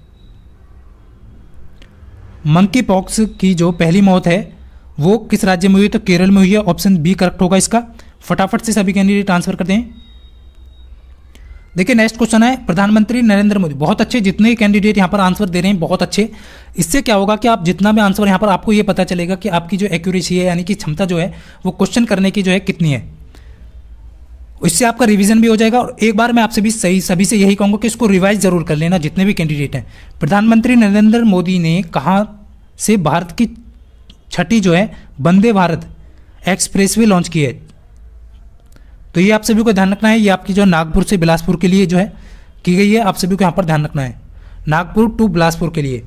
मंकी पॉक्स की जो पहली मौत है वो किस राज्य में हुई तो केरल में हुई है ऑप्शन बी करेक्ट होगा इसका फटाफट से सभी कैंडिडेट ट्रांसफर करते हैं देखिए नेक्स्ट क्वेश्चन है प्रधानमंत्री नरेंद्र मोदी बहुत अच्छे जितने ही कैंडिडेट यहाँ पर आंसर दे रहे हैं बहुत अच्छे इससे क्या होगा कि आप जितना भी आंसर यहाँ पर आपको ये पता चलेगा कि आपकी जो एक्यूरेसी है यानी कि क्षमता जो है वो क्वेश्चन करने की जो है कितनी है इससे आपका रिवीजन भी हो जाएगा और एक बार मैं आपसे भी सही सभी से यही कहूँगा कि इसको रिवाइज जरूर कर लेना जितने भी कैंडिडेट हैं प्रधानमंत्री नरेंद्र मोदी ने कहाँ से भारत की छठी जो है वंदे भारत एक्सप्रेस वे लॉन्च की है तो ये आप सभी को ध्यान रखना है ये आपकी जो नागपुर से बिलासपुर के लिए जो है की गई है आप सभी को यहाँ पर ध्यान रखना है नागपुर टू बिलासपुर के लिए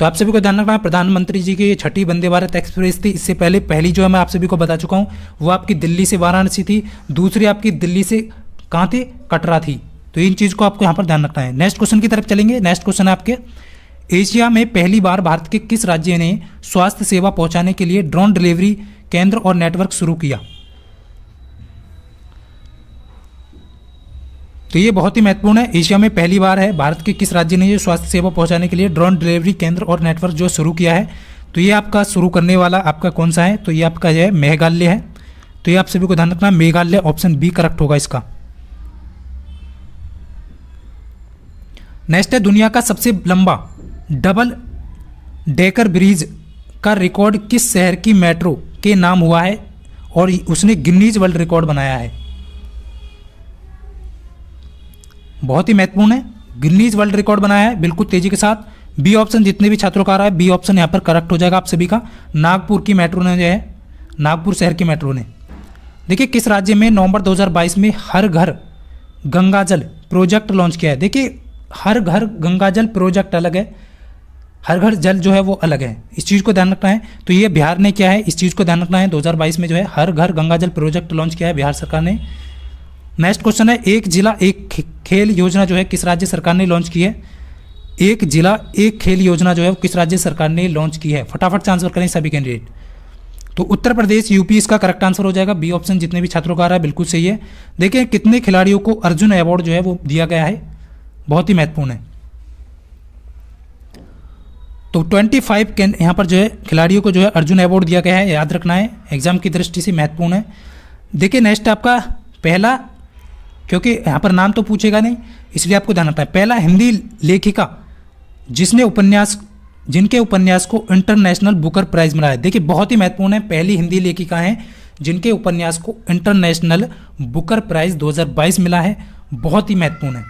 तो आप सभी को ध्यान रखना है प्रधानमंत्री जी की ये छठी वंदे भारत एक्सप्रेस थी इससे पहले पहली जो है मैं आप सभी को बता चुका हूँ वो आपकी दिल्ली से वाराणसी थी दूसरी आपकी दिल्ली से कहाँ थी कटरा थी तो इन चीज़ को आपको यहाँ पर ध्यान रखना है नेक्स्ट क्वेश्चन की तरफ चलेंगे नेक्स्ट क्वेश्चन है आपके एशिया में पहली बार भारत के किस राज्य ने स्वास्थ्य सेवा पहुँचाने के लिए ड्रोन डिलीवरी केंद्र और नेटवर्क शुरू किया तो ये बहुत ही महत्वपूर्ण है एशिया में पहली बार है भारत के किस राज्य ने ये स्वास्थ्य सेवा पहुंचाने के लिए ड्रोन डिलीवरी केंद्र और नेटवर्क जो शुरू किया है तो ये आपका शुरू करने वाला आपका कौन सा है तो ये आपका जो है मेघालय है तो ये आप सभी को ध्यान रखना मेघालय ऑप्शन बी करेक्ट होगा इसका नेक्स्ट है दुनिया का सबसे लंबा डबल डेकर ब्रिज का रिकॉर्ड किस शहर की मेट्रो के नाम हुआ है और उसने गिन्नीज वर्ल्ड रिकॉर्ड बनाया है बहुत ही महत्वपूर्ण है गिनीज वर्ल्ड रिकॉर्ड बनाया है बिल्कुल तेजी के साथ बी ऑप्शन जितने भी छात्रों का आ रहा है बी ऑप्शन यहाँ पर करेक्ट हो जाएगा आप सभी का नागपुर की मेट्रो ने जो है नागपुर शहर की मेट्रो ने देखिए किस राज्य में नवंबर 2022 में हर घर गंगा जल प्रोजेक्ट लॉन्च किया है देखिए हर घर गंगा जल प्रोजेक्ट अलग है हर घर जल जो है वो अलग है इस चीज़ को ध्यान रखना है तो ये बिहार ने क्या है इस चीज़ को ध्यान रखना है 2022 में जो है हर घर गंगा जल प्रोजेक्ट लॉन्च किया है बिहार सरकार ने नेक्स्ट क्वेश्चन है एक जिला एक खेल योजना जो है किस राज्य सरकार ने लॉन्च की है एक जिला एक खेल योजना जो है किस राज्य सरकार ने लॉन्च की है फटाफट से आंसर करें सभी कैंडिडेट तो उत्तर प्रदेश यूपी इसका करेक्ट आंसर हो जाएगा बी ऑप्शन जितने भी छात्रों का आ रहा है बिल्कुल सही है देखिए कितने खिलाड़ियों को अर्जुन अवार्ड जो है वो दिया गया है बहुत ही महत्वपूर्ण है तो 25 फाइव यहाँ पर जो है खिलाड़ियों को जो है अर्जुन अवार्ड दिया गया है याद रखना है एग्जाम की दृष्टि से महत्वपूर्ण है देखिए नेक्स्ट आपका पहला क्योंकि यहाँ पर नाम तो पूछेगा नहीं इसलिए आपको ध्यान रखना है पहला हिंदी लेखिका जिसने उपन्यास जिनके उपन्यास को इंटरनेशनल बुकर प्राइज मिला है देखिए बहुत ही महत्वपूर्ण है पहली हिंदी लेखिका है जिनके उपन्यास को इंटरनेशनल बुकर प्राइज 2022 मिला है बहुत ही महत्वपूर्ण है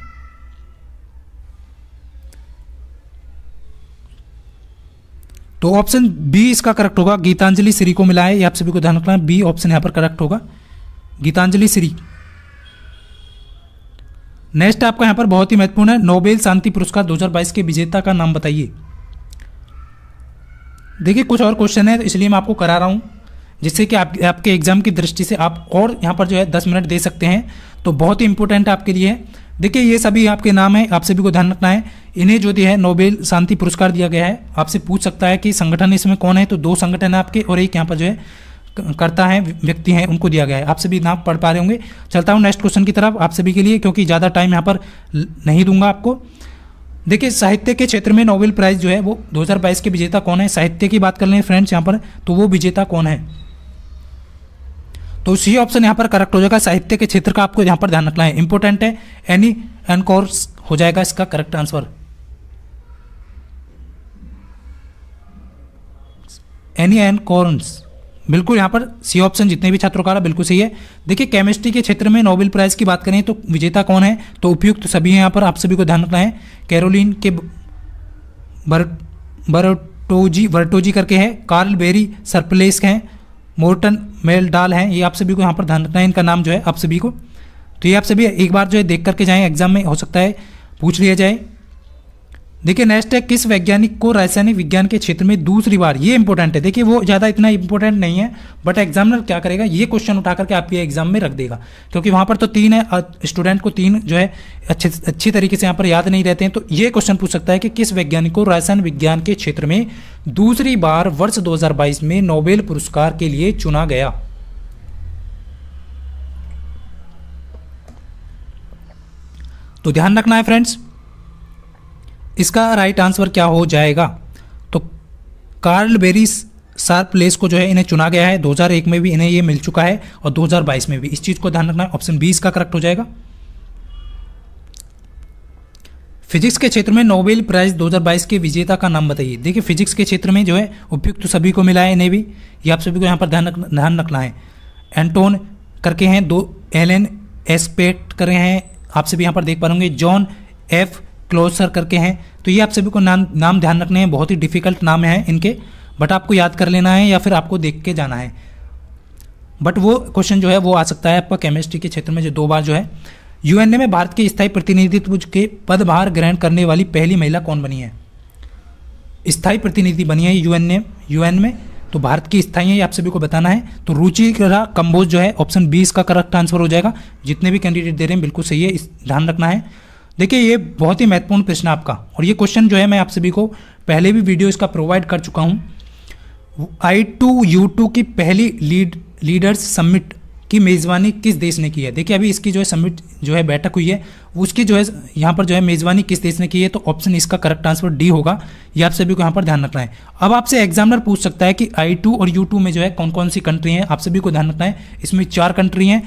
तो ऑप्शन बी इसका करेक्ट होगा गीतांजलि श्री को मिला है आप सभी को ध्यान रखना है बी ऑप्शन यहां पर करेक्ट होगा गीतांजलि श्री नेक्स्ट आपका यहाँ पर बहुत ही महत्वपूर्ण है नोबेल शांति पुरस्कार 2022 के विजेता का नाम बताइए देखिए कुछ और क्वेश्चन है इसलिए मैं आपको करा रहा हूँ जिससे कि आप आपके एग्जाम की दृष्टि से आप और यहाँ पर जो है दस मिनट दे सकते हैं तो बहुत ही इंपॉर्टेंट आपके लिए देखिए ये सभी आपके नाम है आप सभी को ध्यान रखना है इन्हें जो है नोबेल शांति पुरस्कार दिया गया है आपसे पूछ सकता है कि संगठन इसमें कौन है तो दो संगठन है आपके और एक यहाँ पर जो है कर्ता है व्यक्ति हैं उनको दिया गया है आप सभी नाम पढ़ पा रहे होंगे चलता हूँ नेक्स्ट क्वेश्चन की तरफ आप सभी के लिए क्योंकि ज़्यादा टाइम यहाँ पर नहीं दूंगा आपको देखिए साहित्य के क्षेत्र में नोबेल प्राइज़ जो है वो दो के विजेता कौन है साहित्य की बात कर लें फ्रेंड्स यहाँ पर तो वो विजेता कौन है तो सी ऑप्शन यहाँ पर करेक्ट हो जाएगा साहित्य के क्षेत्र का आपको यहाँ पर ध्यान रखना है इंपॉर्टेंट है एनी एनकोर्स हो जाएगा इसका करेक्ट आंसर एनी एनकोर्स बिल्कुल यहाँ पर सी ऑप्शन जितने भी छात्रों का रहा बिल्कुल सही है देखिए केमिस्ट्री के क्षेत्र में नोबेल प्राइज़ की बात करें तो विजेता कौन है तो उपयुक्त सभी हैं यहाँ पर आप सभी को ध्यान रखना है कैरोलिन के बर बरटोजी वर्टोजी करके है कार्ल बेरी सरप्लेस हैं मोर्टन मेल डाल हैं ये आप सभी को यहाँ पर ध्यान रखना है इनका नाम जो है आप सभी को तो ये आप सभी एक बार जो है देख करके जाएँ एग्जाम में हो सकता है पूछ लिया जाए देखिए नेक्स्ट है किस वैज्ञानिक को रासायनिक विज्ञान के क्षेत्र में दूसरी बार ये इंपॉर्टेंट है देखिए वो ज़्यादा इतना इंपॉर्टेंट नहीं है बट एग्जामिनर क्या करेगा ये क्वेश्चन उठा करके आपके एग्जाम में रख देगा क्योंकि वहां पर तो तीन है स्टूडेंट को तीन जो है अच्छे अच्छी तरीके से यहाँ पर याद नहीं रहते हैं तो ये क्वेश्चन पूछ सकता है कि किस वैज्ञानिक को रासायन विज्ञान के क्षेत्र में दूसरी बार वर्ष दो में नोबेल पुरस्कार के लिए चुना गया तो ध्यान रखना है फ्रेंड्स इसका राइट आंसर क्या हो जाएगा तो कार्ल बेरी सार प्लेस को जो है इन्हें चुना गया है 2001 में भी इन्हें ये मिल चुका है और 2022 में भी इस चीज़ को ध्यान रखना है ऑप्शन बी इसका करेक्ट हो जाएगा फिजिक्स के क्षेत्र में नोबेल प्राइज 2022 के विजेता का नाम बताइए देखिए फिजिक्स के क्षेत्र में जो है उपयुक्त सभी को मिला है इन्हें भी ये आप सभी को यहाँ पर ध्यान रखना ध्यान रखना है एंटोन करके हैं दो एल एन एसपेट करे हैं आप सभी यहाँ पर देख पा रहे जॉन एफ क्लोज सर करके हैं तो ये आप सभी को नाम नाम ध्यान रखने हैं बहुत ही डिफ़िकल्ट नाम है इनके बट आपको याद कर लेना है या फिर आपको देख के जाना है बट वो क्वेश्चन जो है वो आ सकता है आपका केमिस्ट्री के क्षेत्र में जो दो बार जो है यूएनए में भारत के स्थायी प्रतिनिधित्व के पदभार ग्रहण करने वाली पहली महिला कौन बनी है स्थायी प्रतिनिधि बनी है यूएनए यूएन में तो भारत की स्थाई है आप सभी को बताना है तो रुचि रहा कंबोज जो है ऑप्शन बीस का करेक्ट आंसर हो जाएगा जितने भी कैंडिडेट दे रहे हैं बिल्कुल सही है ध्यान रखना है देखिए ये बहुत ही महत्वपूर्ण प्रश्न आपका और ये क्वेश्चन जो है मैं आप सभी को पहले भी वीडियो इसका प्रोवाइड कर चुका हूँ आई टू यू टू की पहली लीड लीडर्स समिट की मेज़बानी किस देश ने की है देखिए अभी इसकी जो है समिट जो है बैठक हुई है उसकी जो है यहाँ पर जो है मेज़बानी किस देश ने की है तो ऑप्शन इसका करेक्ट आंसर डी होगा ये आप सभी को यहाँ पर ध्यान रखना है अब आपसे एग्जामिनर पूछ सकता है कि आई टू और यू टू में जो है कौन कौन सी कंट्री हैं आप सभी को ध्यान रखना है इसमें चार कंट्री हैं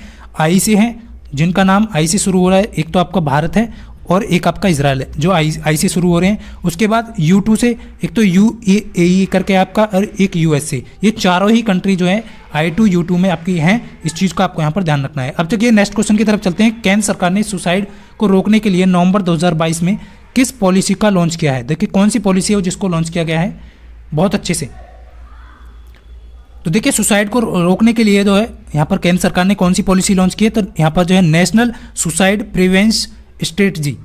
आई सी हैं जिनका नाम आई सी शुरू हो रहा है एक तो आपका भारत है और एक आपका इसराइल है जो आई आई से शुरू हो रहे हैं उसके बाद यू टू से एक तो यू ए ए करके आपका और एक यू एस ए ये चारों ही कंट्री जो है आई टू यू टू में आपकी हैं इस चीज़ का आपको यहाँ पर ध्यान रखना है अब चलिए नेक्स्ट क्वेश्चन की तरफ चलते हैं केंद्र सरकार ने सुसाइड को रोकने के लिए नवंबर 2022 में किस पॉलिसी का लॉन्च किया है देखिए कौन सी पॉलिसी है जिसको लॉन्च किया गया है बहुत अच्छे से तो देखिए सुसाइड को रोकने के लिए जो है यहाँ पर केंद्र सरकार ने कौन सी पॉलिसी लॉन्च की है तो यहाँ पर जो है नेशनल सुसाइड प्रिवेंस स्ट्रेटजी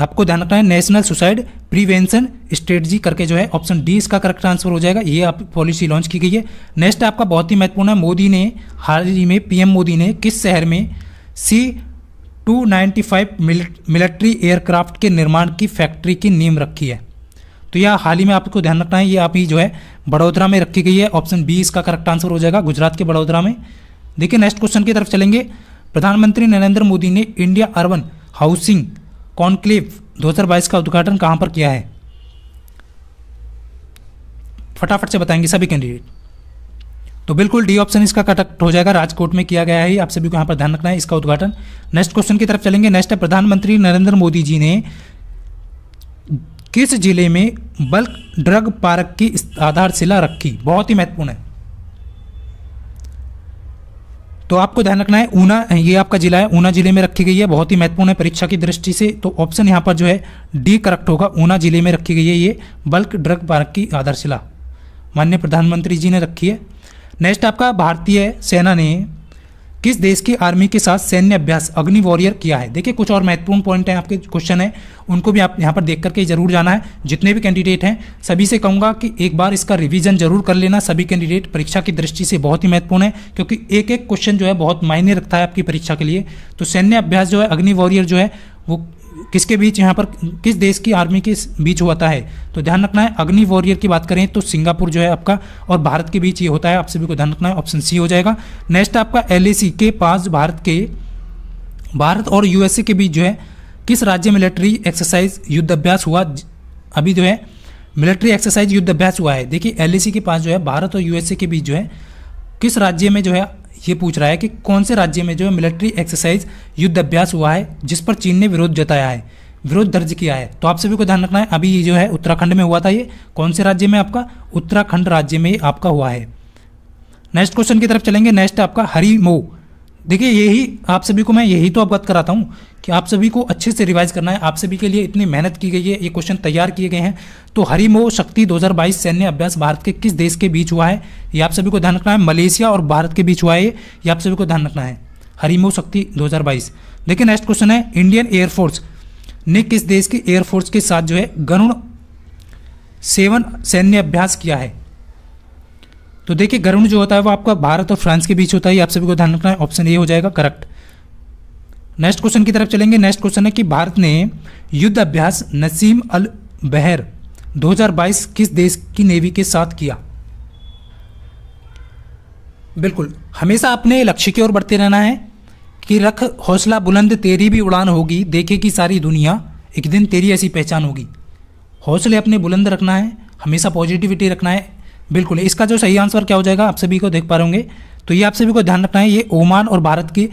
आपको ध्यान रखना है नेशनल सुसाइड प्रिवेंशन स्ट्रेटजी करके जो है ऑप्शन डी इसका करेक्ट आंसर हो जाएगा ये आप पॉलिसी लॉन्च की गई है नेक्स्ट आपका बहुत ही महत्वपूर्ण है मोदी ने हाल ही में पीएम मोदी ने किस शहर में सी 295 मिलिट्री एयरक्राफ्ट के निर्माण की फैक्ट्री की नींव रखी है तो यह हाल ही में आपको ध्यान रखना है ये आप ही जो है बड़ोदरा में रखी गई है ऑप्शन बी इसका करेक्ट आंसर हो जाएगा गुजरात के बड़ोदरा में देखिए नेक्स्ट क्वेश्चन की तरफ चलेंगे प्रधानमंत्री नरेंद्र मोदी ने इंडिया अर्बन हाउसिंग कॉन्क्लेव 2022 का उद्घाटन कहां पर किया है फटाफट से बताएंगे सभी कैंडिडेट तो बिल्कुल डी ऑप्शन इसका कटक्ट हो जाएगा राजकोट में किया गया है आप सभी को यहां पर ध्यान रखना है इसका उद्घाटन नेक्स्ट क्वेश्चन की तरफ चलेंगे नेक्स्ट है प्रधानमंत्री नरेंद्र मोदी जी ने किस जिले में बल्क ड्रग पार्क की आधारशिला रखी बहुत ही महत्वपूर्ण है तो आपको ध्यान रखना है ऊना ये आपका जिला है ऊना जिले में रखी गई है बहुत ही महत्वपूर्ण है परीक्षा की दृष्टि से तो ऑप्शन यहाँ पर जो है डी करेक्ट होगा ऊना जिले में रखी गई है ये बल्क ड्रग पार्क की आधारशिला माननीय प्रधानमंत्री जी ने रखी है नेक्स्ट आपका भारतीय सेना ने किस देश की आर्मी के साथ सैन्य अभ्यास अग्नि वॉरियर किया है देखिए कुछ और महत्वपूर्ण पॉइंट हैं आपके क्वेश्चन है उनको भी आप यहाँ पर देख करके जरूर जाना है जितने भी कैंडिडेट हैं सभी से कहूँगा कि एक बार इसका रिविजन जरूर कर लेना सभी कैंडिडेट परीक्षा की दृष्टि से बहुत ही महत्वपूर्ण है क्योंकि एक एक क्वेश्चन जो है बहुत मायने रखता है आपकी परीक्षा के लिए तो सैन्य अभ्यास जो है अग्नि वॉरियर जो है वो किसके बीच यहाँ पर किस देश की आर्मी के बीच होता है तो ध्यान रखना है अग्नि वॉरियर की बात करें तो सिंगापुर जो है आपका और भारत के बीच ये होता है आप सभी को ध्यान रखना है ऑप्शन सी हो जाएगा नेक्स्ट आपका एल के पास भारत के भारत और यूएसए के बीच जो है किस राज्य मिलिट्री एक्सरसाइज युद्ध अभ्यास हुआ अभी जो है मिलिट्री एक्सरसाइज युद्ध अभ्यास हुआ है देखिए एल के पास जो है भारत और यूएसए के बीच जो है किस राज्य में जो है ये पूछ रहा है कि कौन से राज्य में जो है मिलिट्री एक्सरसाइज युद्ध अभ्यास हुआ है जिस पर चीन ने विरोध जताया है विरोध दर्ज किया है तो आप सभी को ध्यान रखना है अभी ये जो है उत्तराखंड में हुआ था ये कौन से राज्य में आपका उत्तराखंड राज्य में आपका हुआ है नेक्स्ट क्वेश्चन की तरफ चलेंगे नेक्स्ट आपका हरी मऊ देखिए यही आप सभी को मैं यही तो अवगत कराता हूँ कि आप सभी को अच्छे से रिवाइज करना है आप सभी के लिए इतनी मेहनत की गई है ये क्वेश्चन तैयार किए गए हैं तो हरिमो शक्ति 2022 सैन्य अभ्यास भारत के किस देश के बीच हुआ है ये आप सभी को ध्यान रखना है मलेशिया और भारत के बीच हुआ है ये आप सभी को ध्यान रखना है हरिमो शक्ति दो देखिए नेक्स्ट क्वेश्चन है इंडियन एयरफोर्स ने किस देश के एयरफोर्स के साथ जो है गरुण सेवन सैन्य अभ्यास किया है तो देखिए गरुण जो होता है वो आपका भारत और फ्रांस के बीच होता है आप सभी को ध्यान रखना है ऑप्शन ए हो जाएगा करेक्ट नेक्स्ट क्वेश्चन की तरफ चलेंगे नेक्स्ट क्वेश्चन है कि भारत ने युद्ध अभ्यास नसीम अल बहर 2022 किस देश की नेवी के साथ किया बिल्कुल हमेशा अपने लक्ष्य की ओर बढ़ते रहना है कि रख हौसला बुलंद तेरी भी उड़ान होगी देखे कि सारी दुनिया एक दिन तेरी ऐसी पहचान होगी हौसले अपने बुलंद रखना है हमेशा पॉजिटिविटी रखना है बिल्कुल इसका जो सही आंसर क्या हो जाएगा आप सभी को देख पा रहे होंगे तो ये आप सभी को ध्यान रखना है ये ओमान और भारत की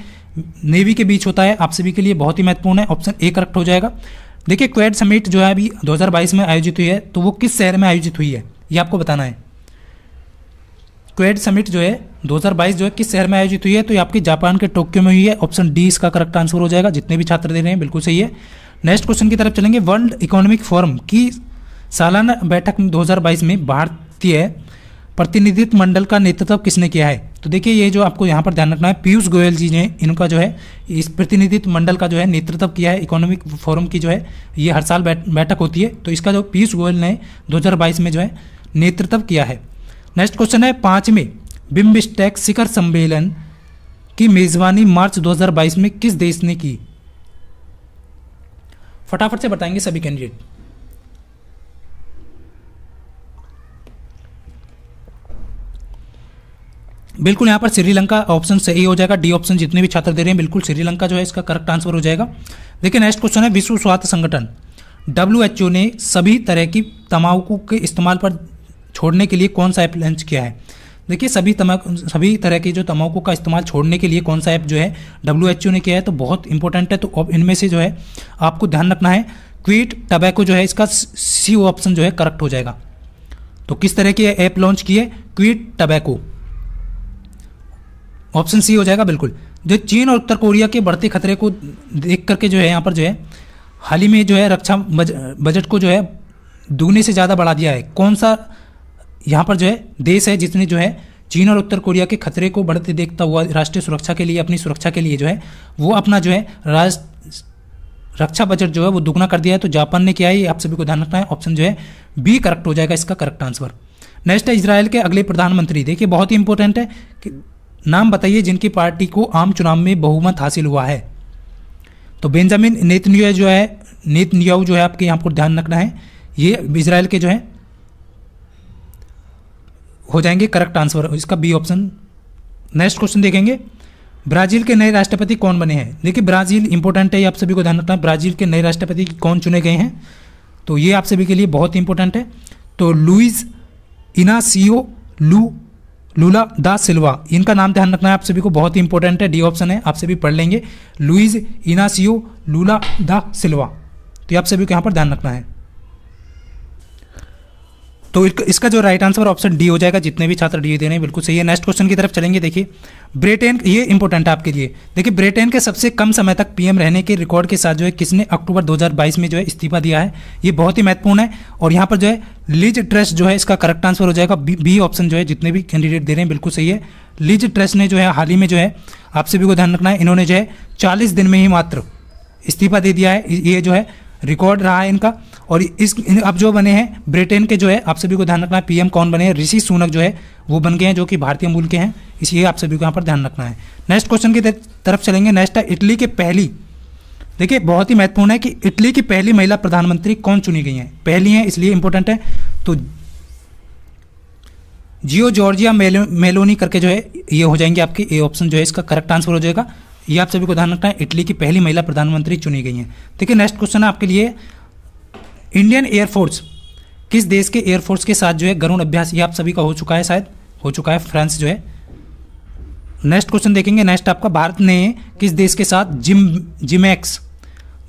नेवी के बीच होता है आप सभी के लिए बहुत ही महत्वपूर्ण है ऑप्शन ए करेक्ट हो जाएगा देखिए क्वेड समिट जो है अभी 2022 में आयोजित हुई है तो वो किस शहर में आयोजित हुई है ये आपको बताना है क्वेड समिट जो है 2022 जो है किस शहर में आयोजित हुई है तो ये आपकी जापान के टोक्यो में हुई है ऑप्शन डी इसका करेक्ट आंसर हो जाएगा जितने भी छात्र दे रहे हैं बिल्कुल सही है नेक्स्ट क्वेश्चन की तरफ चलेंगे वर्ल्ड इकोनॉमिक फोरम की सालाना बैठक दो में भारत सकती है प्रतिनिधित्व मंडल का नेतृत्व किसने किया है तो देखिए ये जो आपको यहाँ पर ध्यान रखना है पीयूष गोयल जी ने इनका जो है इस प्रतिनिधित्व मंडल का जो है नेतृत्व किया है इकोनॉमिक फोरम की जो है ये हर साल बैठक होती है तो इसका जो पीयूष गोयल ने दो में जो है नेतृत्व किया है नेक्स्ट क्वेश्चन है पांच में बिम्बिस्टेक शिखर सम्मेलन की मेजबानी मार्च 2022 में किस देश ने की फटाफट से बताएंगे सभी कैंडिडेट बिल्कुल यहाँ पर श्रीलंका ऑप्शन सही हो जाएगा डी ऑप्शन जितने भी छात्र दे रहे हैं बिल्कुल श्रीलंका जो है इसका करेक्ट आंसर हो जाएगा देखिए नेक्स्ट क्वेश्चन है विश्व स्वास्थ्य संगठन डब्ल्यू ने सभी तरह की तम्बाकू के इस्तेमाल पर छोड़ने के लिए कौन सा ऐप लॉन्च किया है देखिए सभी तम्बाकू सभी तरह के जो तम्बाकू का इस्तेमाल छोड़ने के लिए कौन सा ऐप जो है डब्ल्यू ने किया है तो बहुत इंपॉर्टेंट है तो इनमें से जो है आपको ध्यान रखना है क्वीट टबैको जो है इसका सी ऑप्शन जो है करेक्ट हो जाएगा तो किस तरह के ऐप लॉन्च किए क्वीट टबैको ऑप्शन सी हो जाएगा बिल्कुल जो चीन और उत्तर कोरिया के बढ़ते खतरे को देख करके जो है यहाँ पर जो है हाल ही में जो है रक्षा बजट को जो है दुगने से ज़्यादा बढ़ा दिया है कौन सा यहाँ पर जो है देश है जिसने जो है चीन और उत्तर कोरिया के खतरे को बढ़ते देखता हुआ राष्ट्रीय सुरक्षा के लिए अपनी सुरक्षा के लिए जो है वो अपना जो है रक्षा बजट जो है वो दुगना कर दिया है तो जापान ने किया है आप सभी को ध्यान रखना है ऑप्शन जो है बी करेक्ट हो जाएगा इसका करेक्ट आंसर नेक्स्ट है इसराइल के अगले प्रधानमंत्री देखिए बहुत ही इंपॉर्टेंट है कि नाम बताइए जिनकी पार्टी को आम चुनाव में बहुमत हासिल हुआ है तो बेंजामिन नेतन्याहू जो है नेतन्याहू जो है आपके यहाँ पर ध्यान रखना है ये इसराइल के जो है हो जाएंगे करेक्ट आंसर इसका बी ऑप्शन नेक्स्ट क्वेश्चन देखेंगे ब्राजील के नए राष्ट्रपति कौन बने हैं देखिए ब्राजील इंपॉर्टेंट है ये आप सभी को ध्यान रखना है ब्राजील के नए राष्ट्रपति कौन चुने गए हैं तो ये आप सभी के लिए बहुत इंपॉर्टेंट है तो लुइस इनासियो लू लूला दा सिल्वा इनका नाम ध्यान रखना है आप सभी को बहुत ही इंपॉर्टेंट है डी ऑप्शन है आप सभी पढ़ लेंगे लुइज इनासियो लूला दा सिल्वा तो आप सभी को यहाँ पर ध्यान रखना है तो इसका जो राइट आंसर ऑप्शन डी हो जाएगा जितने भी छात्र डी दे रहे हैं बिल्कुल सही है नेक्स्ट क्वेश्चन की तरफ चलेंगे देखिए ब्रिटेन ये इंपॉर्टेंट है आपके लिए देखिए ब्रिटेन के सबसे कम समय तक पीएम रहने के रिकॉर्ड के साथ जो है किसने अक्टूबर 2022 में जो है इस्तीफा दिया है ये बहुत ही महत्वपूर्ण है और यहाँ पर जो है लीज ट्रस्ट जो है इसका करेक्ट आंसर हो जाएगा बी ऑप्शन जो है जितने भी कैंडिडेट दे रहे हैं बिल्कुल सही है लीज ट्रस्ट ने जो है हाल ही में जो है आप सभी को ध्यान रखना है इन्होंने जो है चालीस दिन में ही मात्र इस्तीफा दे दिया है ये जो है रिकॉर्ड रहा है इनका और इस अब जो बने हैं ब्रिटेन के जो है आप सभी को ध्यान रखना है पीएम कौन बने हैं ऋषि सुनक जो है वो बन गए हैं जो कि भारतीय मूल के हैं इसलिए आप सभी को यहाँ पर ध्यान रखना है नेक्स्ट क्वेश्चन की तरफ चलेंगे नेक्स्ट है इटली के पहली देखिए बहुत ही महत्वपूर्ण है कि इटली की पहली महिला प्रधानमंत्री कौन चुनी गई है पहली है इसलिए इंपॉर्टेंट है तो जियो जॉर्जिया मेलो, मेलोनी करके जो है ये हो जाएंगे आपकी ए ऑप्शन जो है इसका करेक्ट आंसर हो जाएगा ये आप सभी को ध्यान रखना है इटली की पहली महिला प्रधानमंत्री चुनी गई है देखिए नेक्स्ट क्वेश्चन है आपके लिए इंडियन एयरफोर्स किस देश के एयरफोर्स के साथ जो है गरुण अभ्यास ये आप सभी का हो चुका है शायद हो चुका है फ्रांस जो है नेक्स्ट क्वेश्चन देखेंगे नेक्स्ट आपका भारत ने किस देश के साथ जिम जिमैक्स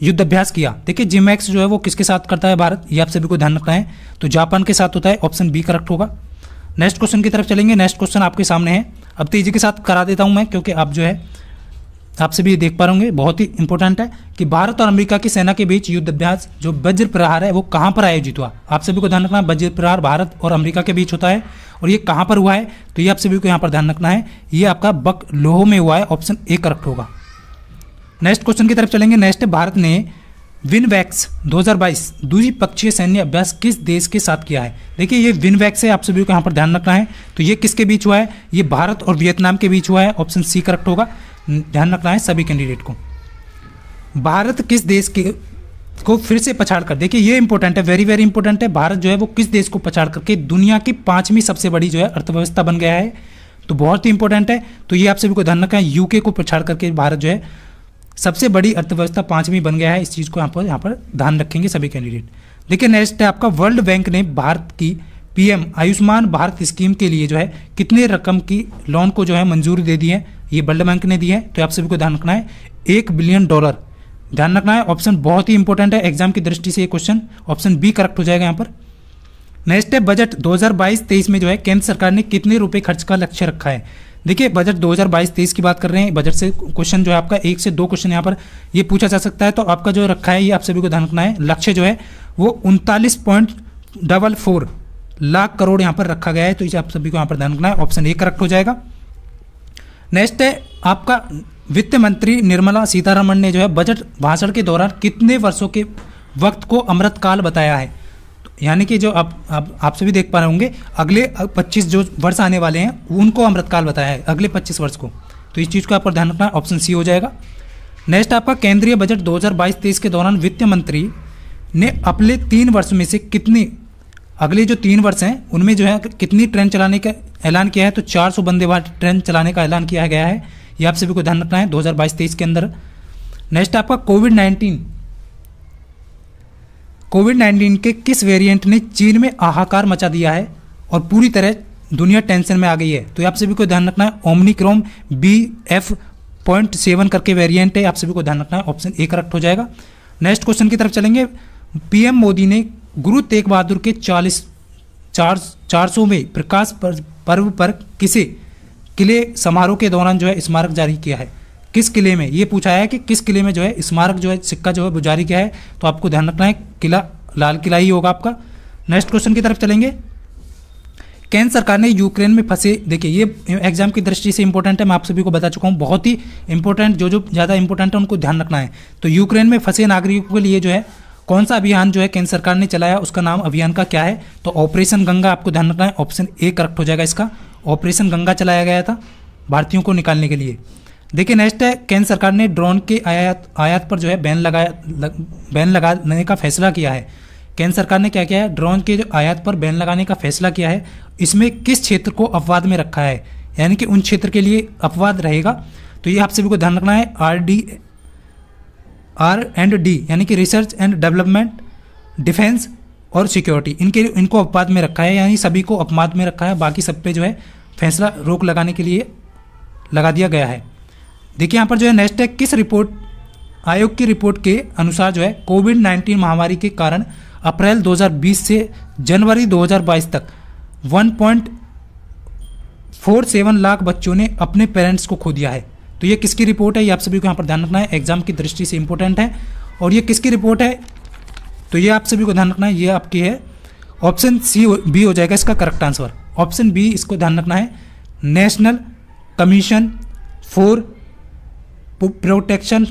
युद्ध अभ्यास किया देखिए जिमैक्स जो है वो किसके साथ करता है भारत ये आप सभी को ध्यान रखना है तो जापान के साथ होता है ऑप्शन बी करेक्ट होगा नेक्स्ट क्वेश्चन की तरफ चलेंगे नेक्स्ट क्वेश्चन आपके सामने है अब तेजी के साथ करा देता हूं मैं क्योंकि आप जो है आप सभी देख पा रहे बहुत ही इंपॉर्टेंट है कि भारत और अमेरिका की सेना के बीच युद्ध अभ्यास जो वज्र प्रहार है वो कहाँ पर आयोजित हुआ आप सभी को ध्यान रखना वज्र प्रहार भारत और अमेरिका के बीच होता है और ये कहाँ पर हुआ है तो ये आप सभी को यहाँ पर ध्यान रखना है ये आपका बक लोहो में हुआ है ऑप्शन ए करेक्ट होगा नेक्स्ट क्वेश्चन की तरफ चलेंगे नेक्स्ट भारत ने विनवैक्स हजार द्विपक्षीय सैन्य अभ्यास किस देश के साथ किया है देखिए ये विनवैक्स है आप सभी को यहाँ पर ध्यान रखना है तो ये किसके बीच हुआ है ये भारत और वियतनाम के बीच हुआ है ऑप्शन सी करेक्ट होगा ध्यान रखना है सभी कैंडिडेट को भारत किस देश के को फिर से पछाड़ कर देखिए ये इंपॉर्टेंट है वेरी वेरी इंपॉर्टेंट है भारत जो है वो किस देश को पछाड़ करके दुनिया की पांचवी सबसे बड़ी जो है अर्थव्यवस्था बन गया है तो बहुत ही इंपॉर्टेंट है तो ये आप सभी को ध्यान रखना है यूके को पछाड़ करके भारत जो है सबसे बड़ी अर्थव्यवस्था पांचवीं बन गया है इस चीज़ को यहाँ पर यहाँ पर ध्यान रखेंगे सभी कैंडिडेट देखिए नेक्स्ट है आपका वर्ल्ड बैंक ने भारत की पीएम आयुष्मान भारत स्कीम के लिए जो है कितने रकम की लोन को जो है मंजूरी दे दी है ये वर्ल्ड बैंक ने दी है तो आप सभी को ध्यान रखना है एक बिलियन डॉलर ध्यान रखना है ऑप्शन बहुत ही इंपॉर्टेंट है एग्जाम की दृष्टि से ये क्वेश्चन ऑप्शन बी करेक्ट हो जाएगा यहाँ पर नेक्स्ट है बजट 2022-23 में जो है केंद्र सरकार ने कितने रुपए खर्च का लक्ष्य रखा है देखिए बजट 2022-23 की बात कर रहे हैं बजट से क्वेश्चन जो है आपका एक से दो क्वेश्चन यहाँ पर ये पूछा जा सकता है तो आपका जो रखा है ये आप सभी को ध्यान रखना है लक्ष्य जो है वो उनतालीस point double four lakh crore यहाँ पर रखा गया है तो इसे आप सभी को यहाँ पर ध्यान रखना है ऑप्शन ए करेक्ट हो जाएगा नेक्स्ट है आपका वित्त मंत्री निर्मला सीतारमण ने जो है बजट भाषण के दौरान कितने वर्षों के वक्त को अमृतकाल बताया है तो यानी कि जो आप आप आप सभी देख पा रहे होंगे अगले 25 जो वर्ष आने वाले हैं उनको अमृतकाल बताया है अगले 25 वर्ष को तो इस चीज़ को पर ध्यान रखना ऑप्शन सी हो जाएगा नेक्स्ट आपका केंद्रीय बजट दो हज़ार के दौरान वित्त मंत्री ने अपने तीन वर्ष में से कितनी अगले जो तीन वर्ष हैं उनमें जो है कितनी ट्रेन चलाने का ऐलान किया है तो 400 वंदे भारत ट्रेन चलाने का ऐलान किया गया है ये आप सभी को ध्यान रखना है 2022-23 के अंदर नेक्स्ट आपका कोविड 19 कोविड 19 के किस वेरिएंट ने चीन में हाहाकार मचा दिया है और पूरी तरह दुनिया टेंशन में आ गई है तो आप सभी को ध्यान रखना है Omicron B F point seven करके वेरिएंट है आप सभी को ध्यान रखना है ऑप्शन ए करेक्ट हो जाएगा नेक्स्ट क्वेश्चन की तरफ चलेंगे पीएम मोदी ने गुरु तेग बहादुर के चालीस चार चार सौ में प्रकाश पर्व पर किसे किले समारोह के दौरान जो है स्मारक जारी किया है किस किले में ये पूछा है कि किस किले में जो है स्मारक जो है सिक्का जो है वो जारी किया है तो आपको ध्यान रखना है किला लाल किला ही होगा आपका नेक्स्ट क्वेश्चन की तरफ चलेंगे केंद्र सरकार ने यूक्रेन में फंसे देखिए ये एग्जाम की दृष्टि से इंपॉर्टेंट है मैं आप सभी को बता चुका हूँ बहुत ही इंपॉर्टेंट जो जो ज़्यादा इंपॉर्टेंट है उनको ध्यान रखना है तो यूक्रेन में फंसे नागरिकों के लिए जो है कौन सा अभियान जो है केंद्र सरकार ने चलाया उसका नाम अभियान का क्या है तो ऑपरेशन गंगा आपको ध्यान रखना है ऑप्शन ए करेक्ट हो जाएगा इसका ऑपरेशन गंगा चलाया गया था भारतीयों को निकालने के लिए देखिए नेक्स्ट है केंद्र सरकार ने ड्रोन के आयात आयात पर जो है बैन लगाया बैन लगाने का फैसला किया है केंद्र सरकार ने क्या किया है ड्रोन के जो आयात पर बैन लगाने का फैसला किया है इसमें किस क्षेत्र को अपवाद में रखा है यानी कि उन क्षेत्र के लिए अपवाद रहेगा तो ये आप सभी को ध्यान रखना है R D R and D यानी कि रिसर्च एंड डेवलपमेंट डिफेंस और सिक्योरिटी इनके इनको अपवाद में रखा है यानी सभी को अपवाद में रखा है बाकी सब पे जो है फैसला रोक लगाने के लिए लगा दिया गया है देखिए यहाँ पर जो है नेस्टेक किस रिपोर्ट आयोग की रिपोर्ट के अनुसार जो है कोविड नाइन्टीन महामारी के कारण अप्रैल 2020 से जनवरी 2022 तक 1.47 लाख बच्चों ने अपने पेरेंट्स को खो दिया है तो ये किसकी रिपोर्ट है ये आप सभी को यहाँ पर ध्यान रखना है एग्जाम की दृष्टि से इंपॉर्टेंट है और ये किसकी रिपोर्ट है तो ये आप सभी को ध्यान रखना है ये आपकी है ऑप्शन सी बी हो जाएगा इसका करेक्ट आंसर ऑप्शन बी इसको ध्यान रखना है National Commission for Protection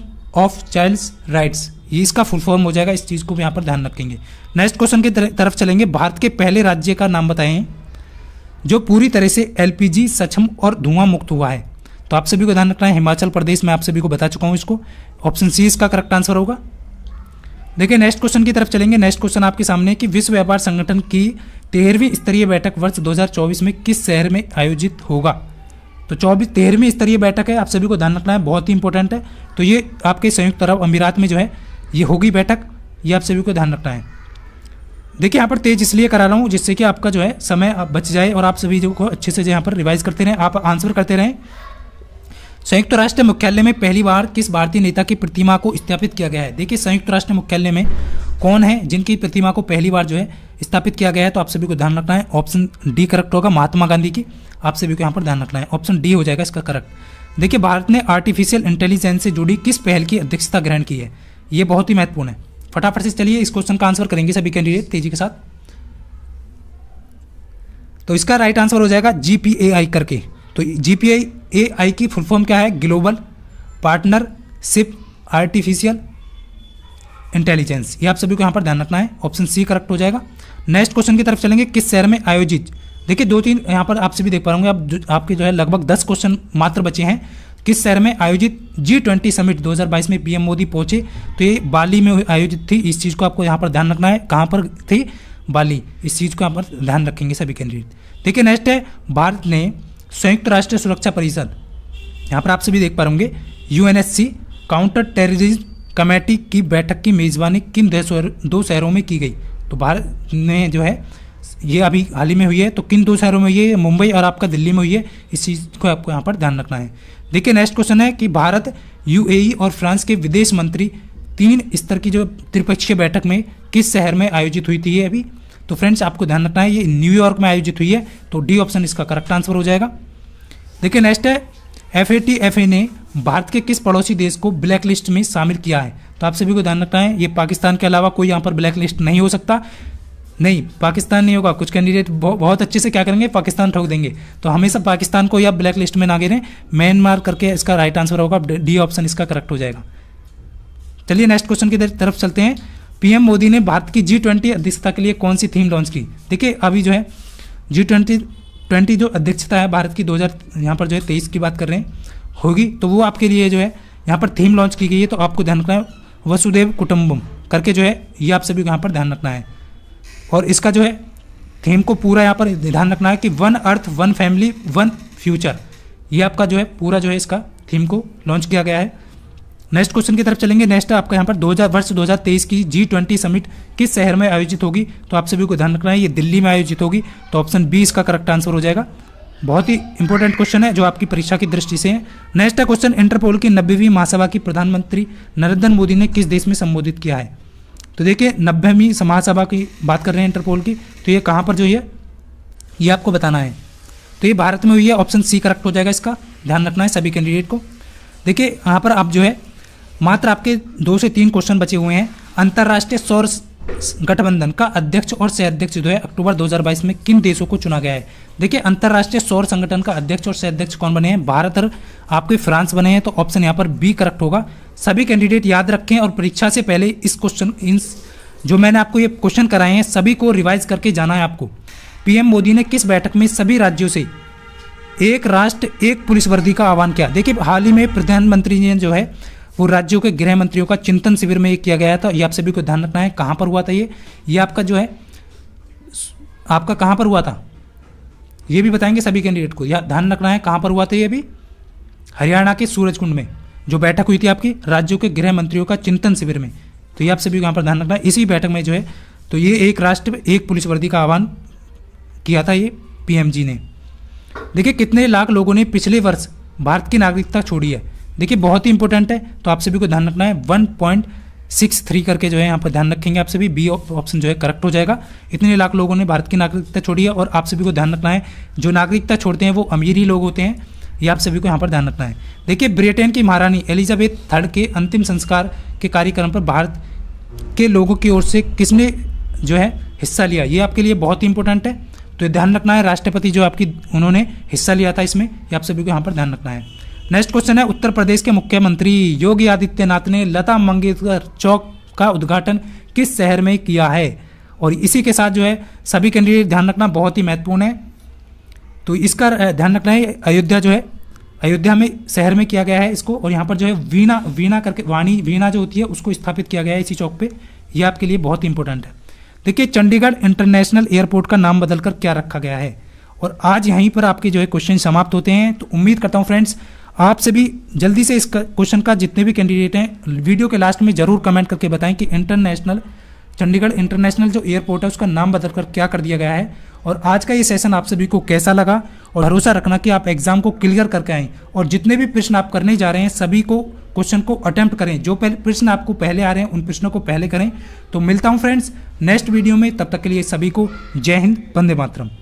of Childs Rights ये इसका फुल फॉर्म हो जाएगा इस चीज़ को यहाँ पर ध्यान रखेंगे नेक्स्ट क्वेश्चन की तरफ चलेंगे भारत के पहले राज्य का नाम बताएं जो पूरी तरह से एलपीजी सक्षम और धुआं मुक्त हुआ है तो आप सभी को ध्यान रखना है हिमाचल प्रदेश में आप सभी को बता चुका हूँ इसको ऑप्शन सी इसका करेक्ट आंसर होगा देखिए नेक्स्ट क्वेश्चन की तरफ चलेंगे नेक्स्ट क्वेश्चन आपके सामने कि विश्व व्यापार संगठन की तेरहवीं स्तरीय बैठक वर्ष 2024 में किस शहर में आयोजित होगा तो चौबीस तेरहवीं स्तरीय बैठक है आप सभी को ध्यान रखना है बहुत ही इंपॉर्टेंट है तो ये आपके संयुक्त अरब अमीरात में जो है ये होगी बैठक ये आप सभी को ध्यान रखना है देखिए यहाँ पर तेज इसलिए करा रहा हूँ जिससे कि आपका जो है समय बच जाए और आप सभी जो को अच्छे से यहाँ पर रिवाइज करते रहें आप आंसर करते रहें संयुक्त राष्ट्र मुख्यालय में पहली बार किस भारतीय नेता की प्रतिमा को स्थापित किया गया है देखिए संयुक्त राष्ट्र मुख्यालय में कौन है जिनकी प्रतिमा को पहली बार जो है स्थापित किया गया है तो आप सभी को ध्यान रखना है ऑप्शन डी करेक्ट होगा महात्मा गांधी की आप सभी को यहाँ पर ध्यान रखना है ऑप्शन डी हो जाएगा इसका करेक्ट देखिए भारत ने आर्टिफिशियल इंटेलिजेंस से जुड़ी किस पहल की अध्यक्षता ग्रहण की है ये बहुत ही महत्वपूर्ण है फटाफट से चलिए इस क्वेश्चन का आंसर करेंगे सभी कैंडिडेट तेजी के साथ तो इसका राइट आंसर हो जाएगा जी करके तो जी पी आई ए आई की फुल फॉर्म क्या है ग्लोबल पार्टनरशिप आर्टिफिशियल इंटेलिजेंस ये आप सभी को यहाँ पर ध्यान रखना है ऑप्शन सी करेक्ट हो जाएगा नेक्स्ट क्वेश्चन की तरफ चलेंगे किस शहर में आयोजित देखिए दो तीन यहाँ पर आप सभी देख पा रहे आप आपके जो है लगभग दस क्वेश्चन मात्र बचे हैं किस शहर में आयोजित जी ट्वेंटी समिट 2022 में पीएम मोदी पहुंचे तो ये बाली में आयोजित थी इस चीज़ को आपको यहाँ पर ध्यान रखना है कहाँ पर थी बाली इस चीज़ को यहाँ पर ध्यान रखेंगे सभी केंद्रित देखिए नेक्स्ट है भारत ने संयुक्त राष्ट्र सुरक्षा परिषद यहाँ पर आप सभी देख पा होंगे यू काउंटर टेररिज्म कमेटी की बैठक की मेज़बानी किन दो शहरों में की गई तो भारत ने जो है ये अभी हाल ही में हुई है तो किन दो शहरों में ये मुंबई और आपका दिल्ली में हुई है इस चीज़ को आपको यहाँ पर ध्यान रखना है देखिए नेक्स्ट क्वेश्चन है कि भारत यूएई e और फ्रांस के विदेश मंत्री तीन स्तर की जो त्रिपक्षीय बैठक में किस शहर में आयोजित हुई थी ये अभी तो फ्रेंड्स आपको ध्यान रखना है ये न्यूयॉर्क में आयोजित हुई है तो डी ऑप्शन इसका करेक्ट आंसर हो जाएगा देखिए नेक्स्ट है F A T F A ने भारत के किस पड़ोसी देश को ब्लैक लिस्ट में शामिल किया है तो आप सभी को ध्यान रखना है ये पाकिस्तान के अलावा कोई यहाँ पर ब्लैक लिस्ट नहीं हो सकता नहीं पाकिस्तान नहीं होगा कुछ कैंडिडेट बहुत अच्छे से क्या करेंगे पाकिस्तान ठोक देंगे तो हमेशा पाकिस्तान को ही आप ब्लैक लिस्ट में ना गिरें म्यांमार करके इसका राइट आंसर होगा डी ऑप्शन इसका करेक्ट हो जाएगा चलिए नेक्स्ट क्वेश्चन की तरफ चलते हैं पीएम मोदी ने भारत की जी ट्वेंटी अध्यक्षता के लिए कौन सी थीम लॉन्च की देखिए अभी जो है जी ट्वेंटी ट्वेंटी जो अध्यक्षता है भारत की दो हज़ार यहाँ पर जो है तेईस की बात कर रहे हैं होगी तो वो आपके लिए जो है यहाँ पर थीम लॉन्च की गई है तो आपको ध्यान रखना है वसुदेव कुटुम्बम करके जो है ये आप सभी को यहाँ पर ध्यान रखना है और इसका जो है थीम को पूरा यहाँ पर ध्यान रखना है कि one earth one family one future ये आपका जो है पूरा जो है इसका थीम को लॉन्च किया गया है नेक्स्ट क्वेश्चन की तरफ चलेंगे नेक्स्ट आपका यहाँ पर 2000 वर्ष 2023 की जी ट्वेंटी समिट किस शहर में आयोजित होगी तो आप सभी को ध्यान रखना है ये दिल्ली में आयोजित होगी तो ऑप्शन बी इसका करेक्ट आंसर हो जाएगा बहुत ही इंपॉर्टेंट क्वेश्चन है जो आपकी परीक्षा की दृष्टि से है नेक्स्ट है क्वेश्चन इंटरपोल की नब्बेवीं महासभा की प्रधानमंत्री नरेंद्र मोदी ने किस देश में संबोधित किया है तो देखिए नब्बेवीं महासभा की बात कर रहे हैं इंटरपोल की तो ये कहाँ पर जो है ये आपको बताना है तो ये भारत में हुई है ऑप्शन सी करेक्ट हो जाएगा इसका ध्यान रखना है सभी कैंडिडेट को देखिए यहाँ पर आप जो है मात्र आपके दो से तीन क्वेश्चन बचे हुए हैं अंतर्राष्ट्रीय सौर गठबंधन का अध्यक्ष और सह अध्यक्ष जो है अक्टूबर 2022 में किन देशों को चुना गया है देखिए अंतर्राष्ट्रीय सौर संगठन का अध्यक्ष और सह अध्यक्ष कौन बने हैं भारत और आपके फ्रांस बने हैं तो ऑप्शन यहाँ पर बी करेक्ट होगा सभी कैंडिडेट याद रखें और परीक्षा से पहले इस क्वेश्चन इन जो मैंने आपको ये क्वेश्चन कराए हैं सभी को रिवाइज करके जाना है आपको पीएम मोदी ने किस बैठक में सभी राज्यों से एक राष्ट्र एक पुलिस वर्दी का आह्वान किया देखिए हाल ही में प्रधानमंत्री ने जो है वो राज्यों के गृह मंत्रियों का चिंतन शिविर में ये किया गया था ये आप सभी को ध्यान रखना है कहाँ पर हुआ था ये ये आपका जो है आपका कहाँ पर हुआ था ये भी बताएंगे सभी कैंडिडेट को यह ध्यान रखना है कहाँ पर हुआ था ये भी हरियाणा के सूरजकुंड में जो बैठक हुई थी आपकी राज्यों के गृह मंत्रियों का चिंतन शिविर में तो ये आप सभी को यहाँ पर ध्यान रखना है इसी बैठक में जो है तो ये एक राष्ट्र एक पुलिस वर्दी का आह्वान किया था ये पीएमजी ने देखिए कितने लाख लोगों ने पिछले वर्ष भारत की नागरिकता छोड़ी है देखिए बहुत ही इंपॉर्टेंट है तो आप सभी को ध्यान रखना है वन पॉइंट सिक्स थ्री करके जो है यहाँ पर ध्यान रखेंगे आप सभी बी ऑप्शन जो है करेक्ट हो जाएगा इतने लाख लोगों ने भारत की नागरिकता छोड़ी है और आप सभी को ध्यान रखना है जो नागरिकता छोड़ते हैं वो अमीर ही लोग होते हैं ये आप सभी को यहाँ पर ध्यान रखना है देखिए ब्रिटेन की महारानी एलिजाबेथ थर्ड के अंतिम संस्कार के कार्यक्रम पर भारत के लोगों की ओर से किसने जो है हिस्सा लिया ये आपके लिए बहुत ही इंपॉर्टेंट है तो ध्यान रखना है राष्ट्रपति जो आपकी उन्होंने हिस्सा लिया था इसमें ये आप सभी को यहाँ पर ध्यान रखना है नेक्स्ट क्वेश्चन है उत्तर प्रदेश के मुख्यमंत्री योगी आदित्यनाथ ने लता मंगेशकर चौक का उद्घाटन किस शहर में किया है और इसी के साथ जो है सभी कैंडिडेट ध्यान रखना बहुत ही महत्वपूर्ण है तो इसका ध्यान रखना है अयोध्या जो है अयोध्या में शहर में किया गया है इसको और यहाँ पर जो है वीणा वीणा करके वाणी वीणा जो होती है उसको स्थापित किया गया है इसी चौक पे ये आपके लिए बहुत इंपॉर्टेंट है देखिए चंडीगढ़ इंटरनेशनल एयरपोर्ट का नाम बदलकर क्या रखा गया है और आज यहीं पर आपके जो है क्वेश्चन समाप्त होते हैं तो उम्मीद करता हूँ फ्रेंड्स आप सभी जल्दी से इस क्वेश्चन का जितने भी कैंडिडेट हैं वीडियो के लास्ट में ज़रूर कमेंट करके बताएं कि इंटरनेशनल चंडीगढ़ इंटरनेशनल जो एयरपोर्ट है उसका नाम बदलकर क्या कर दिया गया है और आज का ये सेशन आप सभी को कैसा लगा और भरोसा रखना कि आप एग्ज़ाम को क्लियर करके आएँ और जितने भी प्रश्न आप करने जा रहे हैं सभी को क्वेश्चन को अटैम्प्ट करें जो पहले प्रश्न आपको पहले आ रहे हैं उन प्रश्नों को पहले करें तो मिलता हूँ फ्रेंड्स नेक्स्ट वीडियो में तब तक के लिए सभी को जय हिंद वंदे मातरम